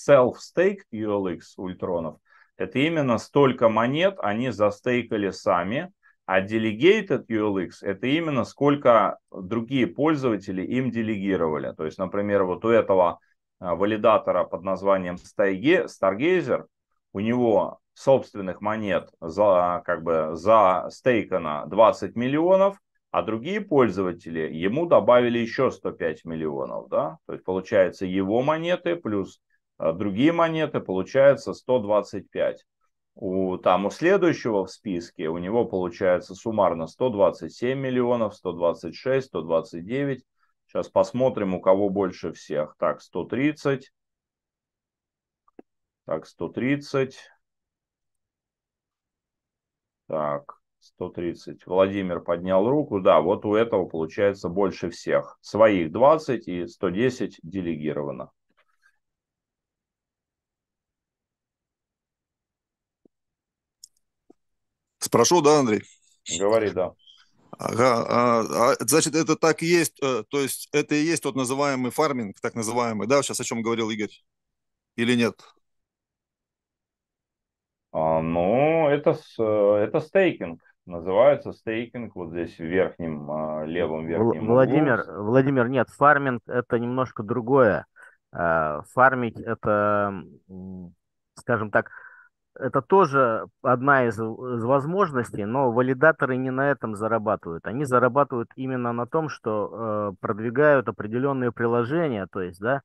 self-stake ULX ультронов. Это именно столько монет они застейкали сами а delegated ULX – это именно сколько другие пользователи им делегировали. То есть, например, вот у этого а, валидатора под названием Stargazer, у него собственных монет за, как бы, за стейкана 20 миллионов, а другие пользователи ему добавили еще 105 миллионов. Да? То есть получается его монеты плюс а, другие монеты, получается 125. У, там у следующего в списке у него получается суммарно 127 миллионов, 126, 129. Сейчас посмотрим, у кого больше всех. Так, 130. Так, 130. Так, 130. Владимир поднял руку. Да, вот у этого получается больше всех. Своих 20 и 110 делегировано. Прошу, да, Андрей? Говори, да. Ага, а, а, значит, это так и есть, э, то есть это и есть тот называемый фарминг, так называемый, да, сейчас о чем говорил Игорь, или нет? А, ну, это, э, это стейкинг, называется стейкинг, вот здесь в верхнем, а, левом верхнем Владимир, углу. Владимир, нет, фарминг это немножко другое. Фармить это, скажем так, это тоже одна из, э, из возможностей, но валидаторы не на этом зарабатывают. Они зарабатывают именно на том, что э, продвигают определенные приложения, то есть, да,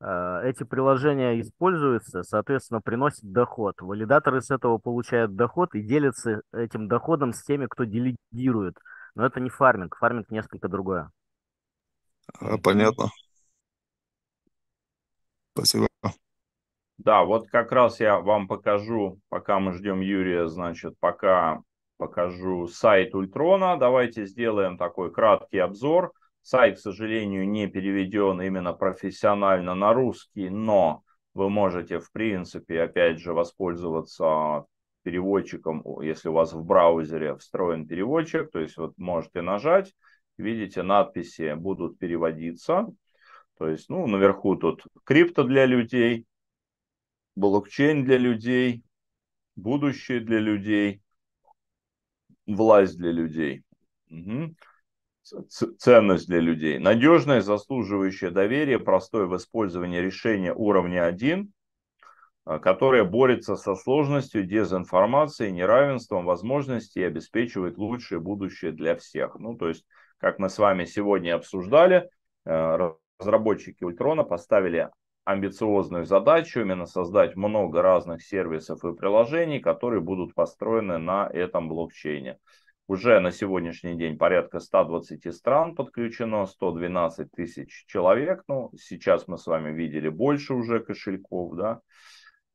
э, эти приложения используются, соответственно, приносят доход. Валидаторы с этого получают доход и делятся этим доходом с теми, кто делегирует. Но это не фарминг, фарминг несколько другое. А, понятно. Спасибо. Да, вот как раз я вам покажу, пока мы ждем Юрия, значит, пока покажу сайт Ультрона. Давайте сделаем такой краткий обзор. Сайт, к сожалению, не переведен именно профессионально на русский, но вы можете, в принципе, опять же, воспользоваться переводчиком, если у вас в браузере встроен переводчик, то есть вот можете нажать, видите, надписи будут переводиться. То есть, ну, наверху тут крипто для людей, блокчейн для людей, будущее для людей, власть для людей, угу. ценность для людей. Надежное, заслуживающее доверие, простое в использовании решения уровня 1, а, которое борется со сложностью, дезинформацией, неравенством возможностей и обеспечивает лучшее будущее для всех. Ну, то есть, как мы с вами сегодня обсуждали, а, разработчики Ультрона поставили амбициозную задачу именно создать много разных сервисов и приложений, которые будут построены на этом блокчейне. Уже на сегодняшний день порядка 120 стран подключено, 112 тысяч человек. Ну, сейчас мы с вами видели больше уже кошельков, да.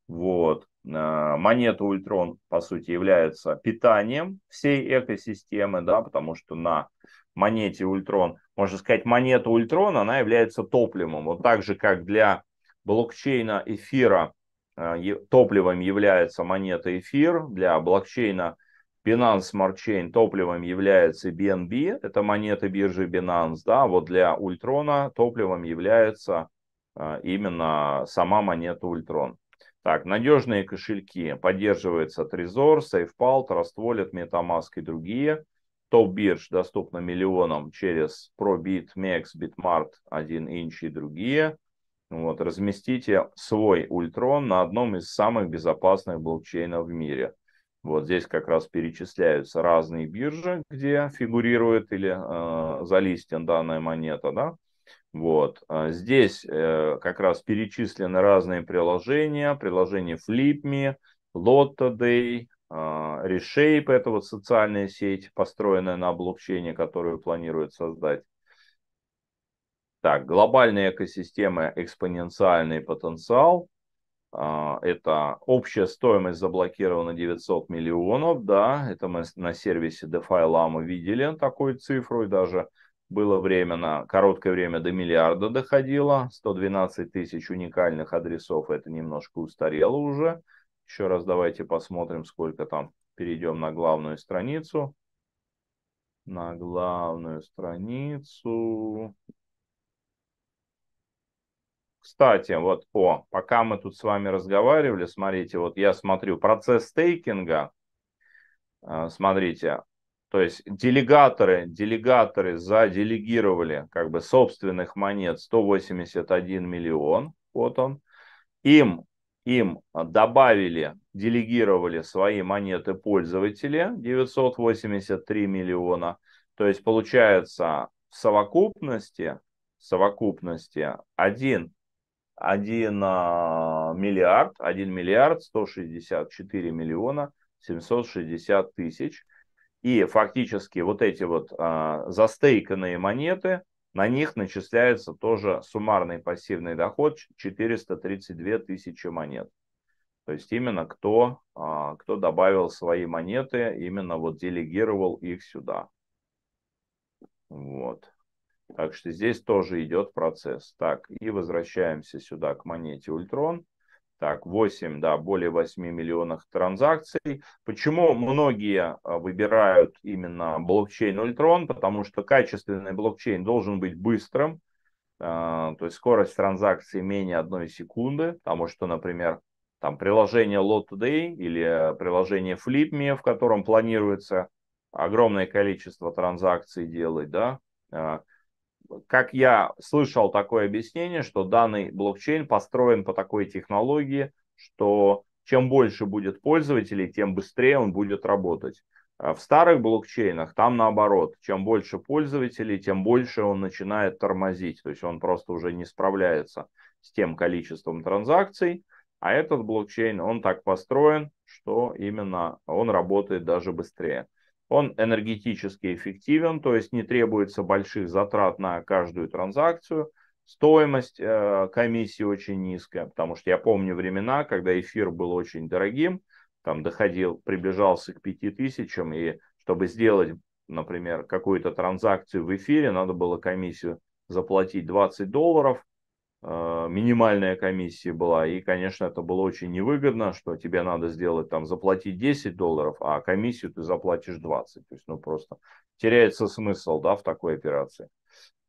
Вот. Э, монета Ультрон, по сути, является питанием всей экосистемы, да, потому что на монете Ультрон, можно сказать, монета Ультрон, она является топливом. Вот так же, как для блокчейна эфира э, топливом является монета эфир, для блокчейна Binance Smart Chain топливом является BNB, это монета биржи Binance, да, вот для Ультрона топливом является э, именно сама монета Ультрон. Так, надежные кошельки. Поддерживается Trezor, SafePalt, Rastwallet, MetaMask и другие. Топ-бирж доступно миллионам через ProBit, MEX, BitMart, 1 Inch и другие. Вот, разместите свой ультрон на одном из самых безопасных блокчейнов в мире. Вот здесь как раз перечисляются разные биржи, где фигурирует или э, залистен данная монета, да. Вот э, здесь э, как раз перечислены разные приложения, приложение Flipme, Lottoday, э, Reshape, это вот социальная сеть, построенная на блокчейне, которую планируют создать. Так, глобальные экосистемы, экспоненциальный потенциал. А, это общая стоимость заблокирована 900 миллионов, да, это мы на сервисе DeFi Lama видели такую цифру, и даже было время, на короткое время до миллиарда доходило, 112 тысяч уникальных адресов, это немножко устарело уже. Еще раз давайте посмотрим, сколько там, перейдем на главную страницу. На главную страницу, кстати, вот о, пока мы тут с вами разговаривали, смотрите, вот я смотрю процесс стейкинга, э, смотрите, то есть делегаторы, делегаторы заделегировали как бы собственных монет 181 миллион, вот он, им, им добавили, делегировали свои монеты пользователи 983 миллиона, то есть получается в совокупности, в совокупности 1 1 а, миллиард, 1 миллиард 164 миллиона 760 тысяч. И фактически вот эти вот а, застейканные монеты, на них начисляется тоже суммарный пассивный доход 432 тысячи монет. То есть именно кто, а, кто добавил свои монеты, именно вот делегировал их сюда. Вот. Так что здесь тоже идет процесс. Так, и возвращаемся сюда к монете Ультрон. Так, 8, да, более 8 миллионов транзакций. Почему многие а, выбирают именно блокчейн Ультрон? Потому что качественный блокчейн должен быть быстрым. А, то есть скорость транзакции менее одной секунды. Потому что, например, там приложение Lot Today или приложение FlipMe, в котором планируется огромное количество транзакций делать, да, а, как я слышал такое объяснение, что данный блокчейн построен по такой технологии, что чем больше будет пользователей, тем быстрее он будет работать. А в старых блокчейнах там наоборот, чем больше пользователей, тем больше он начинает тормозить, то есть он просто уже не справляется с тем количеством транзакций, а этот блокчейн, он так построен, что именно он работает даже быстрее. Он энергетически эффективен, то есть не требуется больших затрат на каждую транзакцию. Стоимость э, комиссии очень низкая, потому что я помню времена, когда эфир был очень дорогим, там доходил, приближался к 5000, и чтобы сделать, например, какую-то транзакцию в эфире, надо было комиссию заплатить 20 долларов – Э, минимальная комиссия была, и, конечно, это было очень невыгодно, что тебе надо сделать там, заплатить 10 долларов, а комиссию ты заплатишь 20, то есть, ну, просто теряется смысл, да, в такой операции.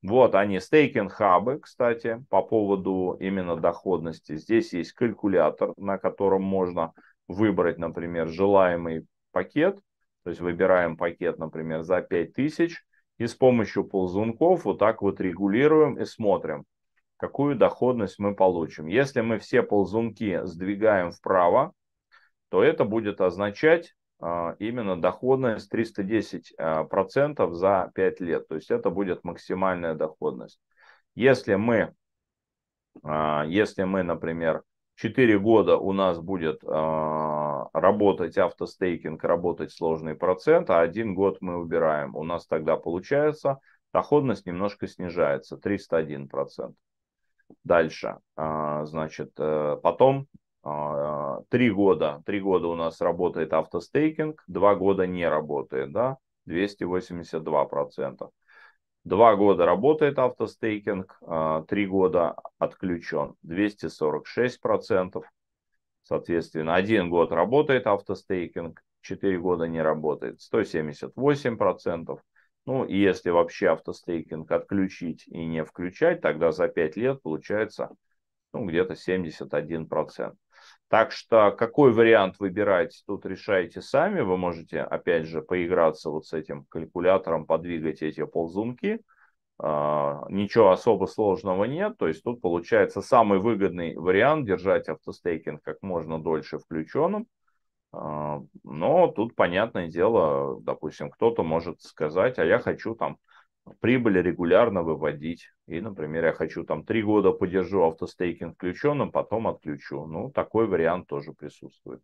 Вот они, стейкинг-хабы, кстати, по поводу именно доходности. Здесь есть калькулятор, на котором можно выбрать, например, желаемый пакет, то есть выбираем пакет, например, за 5000 и с помощью ползунков вот так вот регулируем и смотрим, какую доходность мы получим. Если мы все ползунки сдвигаем вправо, то это будет означать а, именно доходность 310% а, за 5 лет. То есть это будет максимальная доходность. Если мы, а, если мы например, 4 года у нас будет работать автостейкинг, работать сложный процент, а один год мы убираем, у нас тогда получается доходность немножко снижается, 301%. процент. Дальше, а, значит, э, потом а, три года, три года у нас работает автостейкинг, два года не работает, да, 282 процента. Два года работает автостейкинг, а, три года отключен, 246 процентов. Соответственно, один год работает автостейкинг, четыре года не работает, 178 процентов. Ну, и если вообще автостейкинг отключить и не включать, тогда за 5 лет получается ну, где-то 71%. Так что какой вариант выбирать, тут решаете сами. Вы можете, опять же, поиграться вот с этим калькулятором, подвигать эти ползунки. А, ничего особо сложного нет. То есть тут получается самый выгодный вариант держать автостейкинг как можно дольше включенным. А, но тут, понятное дело, допустим, кто-то может сказать, а я хочу там прибыль регулярно выводить. И, например, я хочу там три года подержу автостейкинг включенным, потом отключу. Ну, такой вариант тоже присутствует.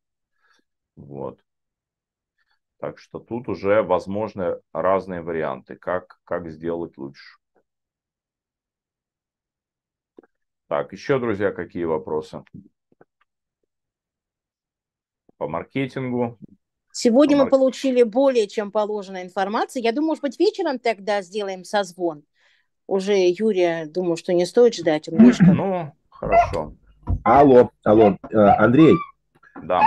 Вот. Так что тут уже возможны разные варианты, как, как сделать лучше. Так, еще, друзья, какие вопросы? по маркетингу. Сегодня по мы получили более чем положенная информация. Я думаю, может быть, вечером тогда сделаем созвон. Уже Юрия, думаю, что не стоит ждать. Он Ну, хорошо. Алло, алло, э, Андрей. Да.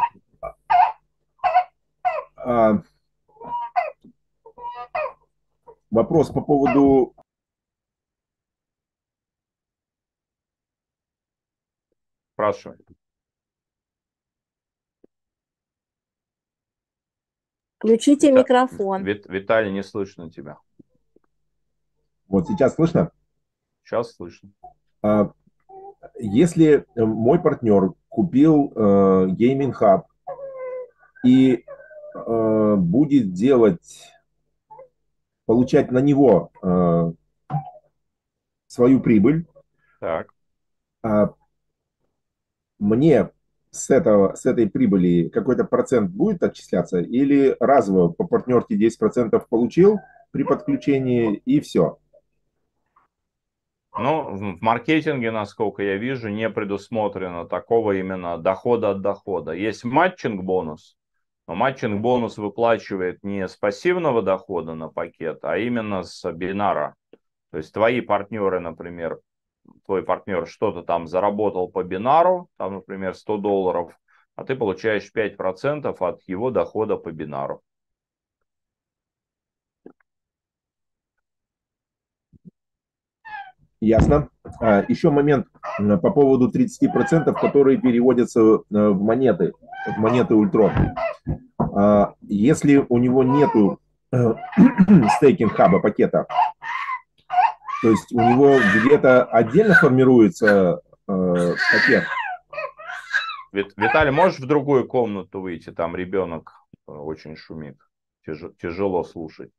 А, вопрос по поводу Спрашивай. Включите Вита... микрофон. Вит... Виталий, не слышно тебя. Вот сейчас слышно? Сейчас слышно. А, если э, мой партнер купил э, Gaming Hub и э, будет делать, получать на него э, свою прибыль, так. А, мне с, этого, с этой прибыли какой-то процент будет отчисляться или разово по партнерке 10% получил при подключении и все? Ну, в маркетинге, насколько я вижу, не предусмотрено такого именно дохода от дохода. Есть матчинг-бонус, но матчинг-бонус выплачивает не с пассивного дохода на пакет, а именно с бинара. То есть твои партнеры, например, твой партнер что-то там заработал по бинару, там, например, 100 долларов, а ты получаешь 5% от его дохода по бинару. Ясно. А, Еще момент по поводу 30%, которые переводятся э, в монеты, в монеты Ультрон. А, если у него нету э, (clears throat) стейкинг хаба пакета, то есть у него где-то отдельно формируется э, пакет. Виталий, можешь в другую комнату выйти? Там ребенок э, очень шумит. Тяж, тяжело слушать.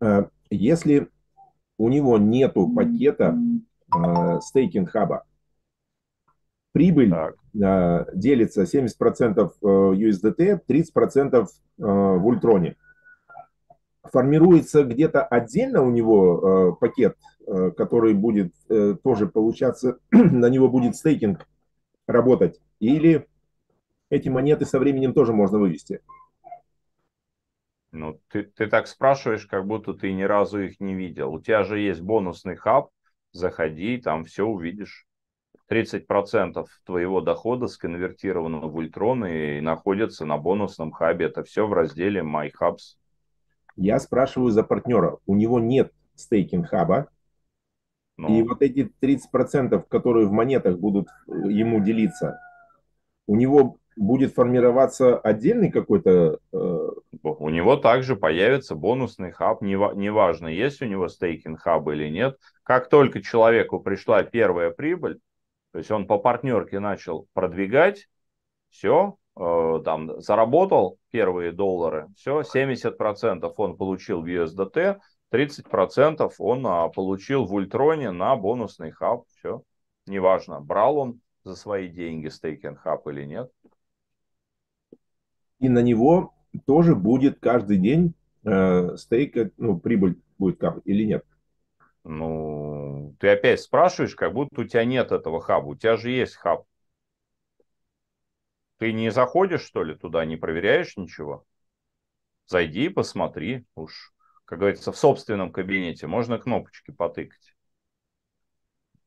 Э, если у него нету пакета э, стейкинг-хаба, прибыль э, делится 70% USDT, 30% в Ультроне. Формируется где-то отдельно у него э, пакет, э, который будет э, тоже получаться, (clears throat) на него будет стейкинг работать. Или эти монеты со временем тоже можно вывести. Ну, ты, ты так спрашиваешь, как будто ты ни разу их не видел. У тебя же есть бонусный хаб, заходи, там все увидишь. 30% твоего дохода сконвертировано в Ультрон и находится на бонусном хабе. Это все в разделе My Hubs. Я спрашиваю за партнера. У него нет стейкинг хаба. Ну. И вот эти 30%, которые в монетах будут э, ему делиться, у него будет формироваться отдельный какой-то... Э... У него также появится бонусный хаб, неважно, есть у него стейкинг хаб или нет. Как только человеку пришла первая прибыль, то есть он по партнерке начал продвигать, все, э, там заработал первые доллары, все, 70% он получил в USDT, 30% он а, получил в Ультроне на бонусный хаб, все. Неважно, брал он за свои деньги стейкинг хаб или нет. И на него тоже будет каждый день э, стейк, ну, прибыль будет как или нет? Ну, ты опять спрашиваешь, как будто у тебя нет этого хаба. У тебя же есть хаб. Ты не заходишь, что ли, туда, не проверяешь ничего? Зайди и посмотри. Уж, как говорится, в собственном кабинете можно кнопочки потыкать.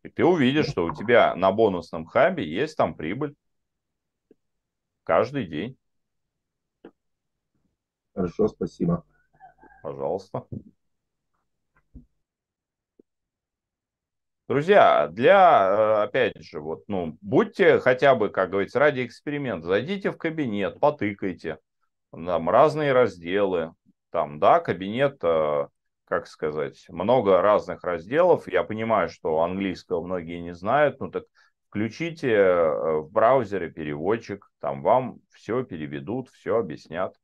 И ты увидишь, что у тебя на бонусном хабе есть там прибыль каждый день. Хорошо, спасибо. Пожалуйста. Друзья, для, э, опять же, вот, ну, будьте хотя бы, как говорится, ради эксперимента, зайдите в кабинет, потыкайте, там разные разделы, там, да, кабинет, э, как сказать, много разных разделов, я понимаю, что английского многие не знают, ну, так включите э, в браузере переводчик, там вам все переведут, все объяснят.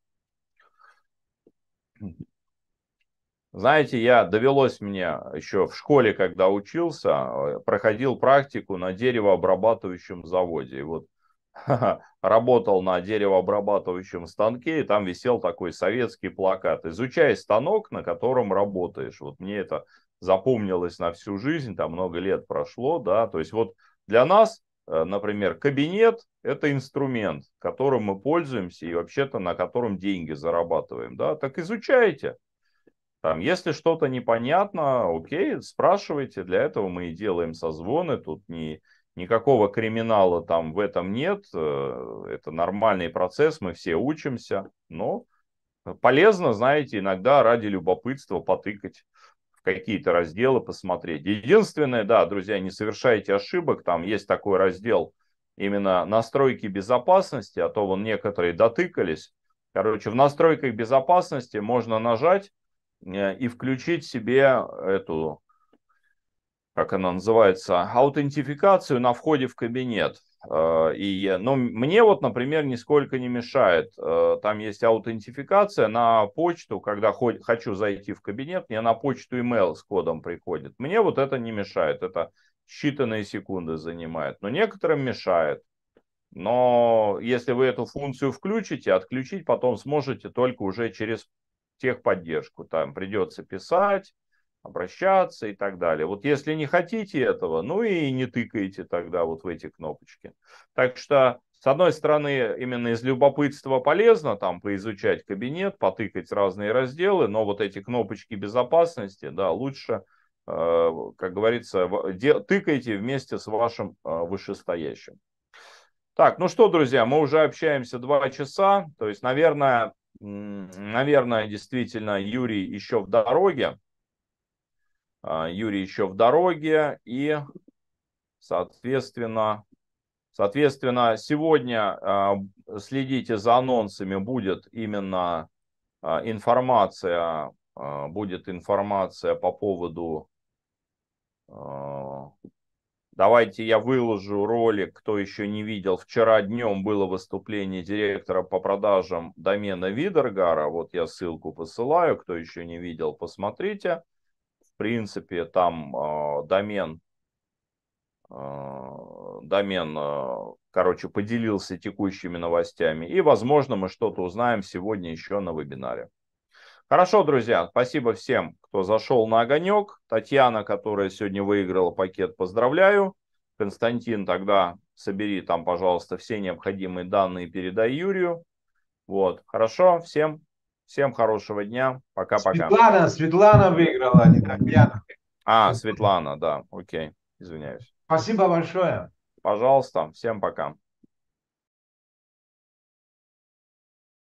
Знаете, я довелось мне еще в школе, когда учился, э, проходил практику на деревообрабатывающем заводе. И вот (laughs) работал на деревообрабатывающем станке, и там висел такой советский плакат. Изучай станок, на котором работаешь. Вот мне это запомнилось на всю жизнь, там много лет прошло, да. То есть вот для нас, э, например, кабинет – это инструмент, которым мы пользуемся и вообще-то на котором деньги зарабатываем, да. Так изучайте. Там, если что-то непонятно, окей, спрашивайте. Для этого мы и делаем созвоны. Тут ни, никакого криминала там в этом нет. Э, это нормальный процесс, мы все учимся. Но полезно, знаете, иногда ради любопытства потыкать в какие-то разделы, посмотреть. Единственное, да, друзья, не совершайте ошибок. Там есть такой раздел именно настройки безопасности, а то вон некоторые дотыкались. Короче, в настройках безопасности можно нажать Э, и включить себе эту, как она называется, аутентификацию на входе в кабинет. Э, и, ну, мне вот, например, нисколько не мешает. Э, там есть аутентификация на почту, когда хоть, хочу зайти в кабинет, мне на почту email с кодом приходит. Мне вот это не мешает, это считанные секунды занимает. Но некоторым мешает. Но если вы эту функцию включите, отключить потом сможете только уже через техподдержку. Там придется писать, обращаться и так далее. Вот если не хотите этого, ну и не тыкаете тогда вот в эти кнопочки. Так что, с одной стороны, именно из любопытства полезно там поизучать кабинет, потыкать разные разделы, но вот эти кнопочки безопасности, да, лучше, э, как говорится, тыкайте вместе с вашим э, вышестоящим. Так, ну что, друзья, мы уже общаемся два часа, то есть, наверное, наверное, действительно, Юрий еще в дороге. А, Юрий еще в дороге. И, соответственно, соответственно сегодня а, следите за анонсами. Будет именно а, информация, будет информация по поводу Давайте я выложу ролик, кто еще не видел. Вчера днем было выступление директора по продажам домена Видергара. Вот я ссылку посылаю, кто еще не видел, посмотрите. В принципе, там э, домен, э, домен, э, короче, поделился текущими новостями. И, возможно, мы что-то узнаем сегодня еще на вебинаре. Хорошо, друзья, спасибо всем, кто зашел на огонек. Татьяна, которая сегодня выиграла пакет, поздравляю. Константин, тогда собери там, пожалуйста, все необходимые данные и передай Юрию. Вот, хорошо, всем, всем хорошего дня, пока-пока. Светлана, Светлана выиграла, а не Татьяна. А, Светлана, да, окей, извиняюсь. Спасибо большое. Пожалуйста, всем пока.